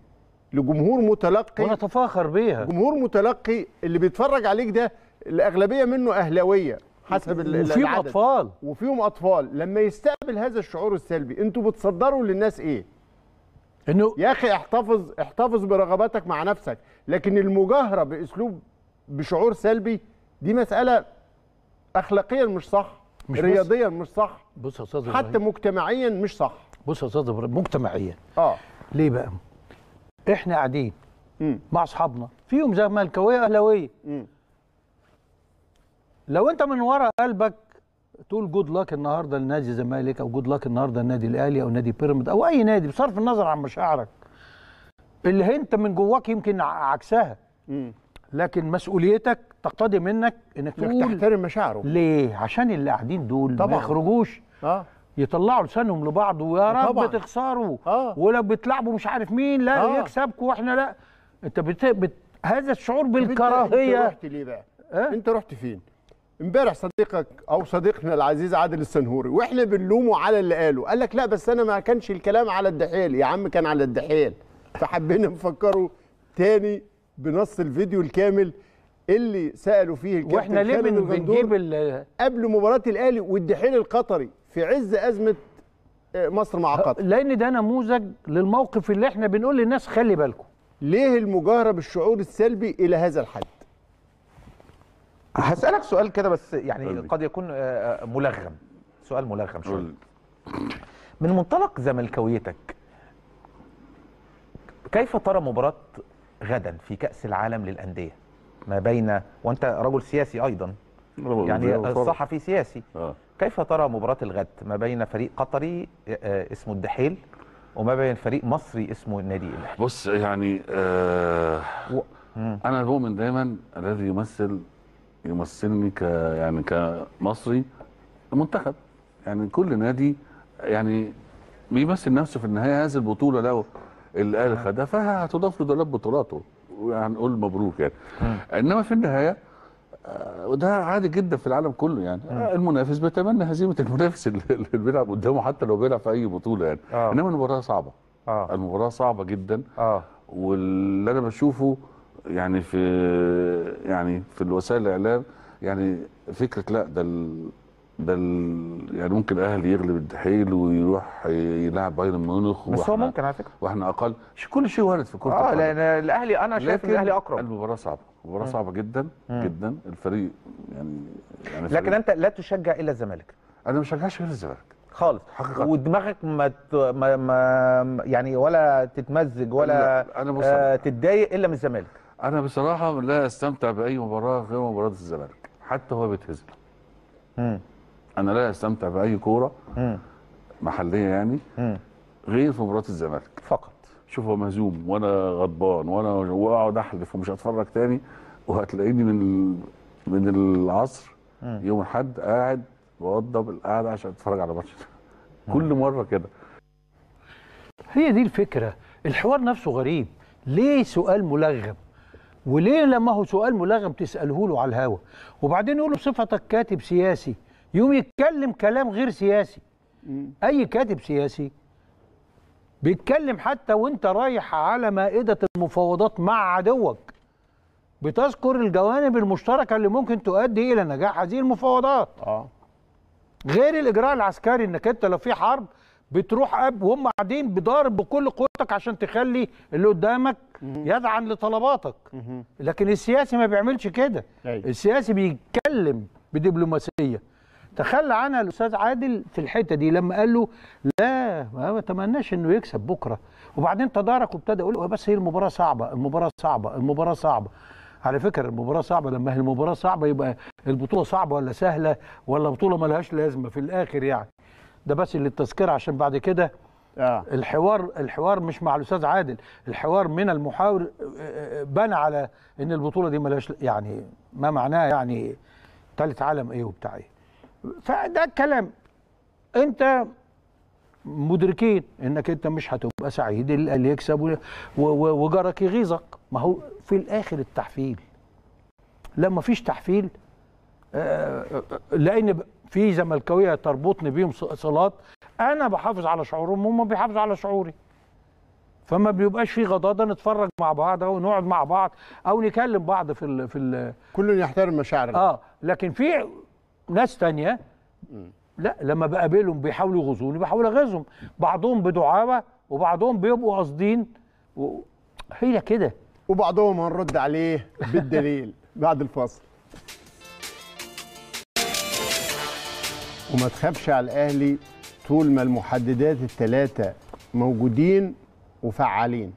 لجمهور متلقي ونتفاخر بيها جمهور متلقي اللي بيتفرج عليك ده الاغلبيه منه اهلاويه حسب وفيهم العدد. اطفال وفيهم اطفال لما يستقبل هذا الشعور السلبي انتوا بتصدروا للناس ايه انه يا اخي احتفظ احتفظ برغباتك مع نفسك لكن المجاهره باسلوب بشعور سلبي دي مساله اخلاقيا مش صح مش رياضيا مش صح بص يا استاذ حتى مجتمعيا مش صح بص يا استاذ ابراهيم مجتمعيا اه ليه بقى؟ احنا قاعدين مع اصحابنا فيهم زملكاويه واهلاويه لو انت من ورا قلبك تقول جود لك النهارده لنادي الزمالك او جود لك النهارده النادي الاهلي او نادي بيراميد او اي نادي بصرف النظر عن مشاعرك اللي انت من جواك يمكن عكسها مم. لكن مسؤوليتك تقتضي منك انك تقول تحترم مشاعره ليه عشان اللي قاعدين دول طبعا. ما يخرجوش اه يطلعوا لسانهم لبعض ويا رب تخسروا آه. ولو بتلعبوا مش عارف مين لا آه. يكسبكم واحنا لا انت بت... بت... هذا الشعور بالكراهيه انت رحت ليه بقى؟ أه؟ انت رحت فين؟ امبارح صديقك او صديقنا العزيز عادل السنهوري واحنا بنلومه على اللي قاله قال لك لا بس انا ما كانش الكلام على الدحيل يا عم كان على الدحيل فحبينا نفكره تاني بنص الفيديو الكامل اللي سالوا فيه الكابتن واحنا ليه بنجيب قبل مباراه الاهلي والدحيل القطري في عز ازمه آه، مصر مع قطر لان ده نموذج للموقف اللي احنا بنقول للناس خلي بالكم ليه المجاهره بالشعور السلبي الى هذا الحد هسالك سؤال كده بس يعني قلبي. قد يكون آه، آه، ملغم سؤال ملغم شويه من منطلق زملكاويتك كيف ترى مباراه غدا في كاس العالم للانديه ما بين وانت رجل سياسي ايضا يعني صحفي سياسي آه. كيف ترى مباراة الغد ما بين فريق قطري آه، آه، اسمه الدحيل وما بين فريق مصري اسمه النادي الأهلي بص يعني آه و... انا بؤمن دايما الذي يمثل يمثلني ك يعني كمصري المنتخب يعني كل نادي يعني بيمثل نفسه في النهايه هذه البطوله لو الاهلي خدها فهتضاف له دولاب بطولاته وهنقول يعني مبروك يعني انما في النهايه آه، وده عادي جدا في العالم كله يعني آه المنافس بيتمنى هزيمه المنافس اللي بيلعب قدامه حتى لو بيلعب في اي بطوله يعني آه. انما المباراه صعبه آه. المباراه صعبه جدا آه. واللي انا بشوفه يعني في يعني في الوسائل الاعلام يعني فكره لا ده ده يعني ممكن الاهلي يغلب الدحيل ويروح يلعب بايرن ميونخ بس هو ممكن على فكره واحنا اقل كل شيء وارد في كره آه، القدم اه لان الاهلي انا شايف الاهلي اقرب المباراه صعبه مباراه صعبه جدا جدا الفريق يعني, يعني لكن لكن انت لا تشجع الا الزمالك انا ما بشجعش غير الزمالك خالص حقيقة. ودماغك ما, ت... ما ما يعني ولا تتمزج ولا أنا آه تتضايق الا من الزمالك انا بصراحه لا استمتع باي مباراه غير مباراه الزمالك حتى هو بيتهزم انا لا استمتع باي كوره محليه يعني غير في مباراه الزمالك فقط شوفه مهزوم وانا غضبان وانا واقعد احلف ومش هتفرج تاني وهتلاقيني من من العصر يوم الاحد قاعد بوضب القعده عشان اتفرج على ماتش كل مره كده هي دي الفكره الحوار نفسه غريب ليه سؤال ملغم وليه لما هو سؤال ملغم تساله له على الهوا وبعدين يقول له بصفتك كاتب سياسي يوم يتكلم كلام غير سياسي اي كاتب سياسي بيتكلم حتى وانت رايح على مائدة المفاوضات مع عدوك بتذكر الجوانب المشتركة اللي ممكن تؤدي إلى نجاح هذه المفاوضات آه. غير الإجراء العسكري إنك أنت لو في حرب بتروح أب وهم قاعدين بضارب بكل قوتك عشان تخلي اللي قدامك يذعن لطلباتك لكن السياسي ما بيعملش كده السياسي بيتكلم بدبلوماسية تخلى عنها الاستاذ عادل في الحته دي لما قال له لا ما اتمناش انه يكسب بكره وبعدين تدارك وابتدى يقول له أه، بس هي المباراه صعبه المباراه صعبه المباراه صعبه على فكره المباراه صعبه لما هي المباراه صعبه يبقى البطوله صعبه ولا سهله ولا بطوله ملهاش لازمه في الاخر يعني ده بس للتذكره عشان بعد كده آه. الحوار الحوار مش مع الاستاذ عادل الحوار من المحاور آه، آه، بنى على ان البطوله دي ملهاش يعني ما معناها يعني ثالث عالم ايه وبتاع ايه فده الكلام انت مدركين انك انت مش هتبقى سعيد اللي يكسب وجارك يغيظك ما هو في الاخر التحفيل لما فيش تحفيل آه، آه، آه، لان في زملكاويه تربطني بيهم صلات انا بحافظ على شعورهم وهم بيحافظوا على شعوري فما بيبقاش في غضاضه نتفرج مع بعض او نقعد مع بعض او نكلم بعض في الـ في الـ كل يحترم مشاعر اه لكن في ناس تانية لا لما بقابلهم بيحاولوا يغزوني بحاول اغزهم بعضهم بدعابه وبعضهم بيبقوا قاصدين حيلة هي كده وبعضهم هنرد عليه بالدليل بعد الفاصل وما تخافش على الاهلي طول ما المحددات الثلاثه موجودين وفعالين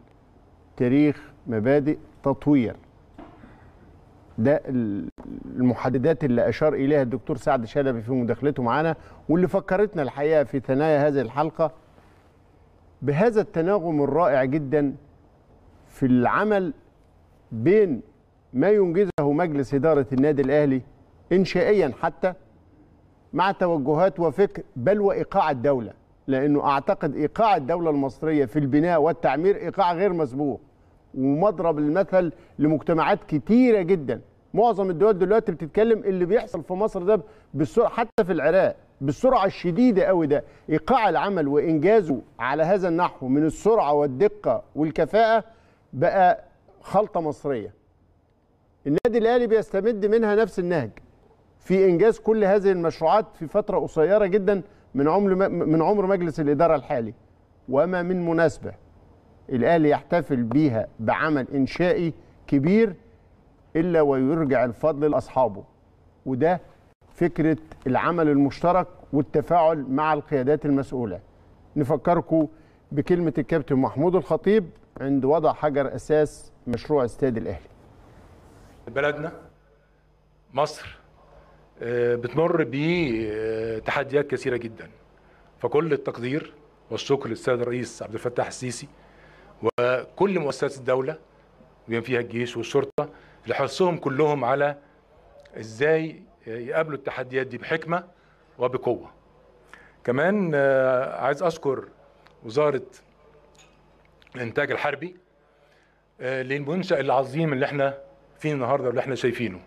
تاريخ مبادئ تطوير ده المحددات اللي اشار اليها الدكتور سعد شلبي في مداخلته معانا واللي فكرتنا الحقيقه في ثنايا هذه الحلقه بهذا التناغم الرائع جدا في العمل بين ما ينجزه مجلس اداره النادي الاهلي انشائيا حتى مع توجهات وفكر بل وايقاع الدوله لانه اعتقد ايقاع الدوله المصريه في البناء والتعمير ايقاع غير مسبوق ومضرب المثل لمجتمعات كتيره جدا معظم الدول دلوقتي بتتكلم اللي بيحصل في مصر ده بالسرعه حتى في العراق بالسرعه الشديده قوي ده ايقاع العمل وانجازه على هذا النحو من السرعه والدقه والكفاءه بقى خلطه مصريه النادي الاهلي بيستمد منها نفس النهج في انجاز كل هذه المشروعات في فتره قصيره جدا من عمر من عمر مجلس الاداره الحالي وما من مناسبه الاهلي يحتفل بيها بعمل انشائي كبير الا ويرجع الفضل لاصحابه وده فكره العمل المشترك والتفاعل مع القيادات المسؤوله نفكركم بكلمه الكابتن محمود الخطيب عند وضع حجر اساس مشروع استاد الاهلي بلدنا مصر آه، بتمر بتحديات كثيره جدا فكل التقدير والشكر للسيد الرئيس عبد الفتاح السيسي وكل مؤسسات الدولة بما فيها الجيش والشرطة لحرصهم كلهم على ازاي يقابلوا التحديات دي بحكمة وبقوة كمان آه، عايز أشكر وزارة الإنتاج الحربي آه، للمنشأ العظيم اللي احنا فيه النهاردة واللي احنا شايفينه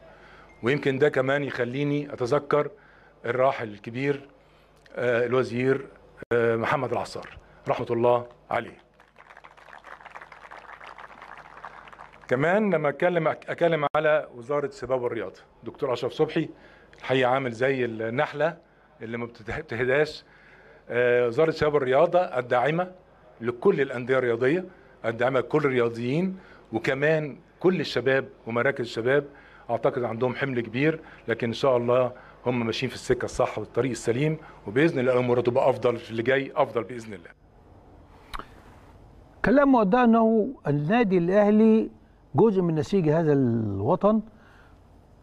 ويمكن ده كمان يخليني أتذكر الراحل الكبير آه، الوزير محمد العصار رحمة الله عليه كمان لما اتكلم اتكلم على وزاره الشباب والرياضه دكتور اشرف صبحي الحقيقه عامل زي النحله اللي ما بتهداش آه، وزاره الشباب والرياضه الداعمه لكل الانديه الرياضيه الداعمه لكل الرياضيين وكمان كل الشباب ومراكز الشباب اعتقد عندهم حمل كبير لكن ان شاء الله هم ماشيين في السكه الصح والطريق السليم وباذن الله الامور هتبقى افضل في اللي جاي افضل باذن الله. كلام وضعناه انه النادي الاهلي جزء من نسيج هذا الوطن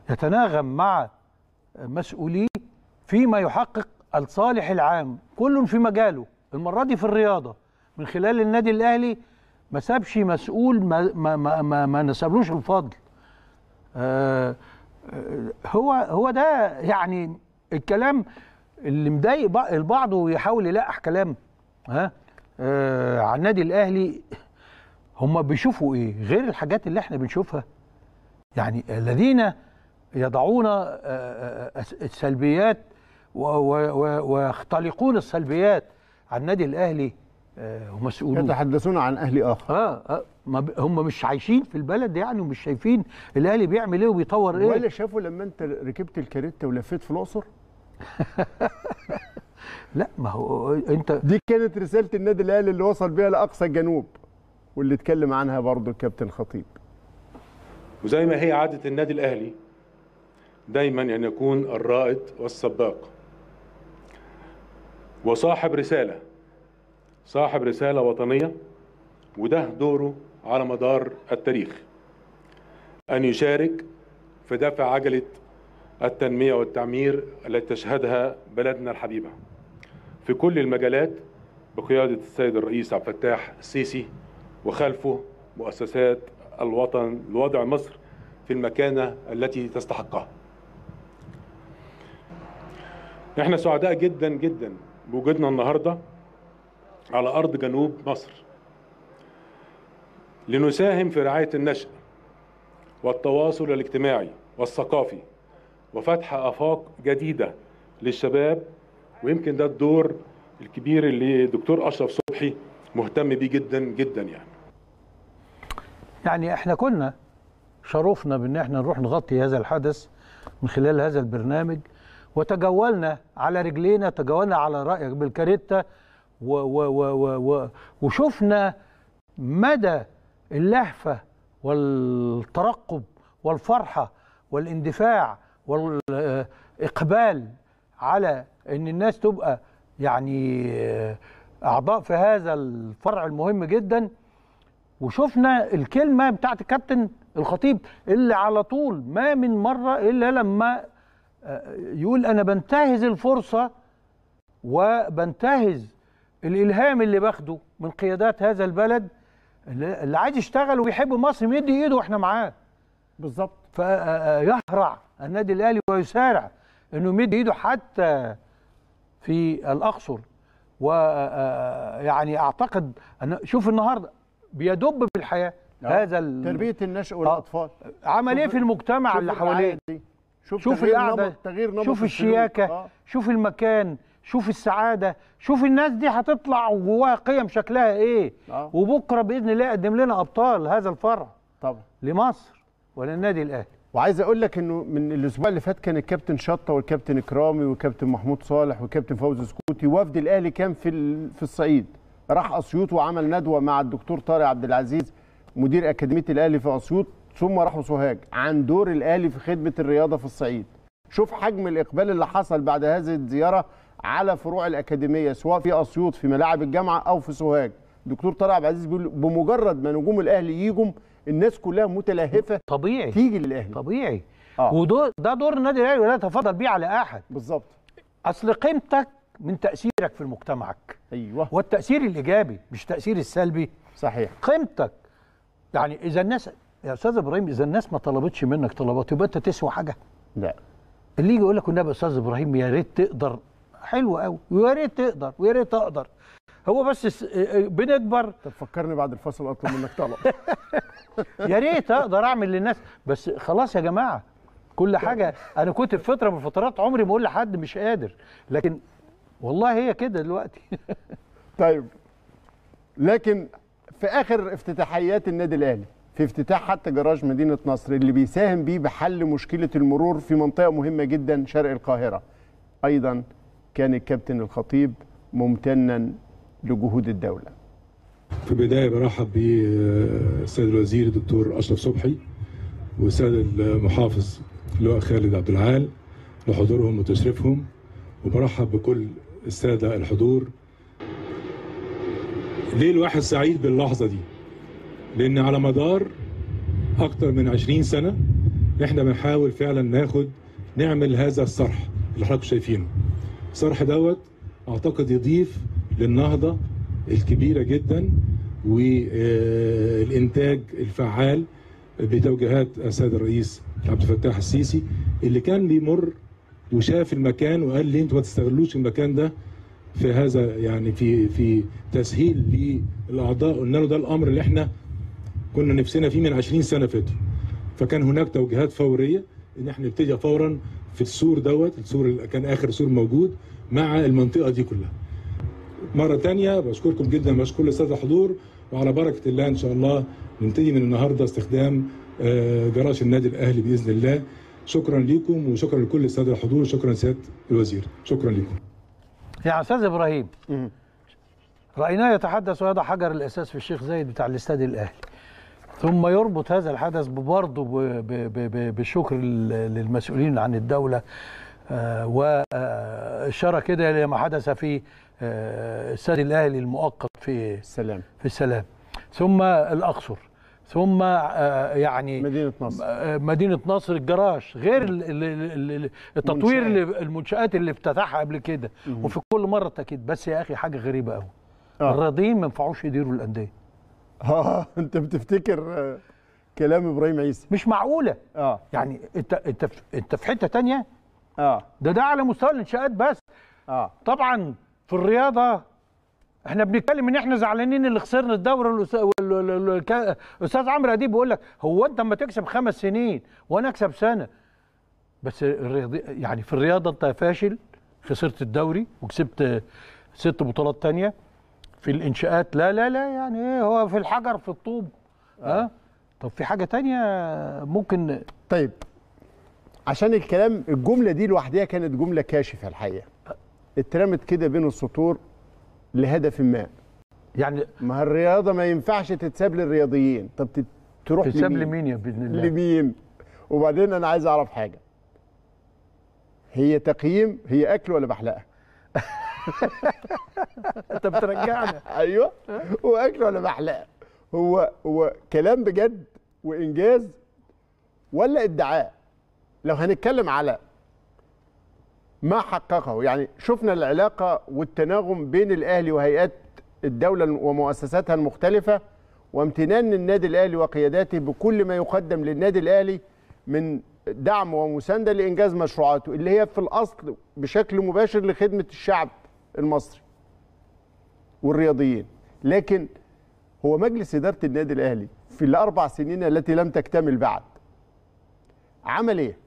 يتناغم مع مسؤوليه فيما يحقق الصالح العام كل في مجاله المره دي في الرياضه من خلال النادي الاهلي ما سابش مسؤول ما ما ما, ما, ما نسبلوش الفضل آه،, آه هو هو ده يعني الكلام اللي مضايق البعض ويحاول يلقح كلام ها آه على النادي الاهلي هم بيشوفوا ايه غير الحاجات اللي احنا بنشوفها يعني الذين يضعون آه، آه، آه، السلبيات ويختلقون السلبيات عن النادي الاهلي ومسؤولون يتحدثون عن اهلي اخر اه, آه هم مش عايشين في البلد يعني ومش شايفين الاهلي بيعمل ايه وبيطور ايه ولا شافوا لما انت ركبت الكاريتا ولفيت في الاقصر لا ما هو انت دي كانت رساله النادي الاهلي اللي وصل بيها لاقصى الجنوب واللي اتكلم عنها برضه الكابتن خطيب وزي ما هي عادة النادي الأهلي دايما أن يعني يكون الرائد والسباق وصاحب رسالة صاحب رسالة وطنية وده دوره على مدار التاريخ أن يشارك في دفع عجلة التنمية والتعمير التي تشهدها بلدنا الحبيبة في كل المجالات بقيادة السيد الرئيس عبد الفتاح السيسي وخلفه مؤسسات الوطن لوضع مصر في المكانة التي تستحقها احنا سعداء جدا جدا بوجودنا النهاردة على أرض جنوب مصر لنساهم في رعاية النشأ والتواصل الاجتماعي والثقافي وفتح آفاق جديدة للشباب ويمكن ده الدور الكبير اللي دكتور أشرف صبحي مهتم بيه جدا جدا يعني يعني احنا كنا شرفنا بان احنا نروح نغطي هذا الحدث من خلال هذا البرنامج وتجولنا على رجلينا تجولنا على رايك بالكاريتا و و و و و وشفنا مدى اللهفه والترقب والفرحه والاندفاع والاقبال على ان الناس تبقى يعني آه، اعضاء في هذا الفرع المهم جدا وشفنا الكلمه بتاعت الكابتن الخطيب اللي على طول ما من مره الا لما آه، يقول انا بنتهز الفرصه وبنتهز الالهام اللي باخده من قيادات هذا البلد اللي عايز يشتغل ويحب مصر يمد ايده واحنا معاه بالظبط فيهرع آه، آه، النادي الاهلي ويسارع انه يمد ايده حتى في الاقصر ويعني اعتقد ان شوف النهارده بيدب في الحياه آه. هذا ال... تربيه النشء آه. والاطفال عمل ايه في المجتمع اللي حواليه شوف, شوف القعده شوف الشياكه آه. شوف المكان شوف السعاده شوف الناس دي هتطلع وجواها قيم شكلها ايه آه. وبكره باذن الله يقدم لنا ابطال هذا الفرع طبعا لمصر وللنادي الاهلي وعايز اقول لك انه من الاسبوع اللي فات كان الكابتن شطه والكابتن اكرامي والكابتن محمود صالح والكابتن فوزي سكوتي وفد الاهلي كان في في الصعيد راح اسيوط وعمل ندوه مع الدكتور طارق عبد العزيز مدير اكاديميه الاهلي في اسيوط ثم راحوا سوهاج عن دور الاهلي في خدمه الرياضه في الصعيد شوف حجم الاقبال اللي حصل بعد هذه الزياره على فروع الاكاديميه سواء في اسيوط في ملاعب الجامعه او في سوهاج دكتور طارق عبد العزيز بيقول بمجرد ما نجوم الاهلي يجوا الناس كلها متلهفه طبيعي تيجي للاهلي طبيعي آه. وده ده دور النادي الاهلي ولا تفضل بيه على احد بالظبط اصل قيمتك من تاثيرك في مجتمعك ايوه والتاثير الايجابي مش التاثير السلبي صحيح قيمتك يعني اذا الناس يا استاذ ابراهيم اذا الناس ما طلبتش منك طلبات يبقى انت تسوى حاجه لا اللي يجي يقول لك والنبي استاذ ابراهيم يا ريت تقدر حلو قوي ويا ريت تقدر ويا ريت اقدر هو بس آه، آه، بنكبر طب فكرني بعد الفصل اطلب منك طلب يا ريت اقدر اعمل للناس بس خلاص يا جماعه كل حاجه طيب. انا كنت في فتره من فترات عمري بقول لحد مش قادر لكن والله هي كده دلوقتي طيب لكن في اخر افتتاحيات النادي الاهلي في افتتاح حتى جراج مدينه نصر اللي بيساهم بيه بحل مشكله المرور في منطقه مهمه جدا شرق القاهره ايضا كان الكابتن الخطيب ممتنا لجهود الدوله في البدايه برحب بالسيد الوزير الدكتور اشرف صبحي والسيد المحافظ اللواء خالد عبد العال لحضورهم وتشريفهم وبرحب بكل السادة الحضور ليه الواحد سعيد باللحظة دي لأن على مدار أكتر من 20 سنة إحنا بنحاول فعلا ناخد نعمل هذا الصرح اللي حضراتكم شايفينه الصرح دوت أعتقد يضيف للنهضة الكبيرة جدا والإنتاج الفعال بتوجيهات السيد الرئيس عبد الفتاح السيسي اللي كان بيمر وشاف المكان وقال لي انتوا ما تستغلوش المكان ده في هذا يعني في في تسهيل للاعضاء قلنا له ده الامر اللي احنا كنا نفسنا فيه من 20 سنه فاتوا فكان هناك توجيهات فوريه ان احنا نبتدي فورا في السور دوت السور اللي كان اخر سور موجود مع المنطقه دي كلها مره تانية بشكركم جدا بشكر الاستاذ الحضور وعلى بركه الله ان شاء الله نبتدي من النهارده استخدام آه، جراج النادي الاهلي باذن الله شكرا لكم وشكرا لكل الساده الحضور شكرا سياده الوزير شكرا لكم يا استاذ ابراهيم رايناه يتحدث ويضع حجر الاساس في الشيخ زايد بتاع الاستاد الاهلي ثم يربط هذا الحدث برضه بالشكر للمسؤولين عن الدوله آه، واشاره كده لما حدث في آه، استاد الاهلي المؤقت في السلام في السلام ثم الاقصر ثم آه، آه، يعني مدينه نصر آه، مدينه نصر الجراش غير التطوير المنشآت, اللي افتتحها قبل كده وفي كل مره تاكيد بس يا اخي حاجه غريبه قوي آه. الراضيين ما ينفعوش يديروا الانديه اه انت بتفتكر كلام ابراهيم عيسى مش معقوله اه يعني انت انت انت في حته ثانيه اه ده ده على مستوى الانشاءات بس اه طبعا في الرياضه احنا بنتكلم ان احنا زعلانين اللي خسرنا الدوري الاستاذ عمرو اديب بيقول لك هو انت اما تكسب خمس سنين وانا اكسب سنه بس الرياضي يعني في الرياضه انت فاشل خسرت الدوري وكسبت ست بطولات تانية في الانشاءات لا لا لا يعني ايه هو في الحجر في الطوب ها أه؟ طب في حاجه تانية ممكن طيب عشان الكلام الجمله دي لوحدها كانت جمله كاشفه الحقيقه اترمت كده بين السطور لهدف ما يعني ما الرياضه ما ينفعش تتساب للرياضيين طب تروح تتساب لمين, يا باذن الله لمين وبعدين انا عايز اعرف حاجه هي تقييم هي اكل ولا بحلقه انت بترجعنا ايوه هو اكل ولا بحلقه هو هو كلام بجد وانجاز ولا ادعاء لو هنتكلم على ما حققه يعني شفنا العلاقة والتناغم بين الأهلي وهيئات الدولة ومؤسساتها المختلفة وامتنان النادي الأهلي وقياداته بكل ما يقدم للنادي الأهلي من دعم ومسانده لانجاز مشروعاته اللي هي في الاصل بشكل مباشر لخدمه الشعب المصري والرياضيين لكن هو مجلس اداره النادي الاهلي في الاربع سنين التي لم تكتمل بعد عمل ايه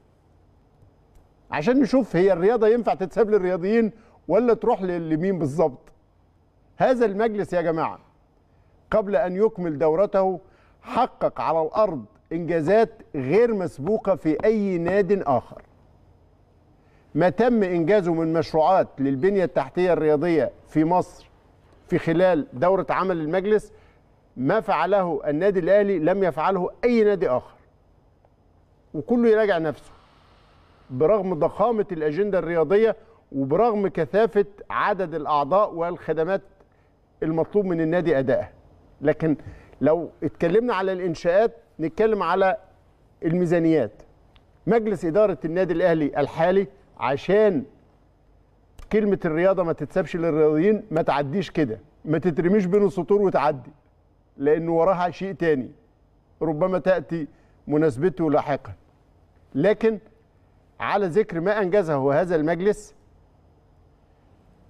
عشان نشوف هي الرياضه ينفع تتساب للرياضيين ولا تروح لمين بالظبط هذا المجلس يا جماعه قبل ان يكمل دورته حقق على الارض انجازات غير مسبوقه في اي ناد اخر ما تم انجازه من مشروعات للبنيه التحتيه الرياضيه في مصر في خلال دوره عمل المجلس ما فعله النادي الاهلي لم يفعله اي نادي اخر وكله يراجع نفسه برغم ضخامه الاجنده الرياضيه وبرغم كثافه عدد الاعضاء والخدمات المطلوب من النادي ادائها لكن لو اتكلمنا على الانشاءات نتكلم على الميزانيات مجلس اداره النادي الاهلي الحالي عشان كلمه الرياضه ما تتسابش للرياضيين ما تعديش كده ما تترميش بين السطور وتعدي لان وراها شيء تاني ربما تاتي مناسبته لاحقا لكن على ذكر ما أنجزه هذا المجلس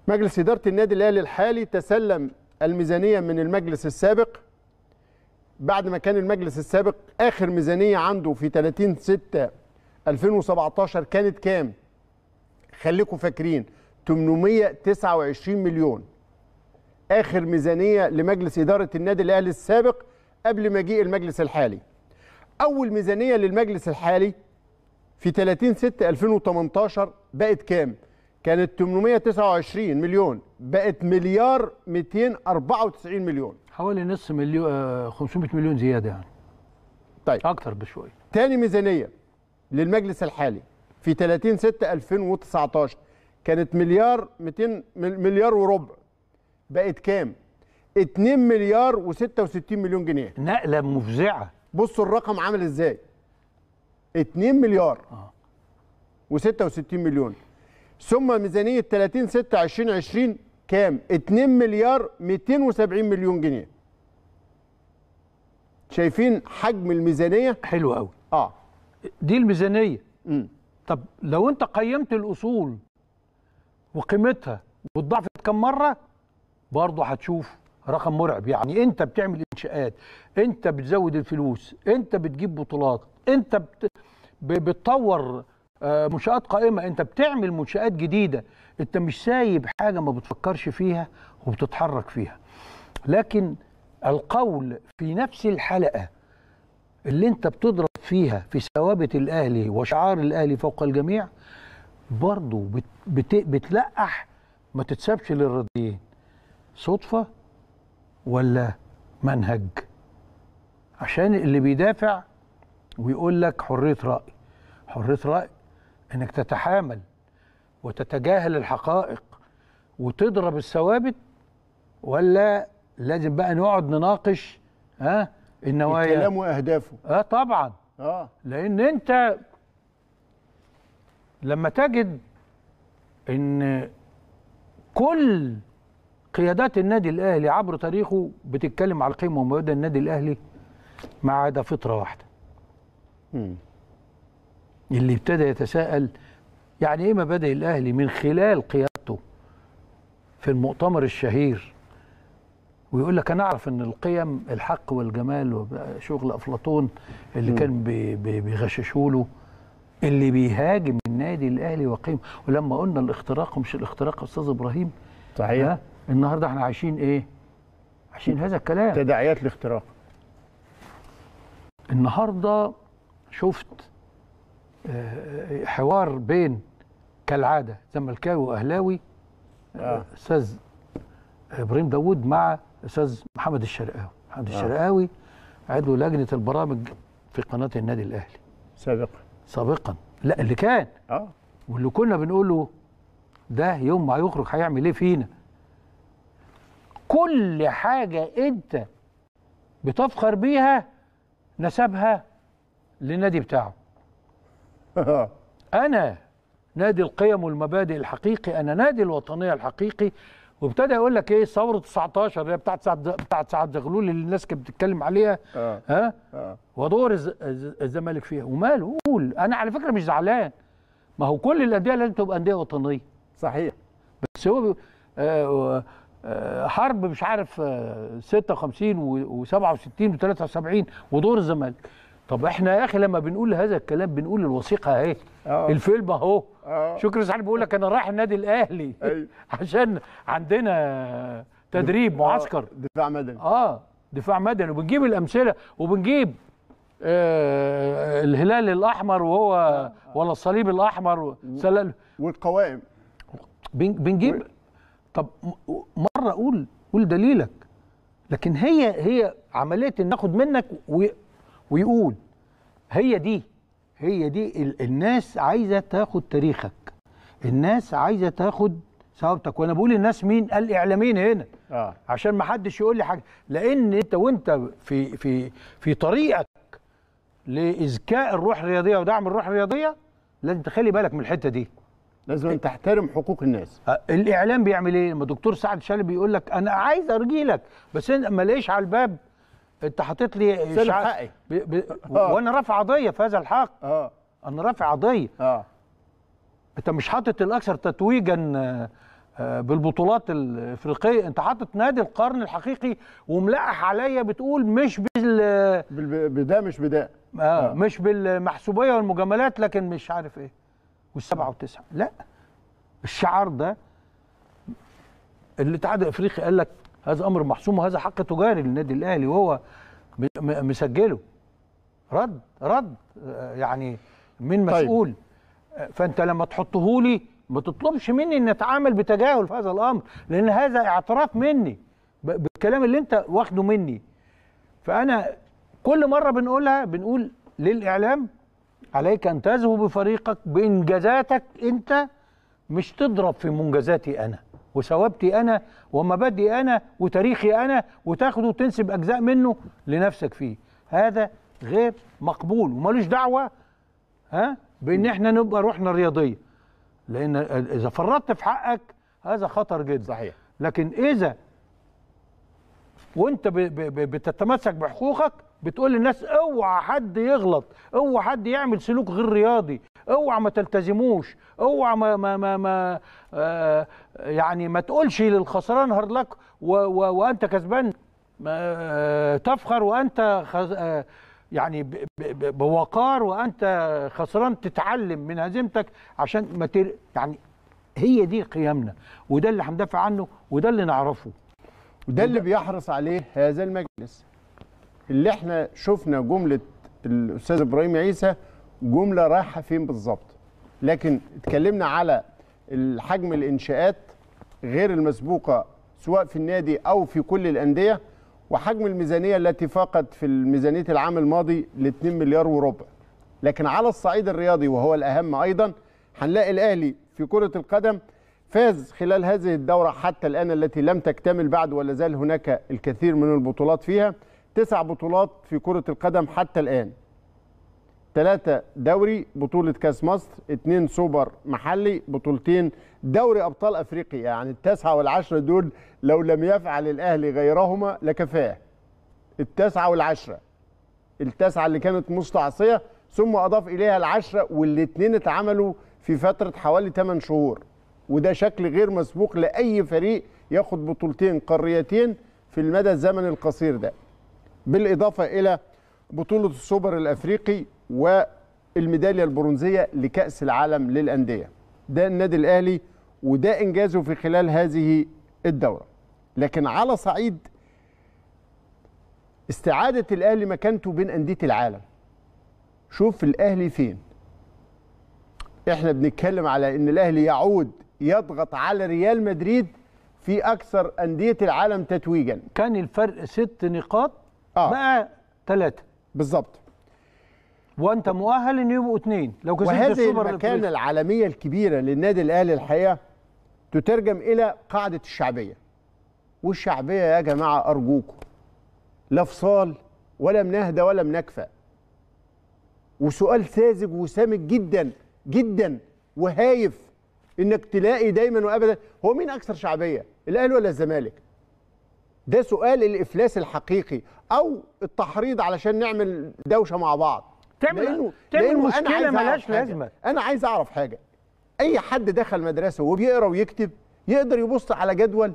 مجلس إدارة النادي الأهلي الحالي تسلم الميزانية من المجلس السابق بعد ما كان المجلس السابق آخر ميزانية عنده في 30 6 2017 كانت كام؟ خليكم فاكرين 829 مليون آخر ميزانية لمجلس إدارة النادي الأهلي السابق قبل مجيء المجلس الحالي أول ميزانية للمجلس الحالي في 30 6 2018 بقت كام؟ كانت 829 مليون بقت مليار 294 مليون حوالي نص مليون 500 آه، مليون زياده يعني طيب اكتر بشويه تاني ميزانيه للمجلس الحالي في 30 6 2019 كانت مليار 200 مليار وربع بقت كام 2 مليار و66 مليون جنيه نقله مفزعه بصوا الرقم عامل ازاي 2 مليار و آه. و66 مليون ثم ميزانيه 30 6 2020 كام 2 مليار 270 مليون جنيه شايفين حجم الميزانيه حلو قوي اه دي الميزانيه امم طب لو انت قيمت الاصول وقيمتها واتضاعفت كم مره برضه هتشوف رقم مرعب يعني انت بتعمل انشاءات انت بتزود الفلوس انت بتجيب بطولات انت بت... بتطور آه، منشآت قائمة أنت بتعمل منشآت جديدة أنت مش سايب حاجة ما بتفكرش فيها وبتتحرك فيها لكن القول في نفس الحلقة اللي أنت بتضرب فيها في ثوابت الأهلي وشعار الأهلي فوق الجميع برضه بت بت بتلقح ما تتسابش للرضيين صدفة ولا منهج عشان اللي بيدافع ويقول لك حريه راي حريه راي انك تتحامل وتتجاهل الحقائق وتضرب الثوابت ولا لازم بقى نقعد نناقش ها النوايا الكلام واهدافه اه طبعا اه لان انت لما تجد ان كل قيادات النادي الاهلي عبر تاريخه بتتكلم على القيمه ومبادئ النادي الاهلي ما عدا فطره واحده مم. اللي ابتدى يتساءل يعني ايه مبادئ الاهلي من خلال قيادته في المؤتمر الشهير ويقول لك انا اعرف ان القيم الحق والجمال وشغل افلاطون اللي كان بيغششوا له اللي بيهاجم النادي الاهلي وقيمه ولما قلنا الاختراق مش الاختراق استاذ ابراهيم صحيح النهارده احنا عايشين ايه؟ عايشين هذا الكلام تداعيات الاختراق النهارده شفت آه، آه، حوار بين كالعاده زملكاوي واهلاوي آه، استاذ آه. ابراهيم داوود مع استاذ محمد الشرقاوي محمد آه. الشرقاوي عضو لجنه البرامج في قناه النادي الاهلي سابقا سابقا لا اللي كان اه واللي كنا بنقوله ده يوم ما هيخرج هيعمل ايه فينا كل حاجه انت بتفخر بيها نسبها للنادي بتاعه انا نادي القيم والمبادئ الحقيقي انا نادي الوطنيه الحقيقي وابتدى يقول لك ايه ثوره 19 اللي بتاعت سعد بتاعت سعد زغلول اللي الناس كانت بتتكلم عليها آه. آه. ها آه. ودور الزمالك فيها وماله قول انا على فكره مش زعلان ما هو كل الانديه لازم تبقى انديه وطنيه صحيح بس هو آه، آه، حرب مش عارف 56 و67 و73 ودور الزمالك طب احنا يا اخي لما بنقول هذا الكلام بنقول الوثيقه اهي آه. الفيلم اهو آه. شكري سعيد بيقول لك انا رايح النادي الاهلي عشان عندنا تدريب معسكر دفاع مدني اه دفاع مدني وبنجيب الامثله وبنجيب آه الهلال الاحمر وهو آه. ولا الصليب الاحمر سلال والقوائم بنجيب طب مره قول قول دليلك لكن هي هي عمليه ناخد منك و... ويقول هي دي هي دي الناس عايزه تاخد تاريخك الناس عايزه تاخد ثوابتك وانا بقول الناس مين الاعلاميين هنا آه. عشان ما حدش يقول لي حاجه لان انت وانت في في في طريقك لاذكاء الروح الرياضيه ودعم الروح الرياضيه لازم تخلي بالك من الحته دي لازم إيه؟ تحترم حقوق الناس آه الاعلام بيعمل ايه لما دكتور سعد شلبي بيقول لك انا عايز ارجي لك بس ما لقيش على الباب انت حاطط لي شعار حقي ب... ب... آه. وانا رافع قضيه في هذا الحق اه انا رافع قضيه اه انت مش حاطط الاكثر تتويجا آه، آه، بالبطولات الافريقيه انت حاطط نادي القرن الحقيقي وملقح عليا بتقول مش بال بده مش بده آه. آه. مش بالمحسوبيه والمجاملات لكن مش عارف ايه والسبعه وتسعه لا الشعار ده الاتحاد الافريقي قال لك هذا امر محسوم وهذا حق تجاري للنادي الاهلي وهو مسجله رد رد يعني من طيب. مسؤول طيب. فانت لما تحطه لي ما تطلبش مني ان اتعامل بتجاهل في هذا الامر لان هذا اعتراف مني بالكلام اللي انت واخده مني فانا كل مره بنقولها بنقول للاعلام عليك ان تذهب بفريقك بانجازاتك انت مش تضرب في منجزاتي انا وثوابتي انا ومبادئي انا وتاريخي انا وتاخده وتنسب اجزاء منه لنفسك فيه هذا غير مقبول وملوش دعوه ها بان احنا نبقى روحنا الرياضيه لان اذا فرطت في حقك هذا خطر جدا صحيح لكن اذا وانت بتتمسك بحقوقك بتقول للناس اوعى حد يغلط اوعى حد يعمل سلوك غير رياضي اوعى ما تلتزموش اوعى ما ما ما, ما آه يعني ما تقولش للخسران هارلاك وانت كسبان آه تفخر وانت خز آه يعني بوقار وانت خسران تتعلم من هزيمتك عشان ما تر يعني هي دي قيمنا وده اللي هندافع عنه وده اللي نعرفه وده اللي بيحرص عليه هذا المجلس اللي احنا شفنا جمله الاستاذ ابراهيم عيسى جمله رايحه فين بالظبط لكن اتكلمنا على الحجم الانشاءات غير المسبوقه سواء في النادي او في كل الانديه وحجم الميزانيه التي فاقت في الميزانية العام الماضي ل 2 مليار وربع لكن على الصعيد الرياضي وهو الاهم ايضا هنلاقي الاهلي في كره القدم فاز خلال هذه الدوره حتى الان التي لم تكتمل بعد ولا زال هناك الكثير من البطولات فيها تسع بطولات في كره القدم حتى الان ثلاثة دوري بطولة كاس مصر اثنين سوبر محلي بطولتين دوري أبطال أفريقيا يعني التسعة والعشرة دول لو لم يفعل الأهلي غيرهما لكفاه التسعة والعشرة التسعة اللي كانت مستعصية ثم أضاف إليها العشرة والاثنين اتعملوا في فترة حوالي 8 شهور وده شكل غير مسبوق لأي فريق ياخد بطولتين قاريتين في المدى الزمني القصير ده بالإضافة إلى بطولة السوبر الأفريقي والميداليه البرونزيه لكاس العالم للانديه ده النادي الاهلي وده انجازه في خلال هذه الدوره لكن على صعيد استعاده الاهلي مكانته بين انديه العالم شوف الاهلي فين احنا بنتكلم على ان الاهلي يعود يضغط على ريال مدريد في اكثر انديه العالم تتويجا كان الفرق ست نقاط آه. بقى ثلاثه بالظبط وانت مؤهل ان يبقوا اثنين لو كسبت وهذه المكانه العالميه الكبيره للنادي الاهلي الحقيقه تترجم الى قاعده الشعبيه والشعبيه يا جماعه ارجوكم لا فصال ولا منهدى ولا منكفى وسؤال ساذج وسامج جدا جدا وهايف انك تلاقي دايما وابدا هو مين اكثر شعبيه الاهلي ولا الزمالك ده سؤال الافلاس الحقيقي او التحريض علشان نعمل دوشه مع بعض تعمل لأنه تعمل لأنه مشكله ملهاش لازمه انا عايز اعرف حاجه اي حد دخل مدرسه وبيقرا ويكتب يقدر يبص على جدول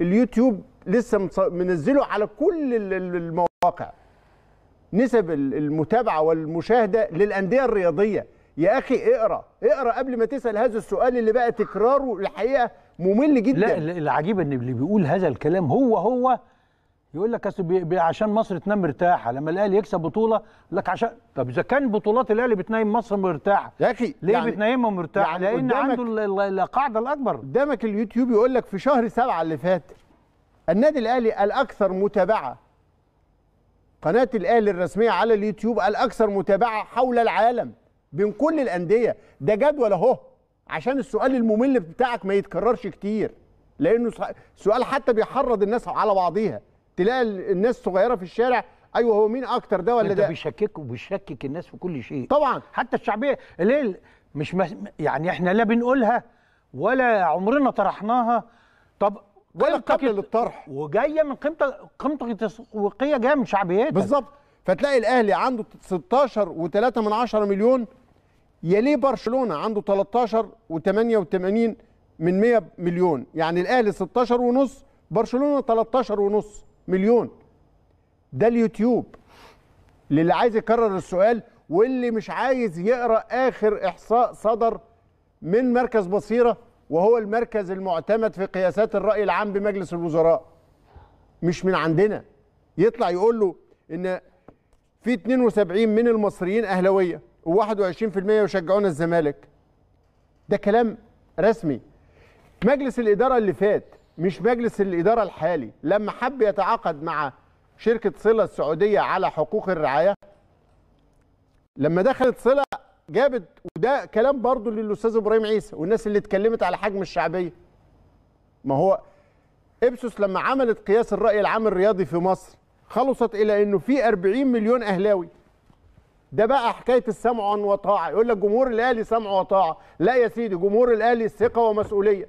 اليوتيوب لسه منزله على كل المواقع نسب المتابعه والمشاهده للانديه الرياضيه يا اخي اقرا اقرا قبل ما تسال هذا السؤال اللي بقى تكراره الحقيقه ممل جدا لا العجيب ان اللي بيقول هذا الكلام هو هو يقول لك اصل عشان مصر تنام مرتاحه لما الاهلي يكسب بطوله لك عشان طب اذا كان بطولات الاهلي بتنام مصر مرتاحه يا اخي ليه يعني بتنامها مرتاحه يعني لان عنده القاعده الاكبر قدامك اليوتيوب يقول لك في شهر سبعة اللي فات النادي الاهلي الاكثر متابعه قناه الاهلي الرسميه على اليوتيوب الاكثر متابعه حول العالم بين كل الانديه ده جدول اهو عشان السؤال الممل بتاعك ما يتكررش كتير لانه سؤال حتى بيحرض الناس على بعضيها تلاقي الناس صغيره في الشارع ايوه هو مين اكتر ده ولا ده بيشككوا بيشكك الناس في كل شيء طبعا حتى الشعبيه ليه مش يعني احنا لا بنقولها ولا عمرنا طرحناها طب ولا قبل للطرح وجايه من قيمه قيمته التسويقيه جايه من شعبيتها بالظبط فتلاقي الاهلي عنده 16 و3 من 10 مليون يليه برشلونه عنده 13 و88 من 100 مليون يعني الاهلي 16 ونص برشلونه 13 ونص مليون ده اليوتيوب للي عايز يكرر السؤال واللي مش عايز يقرا اخر احصاء صدر من مركز بصيره وهو المركز المعتمد في قياسات الراي العام بمجلس الوزراء مش من عندنا يطلع يقول له ان في 72 من المصريين اهلاويه و21% يشجعون الزمالك ده كلام رسمي مجلس الاداره اللي فات مش مجلس الإدارة الحالي لما حب يتعاقد مع شركة صلة السعودية على حقوق الرعاية لما دخلت صلة جابت وده كلام برضو للأستاذ إبراهيم عيسى والناس اللي اتكلمت على حجم الشعبية ما هو إبسوس لما عملت قياس الرأي العام الرياضي في مصر خلصت إلى أنه في 40 مليون أهلاوي ده بقى حكايه السمع والطاعه يقول لك جمهور الاهلي سمع وطاعه لا يا سيدي جمهور الاهلي ثقه ومسؤوليه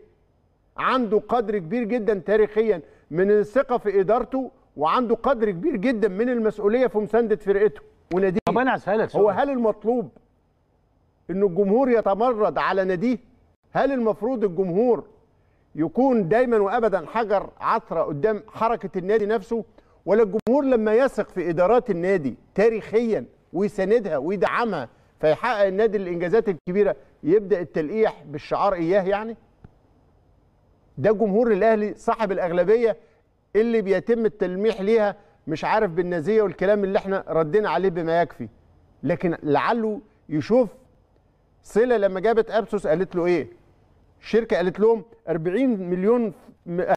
عنده قدر كبير جدا تاريخيا من الثقه في ادارته وعنده قدر كبير جدا من المسؤوليه في مسانده فرقته وناديه طب انا هسالك هو هل المطلوب ان الجمهور يتمرد على ناديه هل المفروض الجمهور يكون دايما وابدا حجر عثره قدام حركه النادي نفسه ولا الجمهور لما يثق في ادارات النادي تاريخيا ويساندها ويدعمها فيحقق النادي الانجازات الكبيره يبدا التلقيح بالشعار اياه يعني ده جمهور الاهلي صاحب الاغلبيه اللي بيتم التلميح ليها مش عارف بالنازيه والكلام اللي احنا ردينا عليه بما يكفي لكن لعله يشوف صله لما جابت ابسوس قالت له ايه الشركه قالت لهم 40 مليون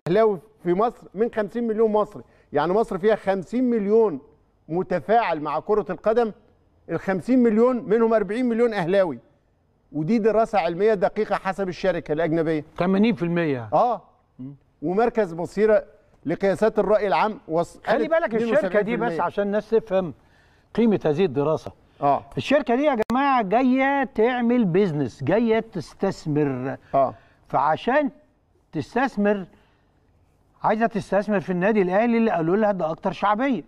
اهلاوي في مصر من 50 مليون مصري يعني مصر فيها 50 مليون متفاعل مع كره القدم ال 50 مليون منهم 40 مليون اهلاوي ودي دراسه علميه دقيقه حسب الشركه الاجنبيه 80% اه ومركز بصيره لقياسات الراي العام خلي بالك الشركه دي بس عشان الناس تفهم قيمه هذه الدراسه اه الشركه دي يا جماعه جايه تعمل بيزنس جايه تستثمر اه فعشان تستثمر عايزه تستثمر في النادي الاهلي اللي قالوا لها ده اكتر شعبيه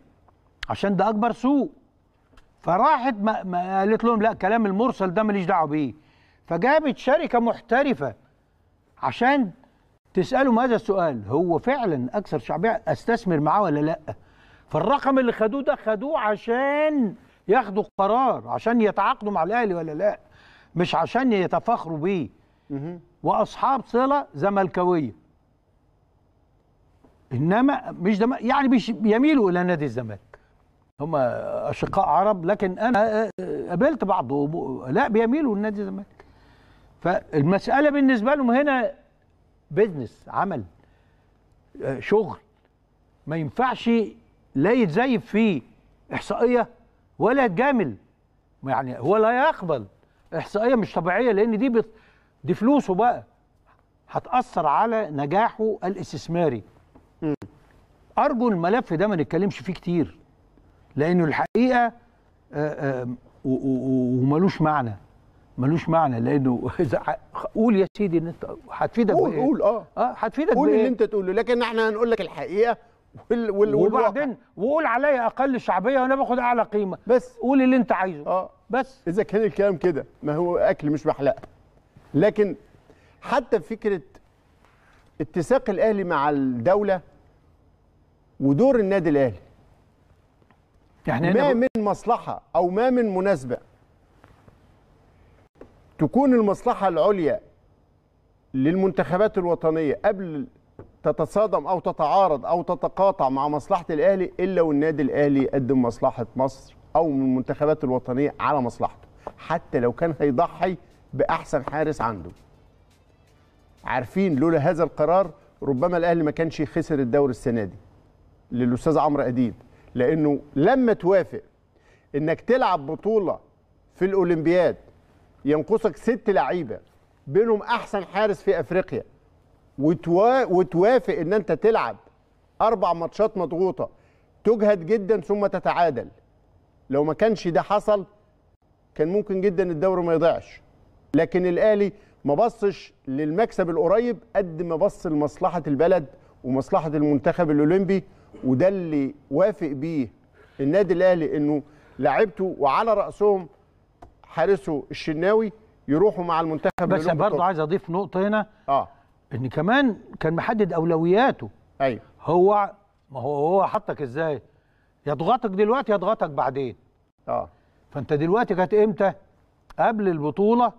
عشان ده اكبر سوق فراحت ما, ما قالت لهم لا كلام المرسل ده ماليش دعوه بيه فجابت شركة محترفة عشان تسأله ماذا السؤال هو فعلا أكثر شعبية أستثمر معاه ولا لأ فالرقم اللي خدوه ده خدوه عشان ياخدوا قرار عشان يتعاقدوا مع الأهلي ولا لأ مش عشان يتفاخروا بيه وأصحاب صلة زملكاوية إنما مش دم... يعني بيش... يميلوا إلى نادي الزمالك هم أشقاء عرب لكن أنا قابلت بعض لا بيميلوا لنادي الزمالك فالمساله بالنسبه لهم هنا بزنس عمل شغل ما ينفعش لا يتزيف فيه احصائيه ولا يتجامل يعني هو لا يقبل احصائيه مش طبيعيه لان دي بت... دي فلوسه بقى هتاثر على نجاحه الاستثماري ارجو الملف ده ما نتكلمش فيه كتير لانه الحقيقه آه، آه، وملوش معنى ملوش معنى لانه اذا قول يا سيدي ان انت هتفيدك قول قول اه اه هتفيدك قول اللي انت تقوله لكن احنا هنقول لك الحقيقه وال وال وبعدين وقول عليا اقل شعبيه وانا باخد اعلى قيمه بس قول اللي انت عايزه اه بس اذا كان الكلام كده ما هو اكل مش محلقه لكن حتى فكره اتساق الاهلي مع الدوله ودور النادي الاهلي يعني ما من مصلحه او ما من مناسبه تكون المصلحة العليا للمنتخبات الوطنية قبل تتصادم أو تتعارض أو تتقاطع مع مصلحة الأهلي إلا والنادي الأهلي قدم مصلحة مصر أو من المنتخبات الوطنية على مصلحته حتى لو كان هيضحي بأحسن حارس عنده عارفين لولا هذا القرار ربما الأهلي ما كانش خسر الدوري السنة دي للأستاذ عمرو أديب لأنه لما توافق إنك تلعب بطولة في الأولمبياد ينقصك ست لعيبه بينهم احسن حارس في افريقيا وتوا... وتوافق ان انت تلعب اربع ماتشات مضغوطه تجهد جدا ثم تتعادل لو ما كانش ده حصل كان ممكن جدا الدوري ما يضيعش لكن الاهلي ما بصش للمكسب القريب قد ما بص لمصلحه البلد ومصلحه المنتخب الاولمبي وده اللي وافق بيه النادي الاهلي انه لعبته وعلى راسهم حارسه الشناوي يروحوا مع المنتخب بس برضه عايز اضيف نقطه هنا اه ان كمان كان محدد اولوياته ايوه هو ما هو هو حطك ازاي يضغطك دلوقتي يضغطك بعدين اه فانت دلوقتي كانت امتى قبل البطوله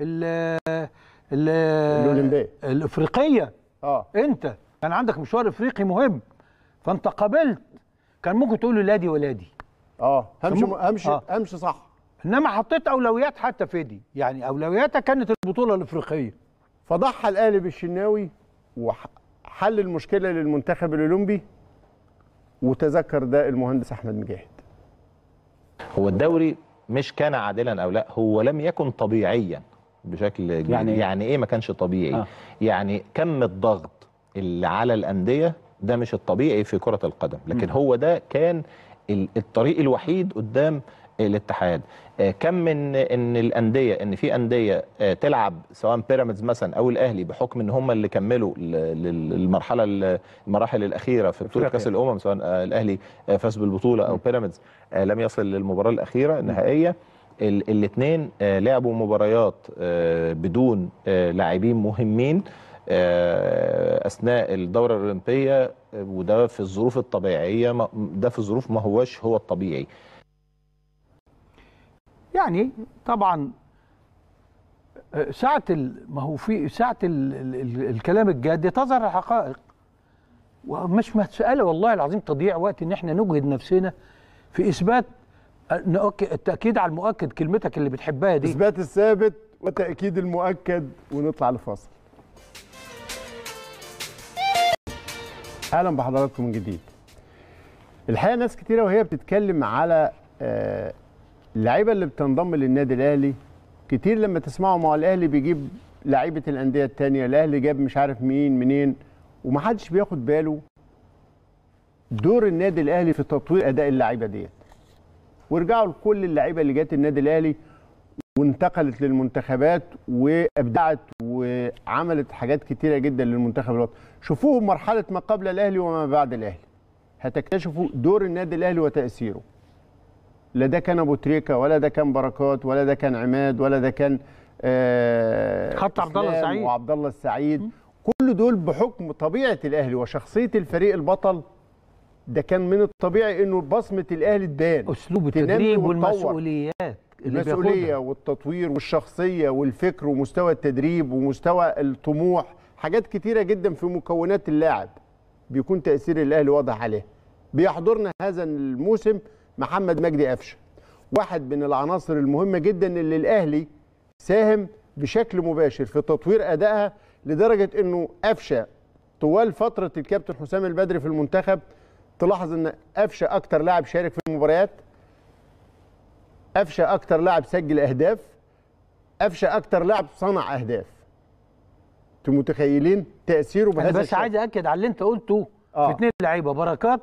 ال الاولمبيه الافريقيه اه انت كان عندك مشوار افريقي مهم فانت قابلت كان ممكن تقول له لا دي ولا دي اه همشي همشي آه. همشي صح انما حطيت اولويات حتى فيدي يعني اولوياتها كانت البطوله الافريقيه فضحى الاهلي بالشناوي وحل المشكله للمنتخب الاولمبي وتذكر ده المهندس احمد مجاهد هو الدوري مش كان عادلا او لا هو لم يكن طبيعيا بشكل يعني إيه؟ يعني ايه ما كانش طبيعي آه. يعني كم الضغط اللي على الانديه ده مش الطبيعي في كره القدم لكن م. هو ده كان الطريق الوحيد قدام إيه، الاتحاد آه، كم من ان الانديه ان في انديه آه، تلعب سواء بيراميدز مثلا او الاهلي بحكم ان هم اللي كملوا للمرحله المراحل الاخيره في بطوله كاس الامم سواء آه، الاهلي فاز بالبطوله او بيراميدز لم يصل للمباراه الاخيره النهائيه الاثنين لعبوا مباريات بدون لاعبين مهمين اثناء الدوره الاولمبيه وده في الظروف الطبيعيه ده في الظروف ما هوش هو الطبيعي يعني طبعا آه، ساعة ما هو في ساعة الكلام الجاد تظهر الحقائق ومش مسألة والله العظيم تضييع وقت إن احنا نجهد نفسنا في إثبات آه، التأكيد على المؤكد كلمتك اللي بتحبها دي إثبات الثابت وتأكيد المؤكد ونطلع لفاصل أهلا بحضراتكم من جديد الحقيقة ناس كتيرة وهي بتتكلم على آه، اللعيبه اللي بتنضم للنادي الاهلي كتير لما تسمعوا مع الاهلي بيجيب لعيبه الانديه الثانيه الاهلي جاب مش عارف مين منين ومحدش بياخد باله دور النادي الاهلي في تطوير اداء اللعيبه ديت وارجعوا لكل اللعيبه اللي جت النادي الاهلي وانتقلت للمنتخبات وابدعت وعملت حاجات كتيره جدا للمنتخب الوطني شوفوهم مرحله ما قبل الاهلي وما بعد الاهلي هتكتشفوا دور النادي الاهلي وتاثيره لا ده كان ابو تريكه ولا ده كان بركات ولا ده كان عماد ولا ده كان آه حتى عبد الله السعيد وعبد الله السعيد كل دول بحكم طبيعه الاهلي وشخصيه الفريق البطل ده كان من الطبيعي انه بصمه الاهلي تبان اسلوب التدريب والمسؤوليات المسؤوليه والتطوير والشخصيه والفكر ومستوى التدريب ومستوى الطموح حاجات كتيره جدا في مكونات اللاعب بيكون تاثير الاهلي واضح عليها بيحضرنا هذا الموسم محمد مجدي قفشه واحد من العناصر المهمه جدا اللي الاهلي ساهم بشكل مباشر في تطوير ادائها لدرجه انه قفشه طوال فتره الكابتن حسام البدري في المنتخب تلاحظ ان قفشه اكتر لاعب شارك في المباريات قفشه اكتر لاعب سجل اهداف قفشه اكتر لاعب صنع اهداف انتوا متخيلين تاثيره بهذا الشكل بس عايز اكد على اللي انت قلته آه. في اثنين لعيبه بركات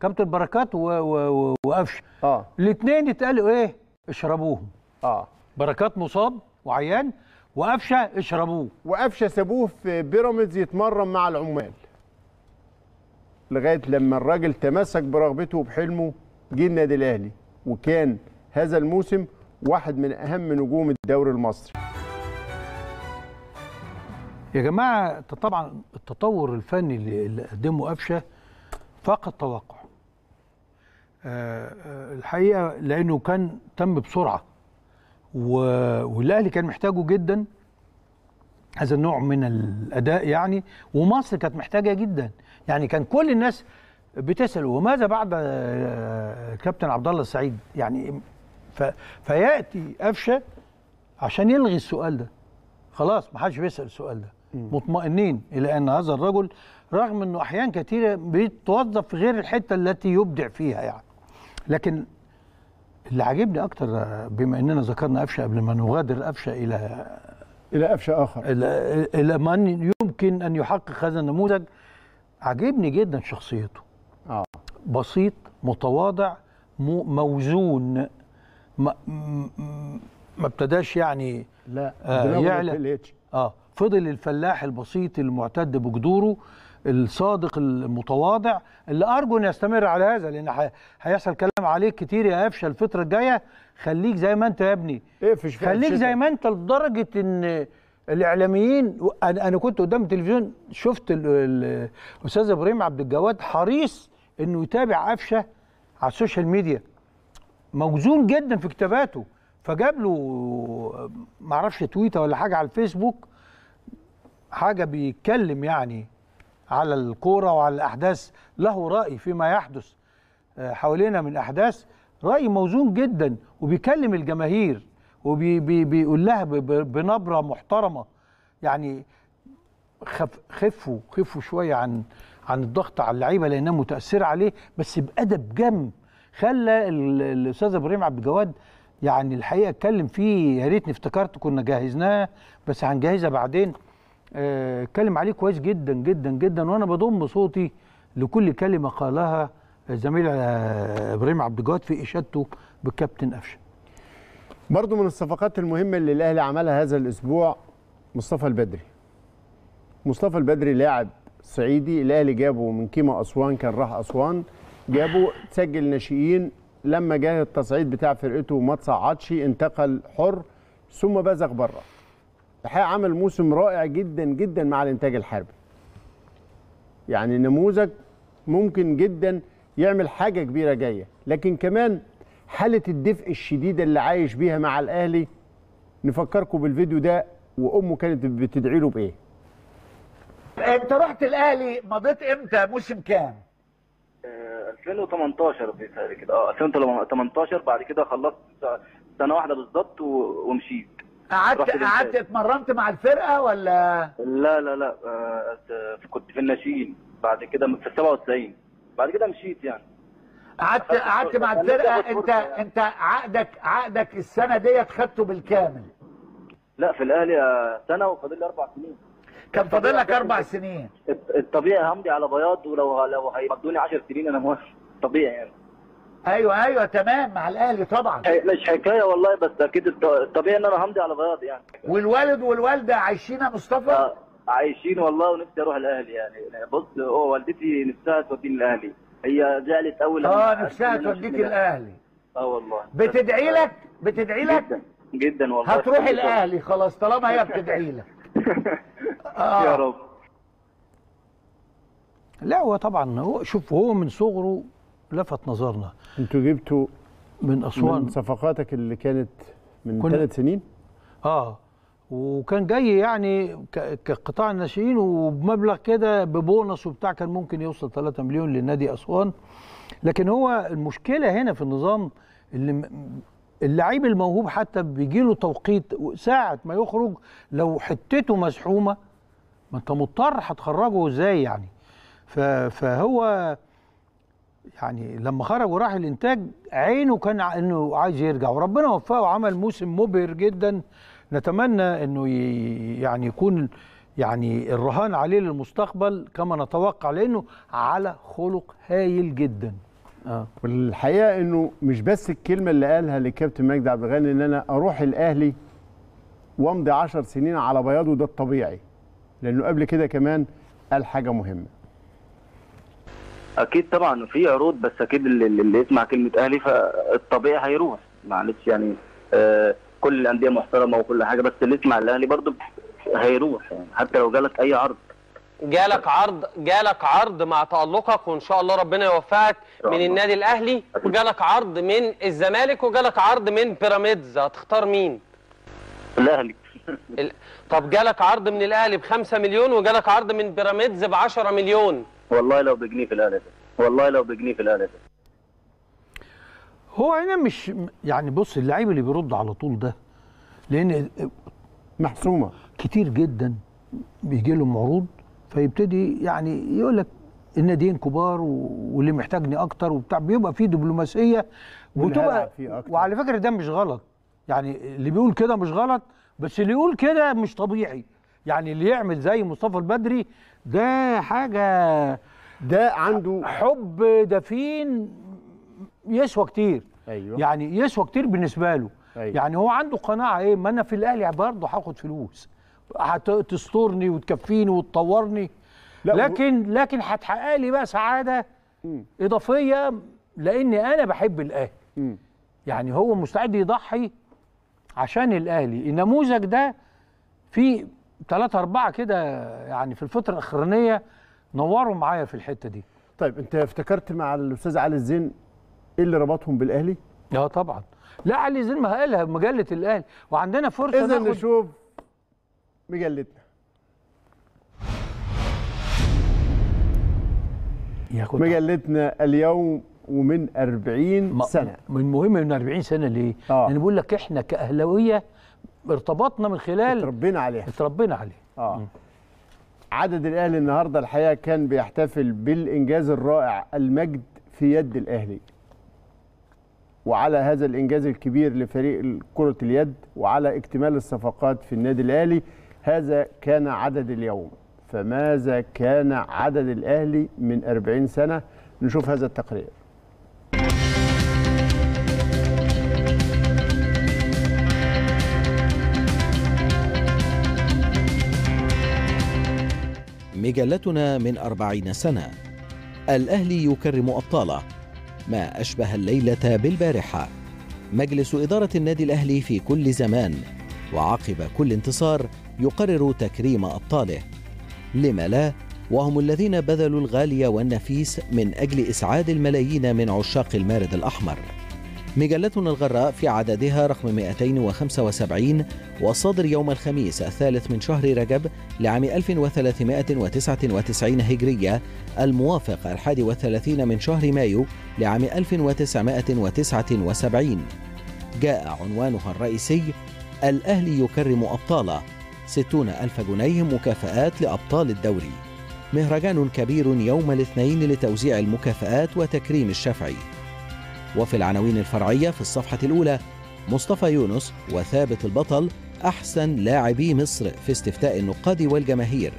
كابتن بركات وقفش وقفشه اه الاثنين اتقالوا ايه اشربوهم اه بركات مصاب وعيان وقفشه اشربوه وقفشه سابوه في بيراميدز يتمرن مع العمال لغايه لما الراجل تمسك برغبته وبحلمه جه النادي الاهلي وكان هذا الموسم واحد من اهم نجوم الدوري المصري يا جماعه طبعا التطور الفني اللي قدمه قفشه فاق التوقع الحقيقه لانه كان تم بسرعه والاهلي كان محتاجه جدا هذا النوع من الاداء يعني ومصر كانت محتاجه جدا يعني كان كل الناس بتسال وماذا بعد الكابتن آه، عبد الله السعيد يعني ف... فياتي قفشه عشان يلغي السؤال ده خلاص ما حدش بيسال السؤال ده مطمئنين الى ان هذا الرجل رغم انه احيان كثيره بيتوظف في غير الحته التي يبدع فيها يعني لكن اللي عاجبني اكتر بما اننا ذكرنا قفشه قبل ما نغادر قفشه الى الى قفشه اخر الى الى من يمكن ان يحقق هذا النموذج عاجبني جدا شخصيته اه بسيط متواضع موزون ما, ما ابتداش يعني لا آه يعلى اه فضل الفلاح البسيط المعتد بجذوره الصادق المتواضع اللي ارجو ان يستمر على هذا لان هيحصل كلام هيصعب عليك كتير يا قفشه الفتره الجايه خليك زي ما انت يا ابني اقفش خليك زي ما انت لدرجه ان الاعلاميين انا انا كنت قدام التلفزيون شفت الاستاذ ابراهيم عبد الجواد حريص انه يتابع قفشه على السوشيال ميديا موزون جدا في كتاباته فجاب له معرفش تويته ولا حاجه على الفيسبوك حاجه بيتكلم يعني على الكوره وعلى الاحداث له راي فيما يحدث حوالينا من احداث راي موزون جدا وبيكلم الجماهير وبيقول لها بنبره محترمه يعني خف خفوا خفوا شويه عن عن الضغط على اللعيبه لانها متاثره عليه بس بادب جم خلى الاستاذ ابراهيم عبد الجواد يعني الحقيقه اتكلم فيه يا ريتني افتكرت كنا جهزناه بس هنجهزها بعدين آه، اتكلم عليه كويس جدا جدا جدا وانا بضم صوتي لكل كلمه قالها الزميل آه، ابراهيم عبد الجواد في اشادته بالكابتن قفشه برضه من الصفقات المهمه اللي الاهلي عملها هذا الاسبوع مصطفى البدري مصطفى البدري لاعب صعيدي الاهلي جابه من كيما اسوان كان راح اسوان جابه سجل ناشئين لما جه التصعيد بتاع فرقته وما تصعدش انتقل حر ثم بزغ بره الحقيقه عمل موسم رائع جدا جدا مع الانتاج الحربي يعني نموذج ممكن جدا يعمل حاجه كبيره جايه لكن كمان حاله الدفء الشديده اللي عايش بيها مع الاهلي نفكركم بالفيديو ده وامه كانت بتدعي له بايه انت رحت الاهلي مضيت امتى موسم كام 2018 آه، بيتهيألي كده اه 2018 بعد كده خلصت سنه واحده بالظبط ومشيت قعدت قعدت اتمرنت مع الفرقه ولا لا لا لا آه، كنت في الناشئين بعد كده في 97 بعد كده مشيت يعني قعدت قعدت مع الفرقه انت انت عقدك عقدك السنه ديت خدته بالكامل لا في الاهلي سنه وفاضل لي اربع سنين كان فاضل لك اربع إيه؟ سنين الطبيعي همضي على بياض ولو لو هيمدوني 10 سنين انا موافق طبيعي يعني ايوه ايوه تمام مع الاهلي طبعا مش حكايه والله بس اكيد الطبيعي ان انا همضي على بياض يعني والوالد والوالده عايشين يا مصطفى؟ آه. عايشين والله ونفسي اروح الاهلي يعني بص هو والدتي نفسها توديني الاهلي هي زعلت اول اه نفسها توديك الاهلي اه والله بتدعي آه. لك بتدعي لك جدا جدا والله هتروح الاهلي خلاص طالما هي بتدعي لك آه. يا رب لا هو طبعا هو شوف هو من صغره لفت نظرنا انتوا جبتوا من اسوان من صفقاتك اللي كانت من ثلاث سنين اه وكان جاي يعني كقطاع الناشئين وبمبلغ كده ببونص وبتاع كان ممكن يوصل 3 مليون للنادي اسوان لكن هو المشكله هنا في النظام اللي اللعيب الموهوب حتى بيجي له توقيت ساعه ما يخرج لو حتته مزحومه ما انت مضطر هتخرجه ازاي يعني فهو يعني لما خرج وراح الانتاج عينه كان انه عايز يرجع وربنا وفقه وعمل موسم مبهر جدا نتمنى انه يعني يكون يعني الرهان عليه للمستقبل كما نتوقع لانه على خلق هايل جدا آه. والحقيقه انه مش بس الكلمه اللي قالها للكابتن مجدي عبد الغني ان انا اروح الاهلي وامضي 10 سنين على بياضه ده الطبيعي لانه قبل كده كمان قال حاجه مهمه اكيد طبعا في عروض بس اكيد اللي, اللي يسمع كلمه اهلي فالطبيعي هيروح معلش يعني آه كل الانديه محترمه وكل حاجه بس اللي يسمع الاهلي برضه هيروح يعني حتى لو جالك اي عرض جالك عرض جالك عرض مع تألقك وإن شاء الله ربنا يوفقك من النادي الأهلي وجالك عرض من الزمالك وجالك عرض من بيراميدز هتختار مين؟ الأهلي طب جالك عرض من الأهلي ب 5 مليون وجالك عرض من بيراميدز ب 10 مليون والله لو بجنيه في الأهلي والله لو بجنيه في الأهلي هو هنا مش يعني بص اللعيب اللي بيرد على طول ده لان محسومه كتير جدا بيجي لهم عروض فيبتدي يعني يقول لك الناديين كبار واللي محتاجني اكتر وبتاع بيبقى في دبلوماسيه وتبقى وعلى فكره ده مش غلط يعني اللي بيقول كده مش غلط بس اللي يقول كده مش طبيعي يعني اللي يعمل زي مصطفى البدري ده حاجه ده عنده حب دفين يسوى كتير أيوه. يعني يسوى كتير بالنسبه له أيوه. يعني هو عنده قناعه ايه ما انا في الاهلي برضه هاخد فلوس هتسترني وتكفيني وتطورني لا لكن لكن هتحقق لي بقى سعاده م. اضافيه لاني انا بحب الاهلي م. يعني هو مستعد يضحي عشان الاهلي النموذج ده في ثلاثة أربعة كده يعني في الفترة الأخرانية نوروا معايا في الحتة دي طيب أنت افتكرت مع الأستاذ علي الزين ايه اللي ربطهم بالاهلي؟ اه طبعا لا علي زين ما قالها مجله الاهلي وعندنا فرصه اذا ناخد... نشوف مجلتنا ياخد مجلتنا اليوم ومن 40 سنه من مهم من 40 سنه ليه؟ آه. انا يعني بقول لك احنا كاهلاويه ارتبطنا من خلال اتربينا عليها اتربينا عليها اه عدد الاهلي النهارده الحقيقه كان بيحتفل بالانجاز الرائع المجد في يد الاهلي وعلى هذا الإنجاز الكبير لفريق كرة اليد وعلى اكتمال الصفقات في النادي الأهلي هذا كان عدد اليوم فماذا كان عدد الأهلي من 40 سنة نشوف هذا التقرير مجلتنا من أربعين سنة الأهلي يكرم أبطاله ما أشبه الليلة بالبارحة مجلس إدارة النادي الأهلي في كل زمان وعقب كل انتصار يقرر تكريم أبطاله لما لا وهم الذين بذلوا الغالي والنفيس من أجل إسعاد الملايين من عشاق المارد الأحمر مجلتنا الغراء في عددها رقم 275 والصادر يوم الخميس الثالث من شهر رجب لعام 1399 هجرية الموافق الحادي والثلاثين من شهر مايو لعام 1979 جاء عنوانها الرئيسي الأهلي يكرم أبطاله ستون ألف جنيه مكافآت لأبطال الدوري مهرجان كبير يوم الاثنين لتوزيع المكافآت وتكريم الشفعي وفي العناوين الفرعية في الصفحة الأولى مصطفى يونس وثابت البطل أحسن لاعبي مصر في استفتاء النقاد والجماهير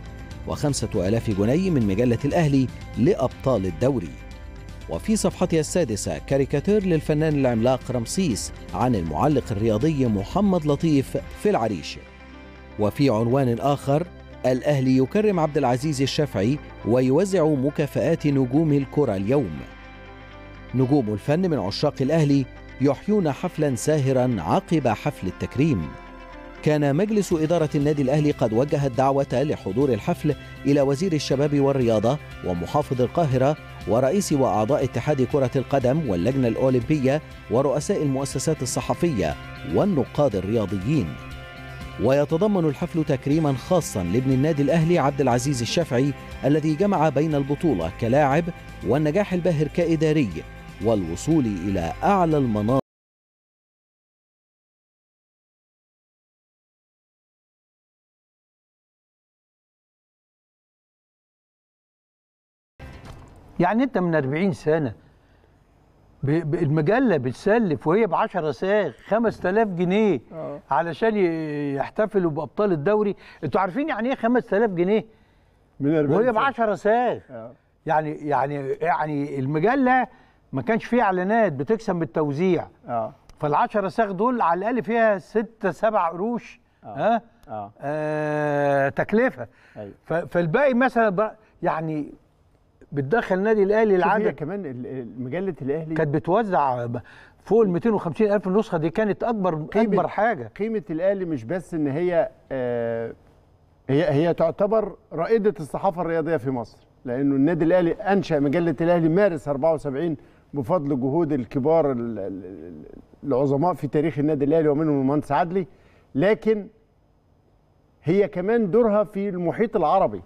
وخمسة ألاف جنيه من مجلة الأهلي لأبطال الدوري وفي صفحتها السادسة كاريكاتير للفنان العملاق رمسيس عن المعلق الرياضي محمد لطيف في العريش وفي عنوان آخر الأهلي يكرم عبد العزيز الشافعي ويوزع مكافآت نجوم الكرة اليوم نجوم الفن من عشاق الأهلي يحيون حفلا ساهرا عقب حفل التكريم كان مجلس إدارة النادي الأهلي قد وجه الدعوة لحضور الحفل إلى وزير الشباب والرياضة ومحافظ القاهرة ورئيس وأعضاء اتحاد كرة القدم واللجنة الأولمبية ورؤساء المؤسسات الصحفية والنقاد الرياضيين ويتضمن الحفل تكريما خاصا لابن النادي الأهلي عبد العزيز الشافعي الذي جمع بين البطولة كلاعب والنجاح الباهر كإداري والوصول إلى أعلى المناطق يعني انت من 40 سنه المجله بتسلف وهي ب 10 ساغ 5000 جنيه أوه. علشان يحتفلوا بابطال الدوري انتوا عارفين يعني ايه 5000 جنيه من 40 وهي ب 10 ساغ يعني يعني يعني المجله ما كانش في اعلانات بتكسب بالتوزيع اه فال10 ساغ دول على الاقل فيها 6 7 قروش آه. ها آه. آه. تكلفه أيوة. فالباقي مثلا يعني بتدخل نادي الاهلي العدد كمان مجله الاهلي كانت بتوزع فوق ال 250 الف نسخه دي كانت اكبر قيمة اكبر حاجه قيمه الاهلي مش بس ان هي آه هي هي تعتبر رائده الصحافه الرياضيه في مصر لانه النادي الاهلي انشا مجله الاهلي مارس 74 بفضل جهود الكبار العظماء في تاريخ النادي الاهلي ومنهم المهندس عدلي لكن هي كمان دورها في المحيط العربي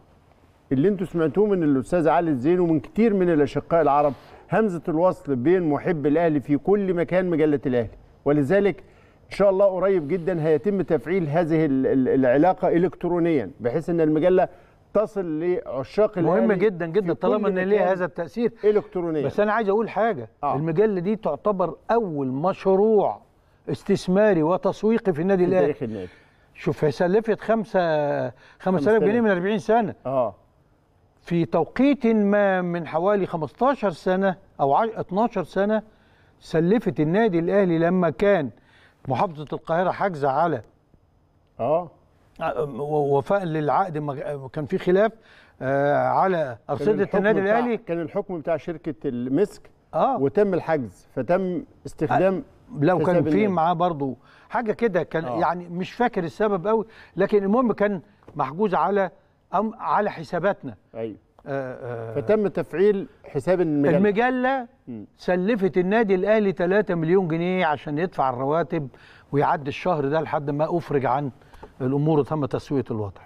اللي انتم سمعتوه من الاستاذ علي الزين ومن كتير من الاشقاء العرب همزه الوصل بين محب الاهلي في كل مكان مجله الاهلي ولذلك ان شاء الله قريب جدا هيتم تفعيل هذه العلاقه الكترونيا بحيث ان المجله تصل لعشاق مهم جدا جدا طالما ان ليه هذا التاثير الكترونيا بس انا عايز اقول حاجه آه. المجله دي تعتبر اول مشروع استثماري وتسويقي في النادي الاهلي تاريخ النادي شوف هي سلفت 5 5000 جنيه من 40 سنه اه في توقيت ما من حوالي 15 سنه او 12 سنه سلفت النادي الاهلي لما كان محافظه القاهره حاجزه على اه وفاء للعقد كان في خلاف آه، على ارصده النادي الاهلي كان الحكم بتاع شركه المسك آه. وتم الحجز فتم استخدام آه، لو كان في معاه برضه حاجه كده كان آه. يعني مش فاكر السبب قوي لكن المهم كان محجوز على أم على حساباتنا ايوه آه, آه. فتم تفعيل حساب المجله المجله سلفت النادي الاهلي 3 مليون جنيه عشان يدفع الرواتب ويعدي الشهر ده لحد ما افرج عن الامور تم تسويه الوضع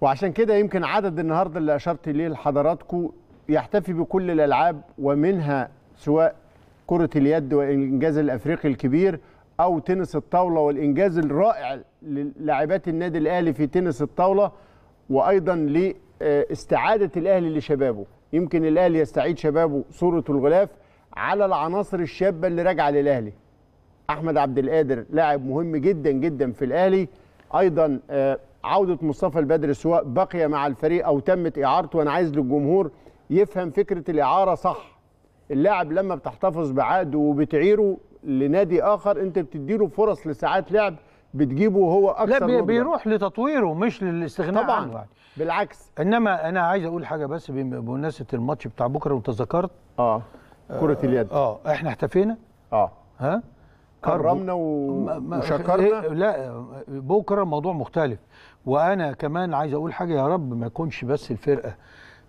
وعشان كده يمكن عدد النهارده اللي اشرت ليه لحضراتكم يحتفي بكل الالعاب ومنها سواء كره اليد والانجاز الافريقي الكبير او تنس الطاوله والانجاز الرائع للاعبات النادي الاهلي في تنس الطاوله وايضا لاستعاده الاهلي لشبابه يمكن الاهلي يستعيد شبابه صوره الغلاف على العناصر الشابه اللي راجعه للاهلي احمد عبد القادر لاعب مهم جدا جدا في الاهلي ايضا آه، عوده مصطفى البدري سواء بقي مع الفريق او تمت اعارته وانا عايز للجمهور يفهم فكره الاعاره صح اللاعب لما بتحتفظ بعقده وبتعيره لنادي اخر انت بتديله فرص لساعات لعب بتجيبه هو اكثر لا بيروح لتطويره مش للاستغناء طبعا عنه يعني. بالعكس انما انا عايز اقول حاجه بس بمناسبه الماتش بتاع بكره وانت ذكرت اه كره اليد آه،, اه احنا احتفينا اه ها كرمنا أه، وشكرنا إيه، لا بكره موضوع مختلف وانا كمان عايز اقول حاجه يا رب ما يكونش بس الفرقه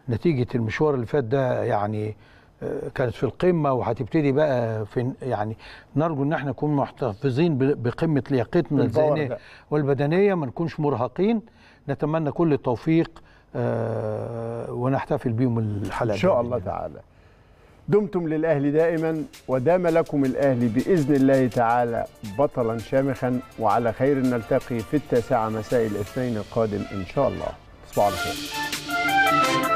نتيجه المشوار اللي فات ده يعني أه، كانت في القمه وهتبتدي بقى في يعني نرجو ان احنا نكون محتفظين بقمه لياقتنا الذهنيه والبدنيه ما نكونش مرهقين نتمنى كل التوفيق أه، ونحتفل بيهم الحلقه ان شاء الله تعالى دمتم للأهلي دائما ودام لكم الأهلي بإذن الله تعالى بطلا شامخا وعلى خير نلتقي في التاسعة مساء الاثنين القادم إن شاء الله تصبحوا على خير